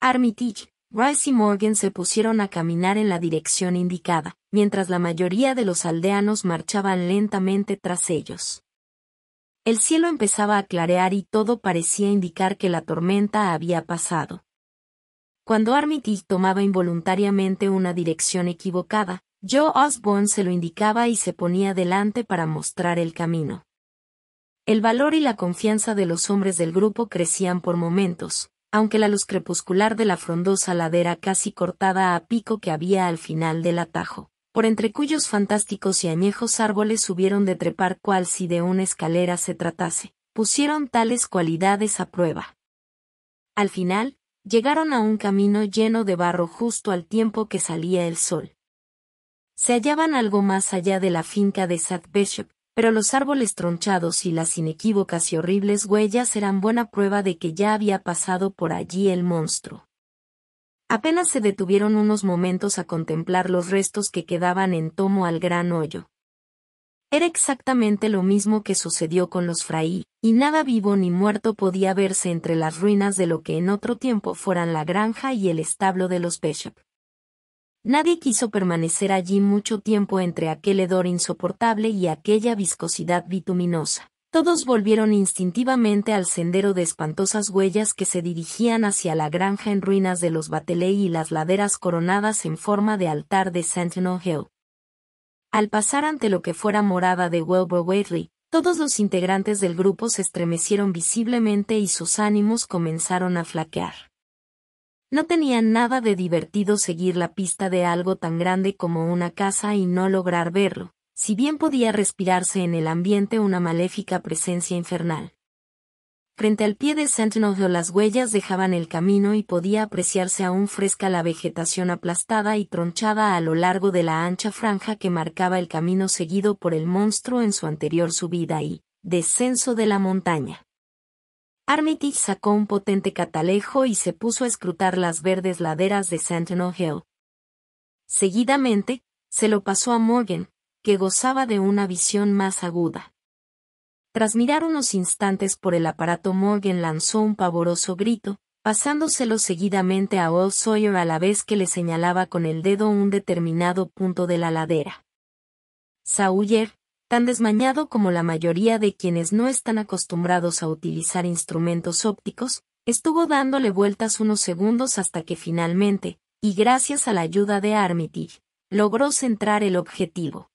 [SPEAKER 1] Armitage, Rice y Morgan se pusieron a caminar en la dirección indicada, mientras la mayoría de los aldeanos marchaban lentamente tras ellos. El cielo empezaba a clarear y todo parecía indicar que la tormenta había pasado. Cuando Armitage tomaba involuntariamente una dirección equivocada, Joe Osborne se lo indicaba y se ponía delante para mostrar el camino. El valor y la confianza de los hombres del grupo crecían por momentos, aunque la luz crepuscular de la frondosa ladera casi cortada a pico que había al final del atajo, por entre cuyos fantásticos y añejos árboles hubieron de trepar cual si de una escalera se tratase, pusieron tales cualidades a prueba. Al final, llegaron a un camino lleno de barro justo al tiempo que salía el sol. Se hallaban algo más allá de la finca de Sad Bishop, pero los árboles tronchados y las inequívocas y horribles huellas eran buena prueba de que ya había pasado por allí el monstruo. Apenas se detuvieron unos momentos a contemplar los restos que quedaban en tomo al gran hoyo. Era exactamente lo mismo que sucedió con los fraí, y nada vivo ni muerto podía verse entre las ruinas de lo que en otro tiempo fueran la granja y el establo de los Bishop. Nadie quiso permanecer allí mucho tiempo entre aquel hedor insoportable y aquella viscosidad bituminosa. Todos volvieron instintivamente al sendero de espantosas huellas que se dirigían hacia la granja en ruinas de los Bateley y las laderas coronadas en forma de altar de Sentinel Hill. Al pasar ante lo que fuera morada de Wilbur Waitley, todos los integrantes del grupo se estremecieron visiblemente y sus ánimos comenzaron a flaquear. No tenía nada de divertido seguir la pista de algo tan grande como una casa y no lograr verlo, si bien podía respirarse en el ambiente una maléfica presencia infernal. Frente al pie de Sentinel las huellas dejaban el camino y podía apreciarse aún fresca la vegetación aplastada y tronchada a lo largo de la ancha franja que marcaba el camino seguido por el monstruo en su anterior subida y descenso de la montaña. Armitage sacó un potente catalejo y se puso a escrutar las verdes laderas de Sentinel Hill. Seguidamente, se lo pasó a Morgan, que gozaba de una visión más aguda. Tras mirar unos instantes por el aparato Morgan lanzó un pavoroso grito, pasándoselo seguidamente a Old Sawyer a la vez que le señalaba con el dedo un determinado punto de la ladera. Sawyer, tan desmañado como la mayoría de quienes no están acostumbrados a utilizar instrumentos ópticos, estuvo dándole vueltas unos segundos hasta que finalmente, y gracias a la ayuda de Armitage, logró centrar el objetivo.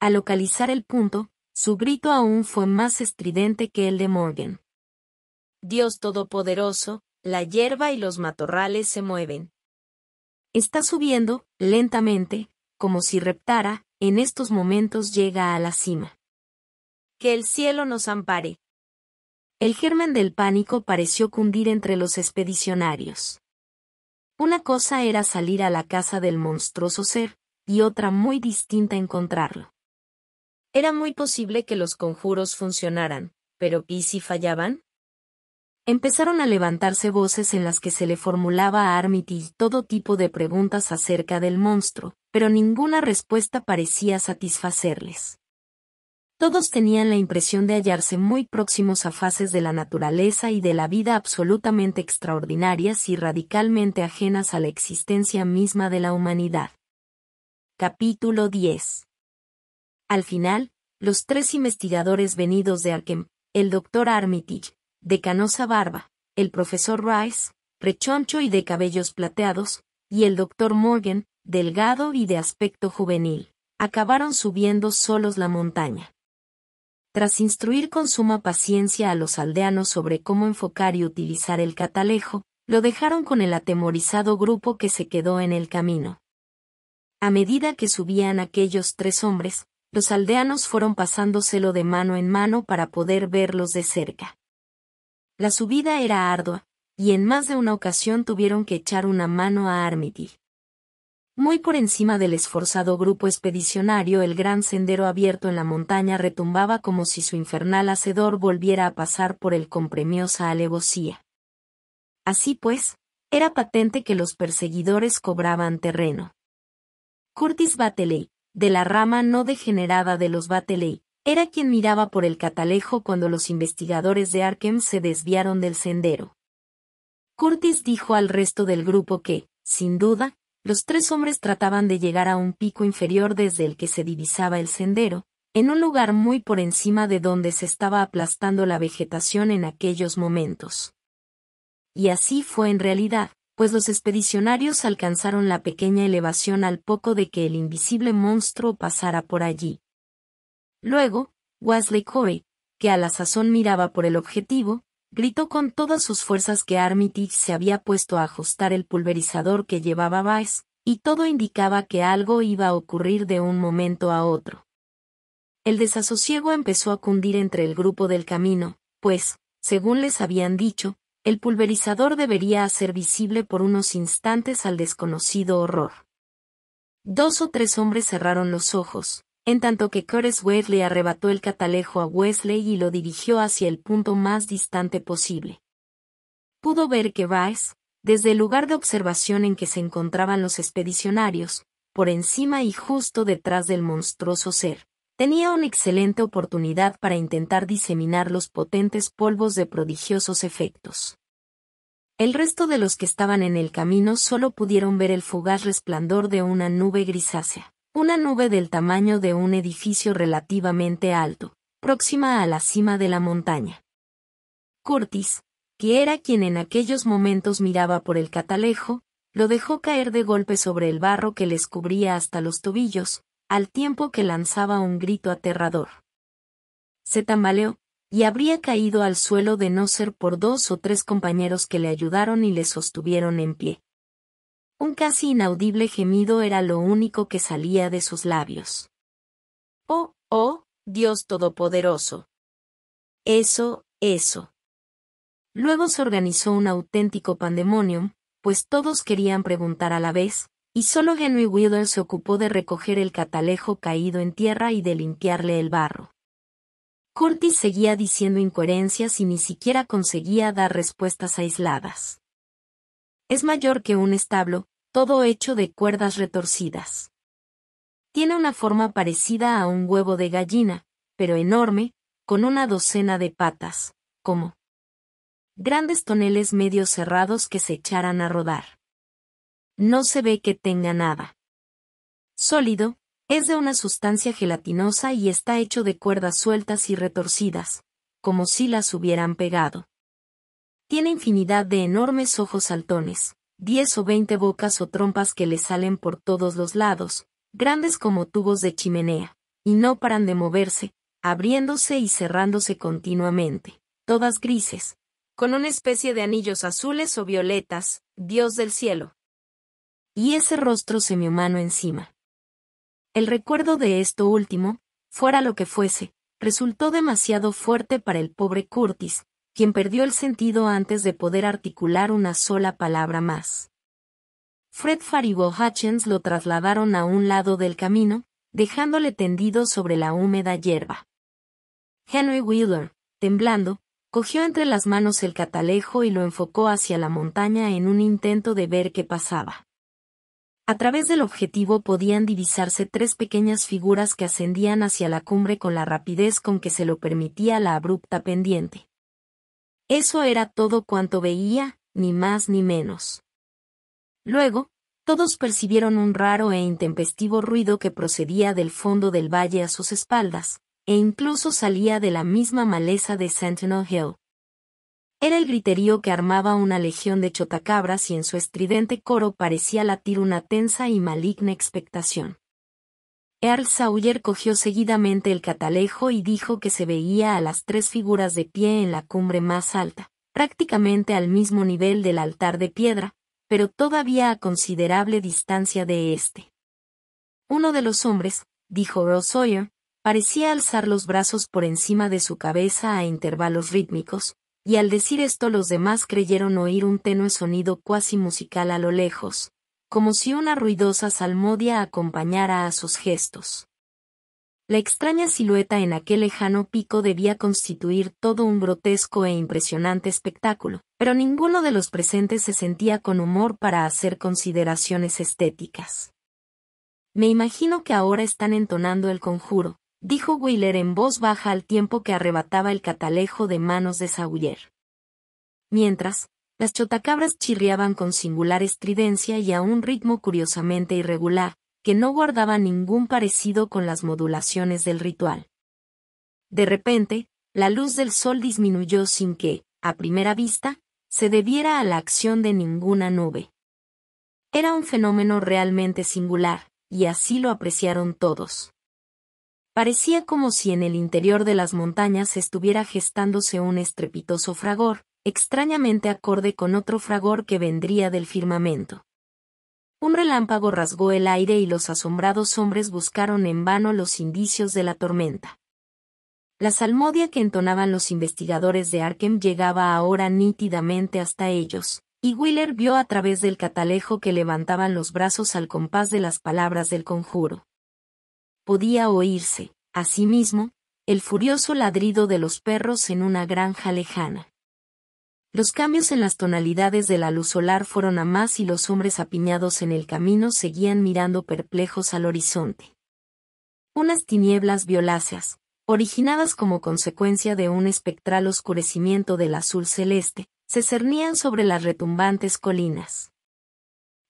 [SPEAKER 1] Al localizar el punto, su grito aún fue más estridente que el de Morgan. Dios Todopoderoso, la hierba y los matorrales se mueven. Está subiendo, lentamente, como si reptara, en estos momentos llega a la cima. Que el cielo nos ampare. El germen del pánico pareció cundir entre los expedicionarios. Una cosa era salir a la casa del monstruoso ser, y otra muy distinta encontrarlo. Era muy posible que los conjuros funcionaran, pero ¿y si fallaban? Empezaron a levantarse voces en las que se le formulaba a Armitage todo tipo de preguntas acerca del monstruo, pero ninguna respuesta parecía satisfacerles. Todos tenían la impresión de hallarse muy próximos a fases de la naturaleza y de la vida absolutamente extraordinarias y radicalmente ajenas a la existencia misma de la humanidad. Capítulo 10 Al final, los tres investigadores venidos de Arkham, el doctor Armitage, de canosa barba, el profesor Rice, rechoncho y de cabellos plateados, y el doctor Morgan, delgado y de aspecto juvenil, acabaron subiendo solos la montaña. Tras instruir con suma paciencia a los aldeanos sobre cómo enfocar y utilizar el catalejo, lo dejaron con el atemorizado grupo que se quedó en el camino. A medida que subían aquellos tres hombres, los aldeanos fueron pasándoselo de mano en mano para poder verlos de cerca. La subida era ardua, y en más de una ocasión tuvieron que echar una mano a Armitage. Muy por encima del esforzado grupo expedicionario el gran sendero abierto en la montaña retumbaba como si su infernal hacedor volviera a pasar por el con premiosa alevosía. Así pues, era patente que los perseguidores cobraban terreno. Curtis Bateley, de la rama no degenerada de los Bateley, era quien miraba por el catalejo cuando los investigadores de Arkham se desviaron del sendero. Curtis dijo al resto del grupo que, sin duda, los tres hombres trataban de llegar a un pico inferior desde el que se divisaba el sendero, en un lugar muy por encima de donde se estaba aplastando la vegetación en aquellos momentos. Y así fue en realidad, pues los expedicionarios alcanzaron la pequeña elevación al poco de que el invisible monstruo pasara por allí. Luego, Wesley Corey, que a la sazón miraba por el objetivo, gritó con todas sus fuerzas que Armitage se había puesto a ajustar el pulverizador que llevaba Vice y todo indicaba que algo iba a ocurrir de un momento a otro. El desasosiego empezó a cundir entre el grupo del camino, pues, según les habían dicho, el pulverizador debería hacer visible por unos instantes al desconocido horror. Dos o tres hombres cerraron los ojos, en tanto que Curtis le arrebató el catalejo a Wesley y lo dirigió hacia el punto más distante posible. Pudo ver que Baez, desde el lugar de observación en que se encontraban los expedicionarios, por encima y justo detrás del monstruoso ser, tenía una excelente oportunidad para intentar diseminar los potentes polvos de prodigiosos efectos. El resto de los que estaban en el camino solo pudieron ver el fugaz resplandor de una nube grisácea. Una nube del tamaño de un edificio relativamente alto, próxima a la cima de la montaña. Curtis, que era quien en aquellos momentos miraba por el catalejo, lo dejó caer de golpe sobre el barro que les cubría hasta los tobillos, al tiempo que lanzaba un grito aterrador. Se tambaleó, y habría caído al suelo de no ser por dos o tres compañeros que le ayudaron y le sostuvieron en pie. Un casi inaudible gemido era lo único que salía de sus labios. Oh, oh, Dios Todopoderoso. Eso, eso. Luego se organizó un auténtico pandemonium, pues todos querían preguntar a la vez, y solo Henry Wheeler se ocupó de recoger el catalejo caído en tierra y de limpiarle el barro. Curtis seguía diciendo incoherencias y ni siquiera conseguía dar respuestas aisladas. Es mayor que un establo, todo hecho de cuerdas retorcidas. Tiene una forma parecida a un huevo de gallina, pero enorme, con una docena de patas, como grandes toneles medio cerrados que se echaran a rodar. No se ve que tenga nada. Sólido, es de una sustancia gelatinosa y está hecho de cuerdas sueltas y retorcidas, como si las hubieran pegado. Tiene infinidad de enormes ojos saltones, diez o veinte bocas o trompas que le salen por todos los lados, grandes como tubos de chimenea, y no paran de moverse, abriéndose y cerrándose continuamente, todas grises, con una especie de anillos azules o violetas, Dios del cielo. Y ese rostro semihumano encima. El recuerdo de esto último, fuera lo que fuese, resultó demasiado fuerte para el pobre Curtis, quien perdió el sentido antes de poder articular una sola palabra más. Fred Faribault Hutchins lo trasladaron a un lado del camino, dejándole tendido sobre la húmeda hierba. Henry Wheeler, temblando, cogió entre las manos el catalejo y lo enfocó hacia la montaña en un intento de ver qué pasaba. A través del objetivo podían divisarse tres pequeñas figuras que ascendían hacia la cumbre con la rapidez con que se lo permitía la abrupta pendiente. Eso era todo cuanto veía, ni más ni menos. Luego, todos percibieron un raro e intempestivo ruido que procedía del fondo del valle a sus espaldas, e incluso salía de la misma maleza de Sentinel Hill. Era el griterío que armaba una legión de chotacabras y en su estridente coro parecía latir una tensa y maligna expectación. Earl Sawyer cogió seguidamente el catalejo y dijo que se veía a las tres figuras de pie en la cumbre más alta, prácticamente al mismo nivel del altar de piedra, pero todavía a considerable distancia de éste. Uno de los hombres, dijo Earl parecía alzar los brazos por encima de su cabeza a intervalos rítmicos, y al decir esto los demás creyeron oír un tenue sonido cuasi musical a lo lejos, como si una ruidosa salmodia acompañara a sus gestos. La extraña silueta en aquel lejano pico debía constituir todo un grotesco e impresionante espectáculo, pero ninguno de los presentes se sentía con humor para hacer consideraciones estéticas. Me imagino que ahora están entonando el conjuro, dijo Wheeler en voz baja al tiempo que arrebataba el catalejo de manos de Sawyer. Mientras, las chotacabras chirriaban con singular estridencia y a un ritmo curiosamente irregular, que no guardaba ningún parecido con las modulaciones del ritual. De repente, la luz del sol disminuyó sin que, a primera vista, se debiera a la acción de ninguna nube. Era un fenómeno realmente singular, y así lo apreciaron todos. Parecía como si en el interior de las montañas estuviera gestándose un estrepitoso fragor, extrañamente acorde con otro fragor que vendría del firmamento. Un relámpago rasgó el aire y los asombrados hombres buscaron en vano los indicios de la tormenta. La salmodia que entonaban los investigadores de Arkham llegaba ahora nítidamente hasta ellos, y Wheeler vio a través del catalejo que levantaban los brazos al compás de las palabras del conjuro. Podía oírse, asimismo, el furioso ladrido de los perros en una granja lejana. Los cambios en las tonalidades de la luz solar fueron a más y los hombres apiñados en el camino seguían mirando perplejos al horizonte. Unas tinieblas violáceas, originadas como consecuencia de un espectral oscurecimiento del azul celeste, se cernían sobre las retumbantes colinas.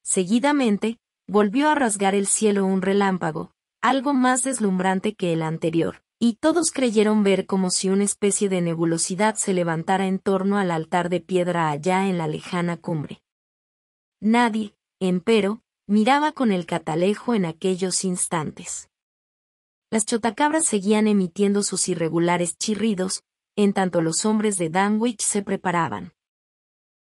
[SPEAKER 1] Seguidamente, volvió a rasgar el cielo un relámpago, algo más deslumbrante que el anterior, y todos creyeron ver como si una especie de nebulosidad se levantara en torno al altar de piedra allá en la lejana cumbre. Nadie, empero, miraba con el catalejo en aquellos instantes. Las chotacabras seguían emitiendo sus irregulares chirridos, en tanto los hombres de Danwich se preparaban.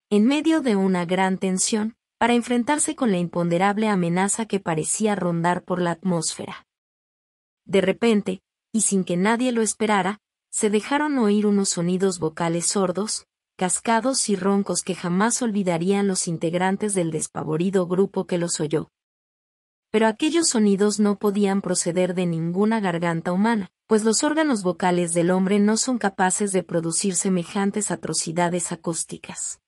[SPEAKER 1] En medio de una gran tensión, para enfrentarse con la imponderable amenaza que parecía rondar por la atmósfera. De repente, y sin que nadie lo esperara, se dejaron oír unos sonidos vocales sordos, cascados y roncos que jamás olvidarían los integrantes del despavorido grupo que los oyó. Pero aquellos sonidos no podían proceder de ninguna garganta humana, pues los órganos vocales del hombre no son capaces de producir semejantes atrocidades acústicas.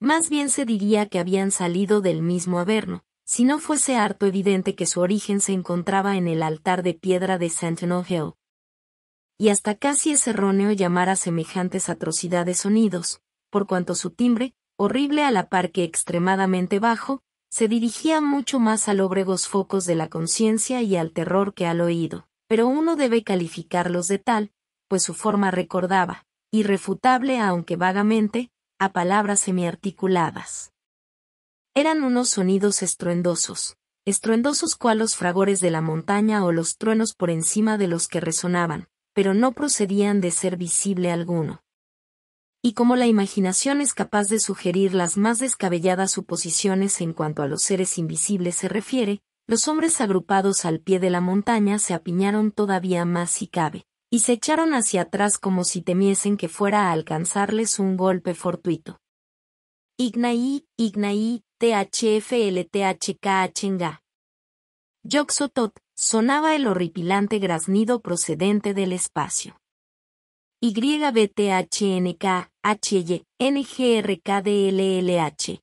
[SPEAKER 1] Más bien se diría que habían salido del mismo Averno, si no fuese harto evidente que su origen se encontraba en el altar de piedra de Sentinel Hill. Y hasta casi es erróneo llamar a semejantes atrocidades sonidos, por cuanto su timbre, horrible a la par que extremadamente bajo, se dirigía mucho más a lóbregos focos de la conciencia y al terror que al oído, pero uno debe calificarlos de tal, pues su forma recordaba, irrefutable aunque vagamente, a palabras semiarticuladas. Eran unos sonidos estruendosos, estruendosos cual los fragores de la montaña o los truenos por encima de los que resonaban, pero no procedían de ser visible alguno. Y como la imaginación es capaz de sugerir las más descabelladas suposiciones en cuanto a los seres invisibles se refiere, los hombres agrupados al pie de la montaña se apiñaron todavía más si cabe, y se echaron hacia atrás como si temiesen que fuera a alcanzarles un golpe fortuito. Ignaí, Ignaí, THFLTHKHNGA. Yoxotot, sonaba el horripilante graznido procedente del espacio. Y-B-T-H-N-K-H-Y-N-G-R-K-D-L-L-H.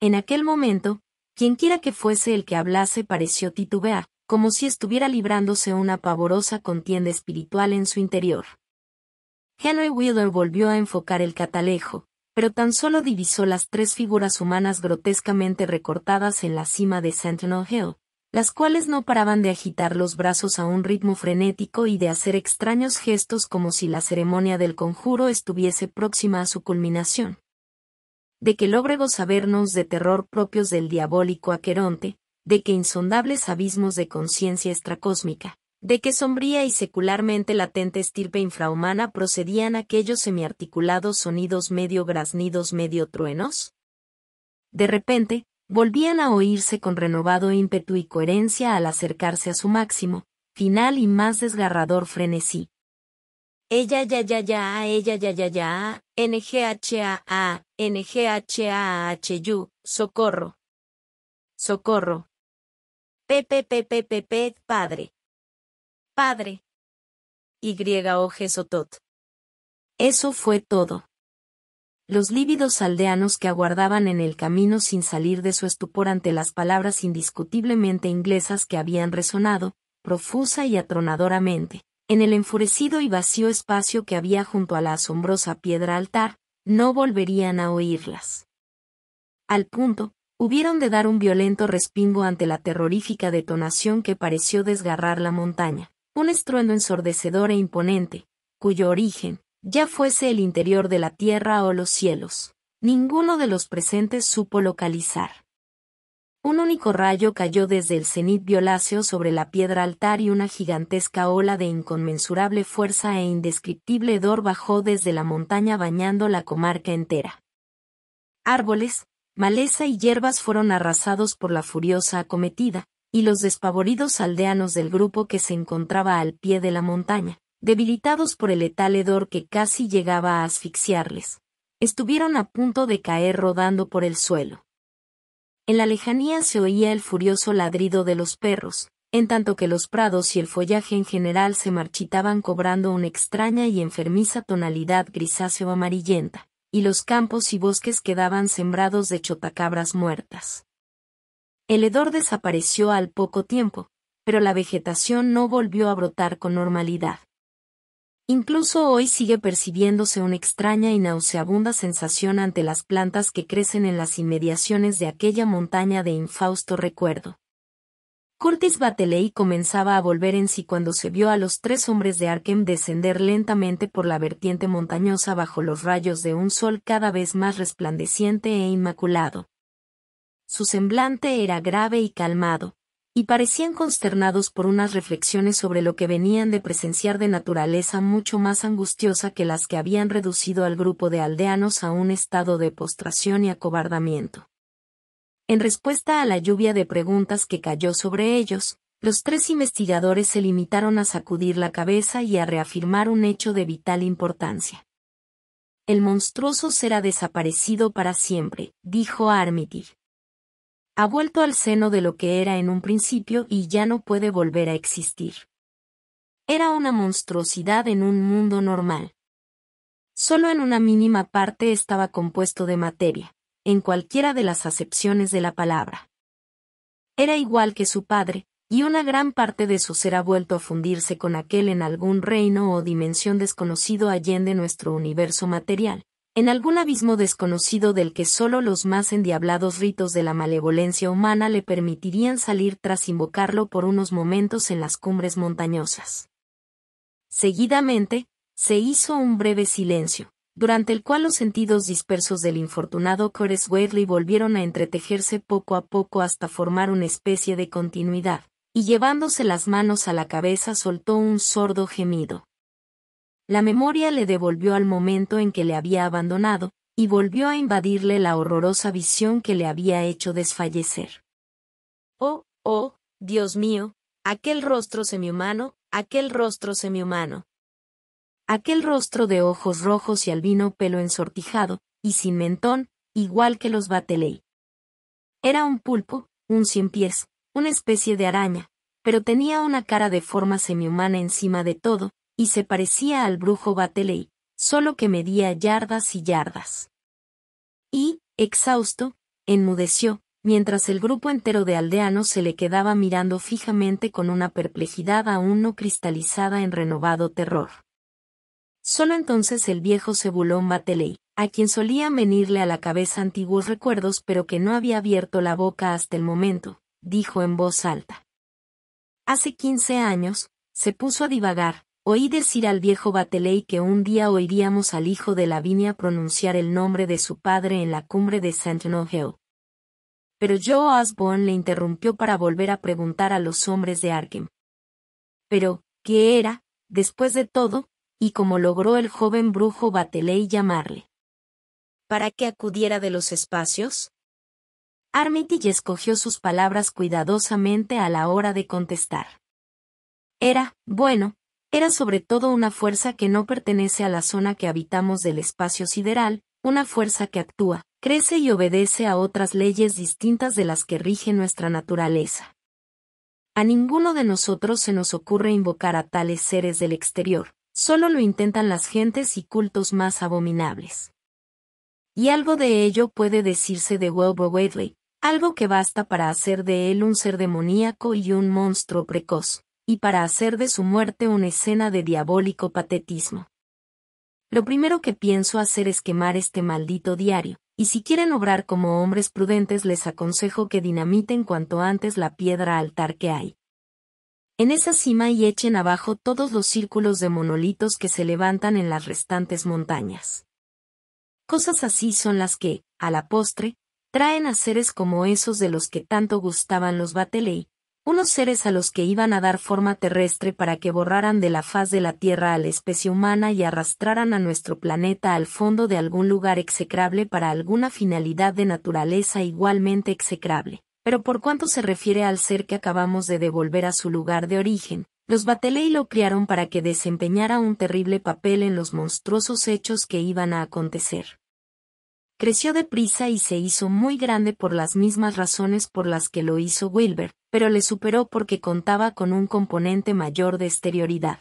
[SPEAKER 1] En aquel momento, quienquiera que fuese el que hablase pareció titubear, como si estuviera librándose una pavorosa contienda espiritual en su interior. Henry Wheeler volvió a enfocar el catalejo, pero tan solo divisó las tres figuras humanas grotescamente recortadas en la cima de Sentinel Hill, las cuales no paraban de agitar los brazos a un ritmo frenético y de hacer extraños gestos como si la ceremonia del conjuro estuviese próxima a su culminación. De que lóbregos sabernos de terror propios del diabólico Aqueronte, de que insondables abismos de conciencia extracósmica, de qué sombría y secularmente latente estirpe infrahumana procedían aquellos semiarticulados sonidos medio graznidos medio truenos? De repente, volvían a oírse con renovado ímpetu y coherencia al acercarse a su máximo, final y más desgarrador frenesí. Ella ya ya ya, ella ya ya ya, NGHAA, u socorro. Socorro. p p padre. Padre. Y. O. Eso fue todo. Los lívidos aldeanos que aguardaban en el camino sin salir de su estupor ante las palabras indiscutiblemente inglesas que habían resonado, profusa y atronadoramente, en el enfurecido y vacío espacio que había junto a la asombrosa piedra altar, no volverían a oírlas. Al punto, hubieron de dar un violento respingo ante la terrorífica detonación que pareció desgarrar la montaña un estruendo ensordecedor e imponente, cuyo origen, ya fuese el interior de la tierra o los cielos, ninguno de los presentes supo localizar. Un único rayo cayó desde el cenit violáceo sobre la piedra altar y una gigantesca ola de inconmensurable fuerza e indescriptible hedor bajó desde la montaña bañando la comarca entera. Árboles, maleza y hierbas fueron arrasados por la furiosa acometida, y los despavoridos aldeanos del grupo que se encontraba al pie de la montaña, debilitados por el letal hedor que casi llegaba a asfixiarles. Estuvieron a punto de caer rodando por el suelo. En la lejanía se oía el furioso ladrido de los perros, en tanto que los prados y el follaje en general se marchitaban cobrando una extraña y enfermiza tonalidad grisáceo amarillenta, y los campos y bosques quedaban sembrados de chotacabras muertas. El hedor desapareció al poco tiempo, pero la vegetación no volvió a brotar con normalidad. Incluso hoy sigue percibiéndose una extraña y nauseabunda sensación ante las plantas que crecen en las inmediaciones de aquella montaña de infausto recuerdo. Curtis Bateley comenzaba a volver en sí cuando se vio a los tres hombres de Arkham descender lentamente por la vertiente montañosa bajo los rayos de un sol cada vez más resplandeciente e inmaculado. Su semblante era grave y calmado, y parecían consternados por unas reflexiones sobre lo que venían de presenciar de naturaleza mucho más angustiosa que las que habían reducido al grupo de aldeanos a un estado de postración y acobardamiento. En respuesta a la lluvia de preguntas que cayó sobre ellos, los tres investigadores se limitaron a sacudir la cabeza y a reafirmar un hecho de vital importancia. El monstruoso será desaparecido para siempre, dijo Armitage ha vuelto al seno de lo que era en un principio y ya no puede volver a existir. Era una monstruosidad en un mundo normal. Solo en una mínima parte estaba compuesto de materia, en cualquiera de las acepciones de la palabra. Era igual que su padre, y una gran parte de su ser ha vuelto a fundirse con aquel en algún reino o dimensión desconocido allende nuestro universo material, en algún abismo desconocido del que sólo los más endiablados ritos de la malevolencia humana le permitirían salir tras invocarlo por unos momentos en las cumbres montañosas. Seguidamente, se hizo un breve silencio, durante el cual los sentidos dispersos del infortunado Cores Wadley volvieron a entretejerse poco a poco hasta formar una especie de continuidad, y llevándose las manos a la cabeza soltó un sordo gemido. La memoria le devolvió al momento en que le había abandonado, y volvió a invadirle la horrorosa visión que le había hecho desfallecer. Oh, oh, Dios mío, aquel rostro semihumano, aquel rostro semihumano. Aquel rostro de ojos rojos y albino pelo ensortijado, y sin mentón, igual que los Bateley. Era un pulpo, un cien pies, una especie de araña, pero tenía una cara de forma semihumana encima de todo, y se parecía al brujo Bateley, solo que medía yardas y yardas. Y, exhausto, enmudeció, mientras el grupo entero de aldeanos se le quedaba mirando fijamente con una perplejidad aún no cristalizada en renovado terror. Solo entonces el viejo Cebulón Bateley, a quien solía venirle a la cabeza antiguos recuerdos pero que no había abierto la boca hasta el momento, dijo en voz alta. Hace quince años, se puso a divagar, Oí decir al viejo Bateley que un día oiríamos al hijo de Lavinia pronunciar el nombre de su padre en la cumbre de Sentinel Hill. Pero Joe Osborne le interrumpió para volver a preguntar a los hombres de Arkham. Pero, ¿qué era, después de todo, y cómo logró el joven brujo Bateley llamarle? ¿Para que acudiera de los espacios? Armitage escogió sus palabras cuidadosamente a la hora de contestar. Era, bueno, era sobre todo una fuerza que no pertenece a la zona que habitamos del espacio sideral, una fuerza que actúa, crece y obedece a otras leyes distintas de las que rige nuestra naturaleza. A ninguno de nosotros se nos ocurre invocar a tales seres del exterior, solo lo intentan las gentes y cultos más abominables. Y algo de ello puede decirse de Wilbur Wadley, algo que basta para hacer de él un ser demoníaco y un monstruo precoz y para hacer de su muerte una escena de diabólico patetismo. Lo primero que pienso hacer es quemar este maldito diario, y si quieren obrar como hombres prudentes les aconsejo que dinamiten cuanto antes la piedra altar que hay. En esa cima y echen abajo todos los círculos de monolitos que se levantan en las restantes montañas. Cosas así son las que, a la postre, traen a seres como esos de los que tanto gustaban los Bateley, unos seres a los que iban a dar forma terrestre para que borraran de la faz de la Tierra a la especie humana y arrastraran a nuestro planeta al fondo de algún lugar execrable para alguna finalidad de naturaleza igualmente execrable. Pero por cuanto se refiere al ser que acabamos de devolver a su lugar de origen, los Bateley lo criaron para que desempeñara un terrible papel en los monstruosos hechos que iban a acontecer creció deprisa y se hizo muy grande por las mismas razones por las que lo hizo Wilbur, pero le superó porque contaba con un componente mayor de exterioridad.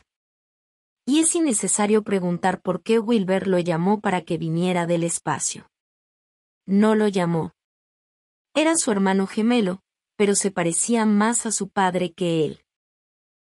[SPEAKER 1] Y es innecesario preguntar por qué Wilbur lo llamó para que viniera del espacio. No lo llamó. Era su hermano gemelo, pero se parecía más a su padre que él.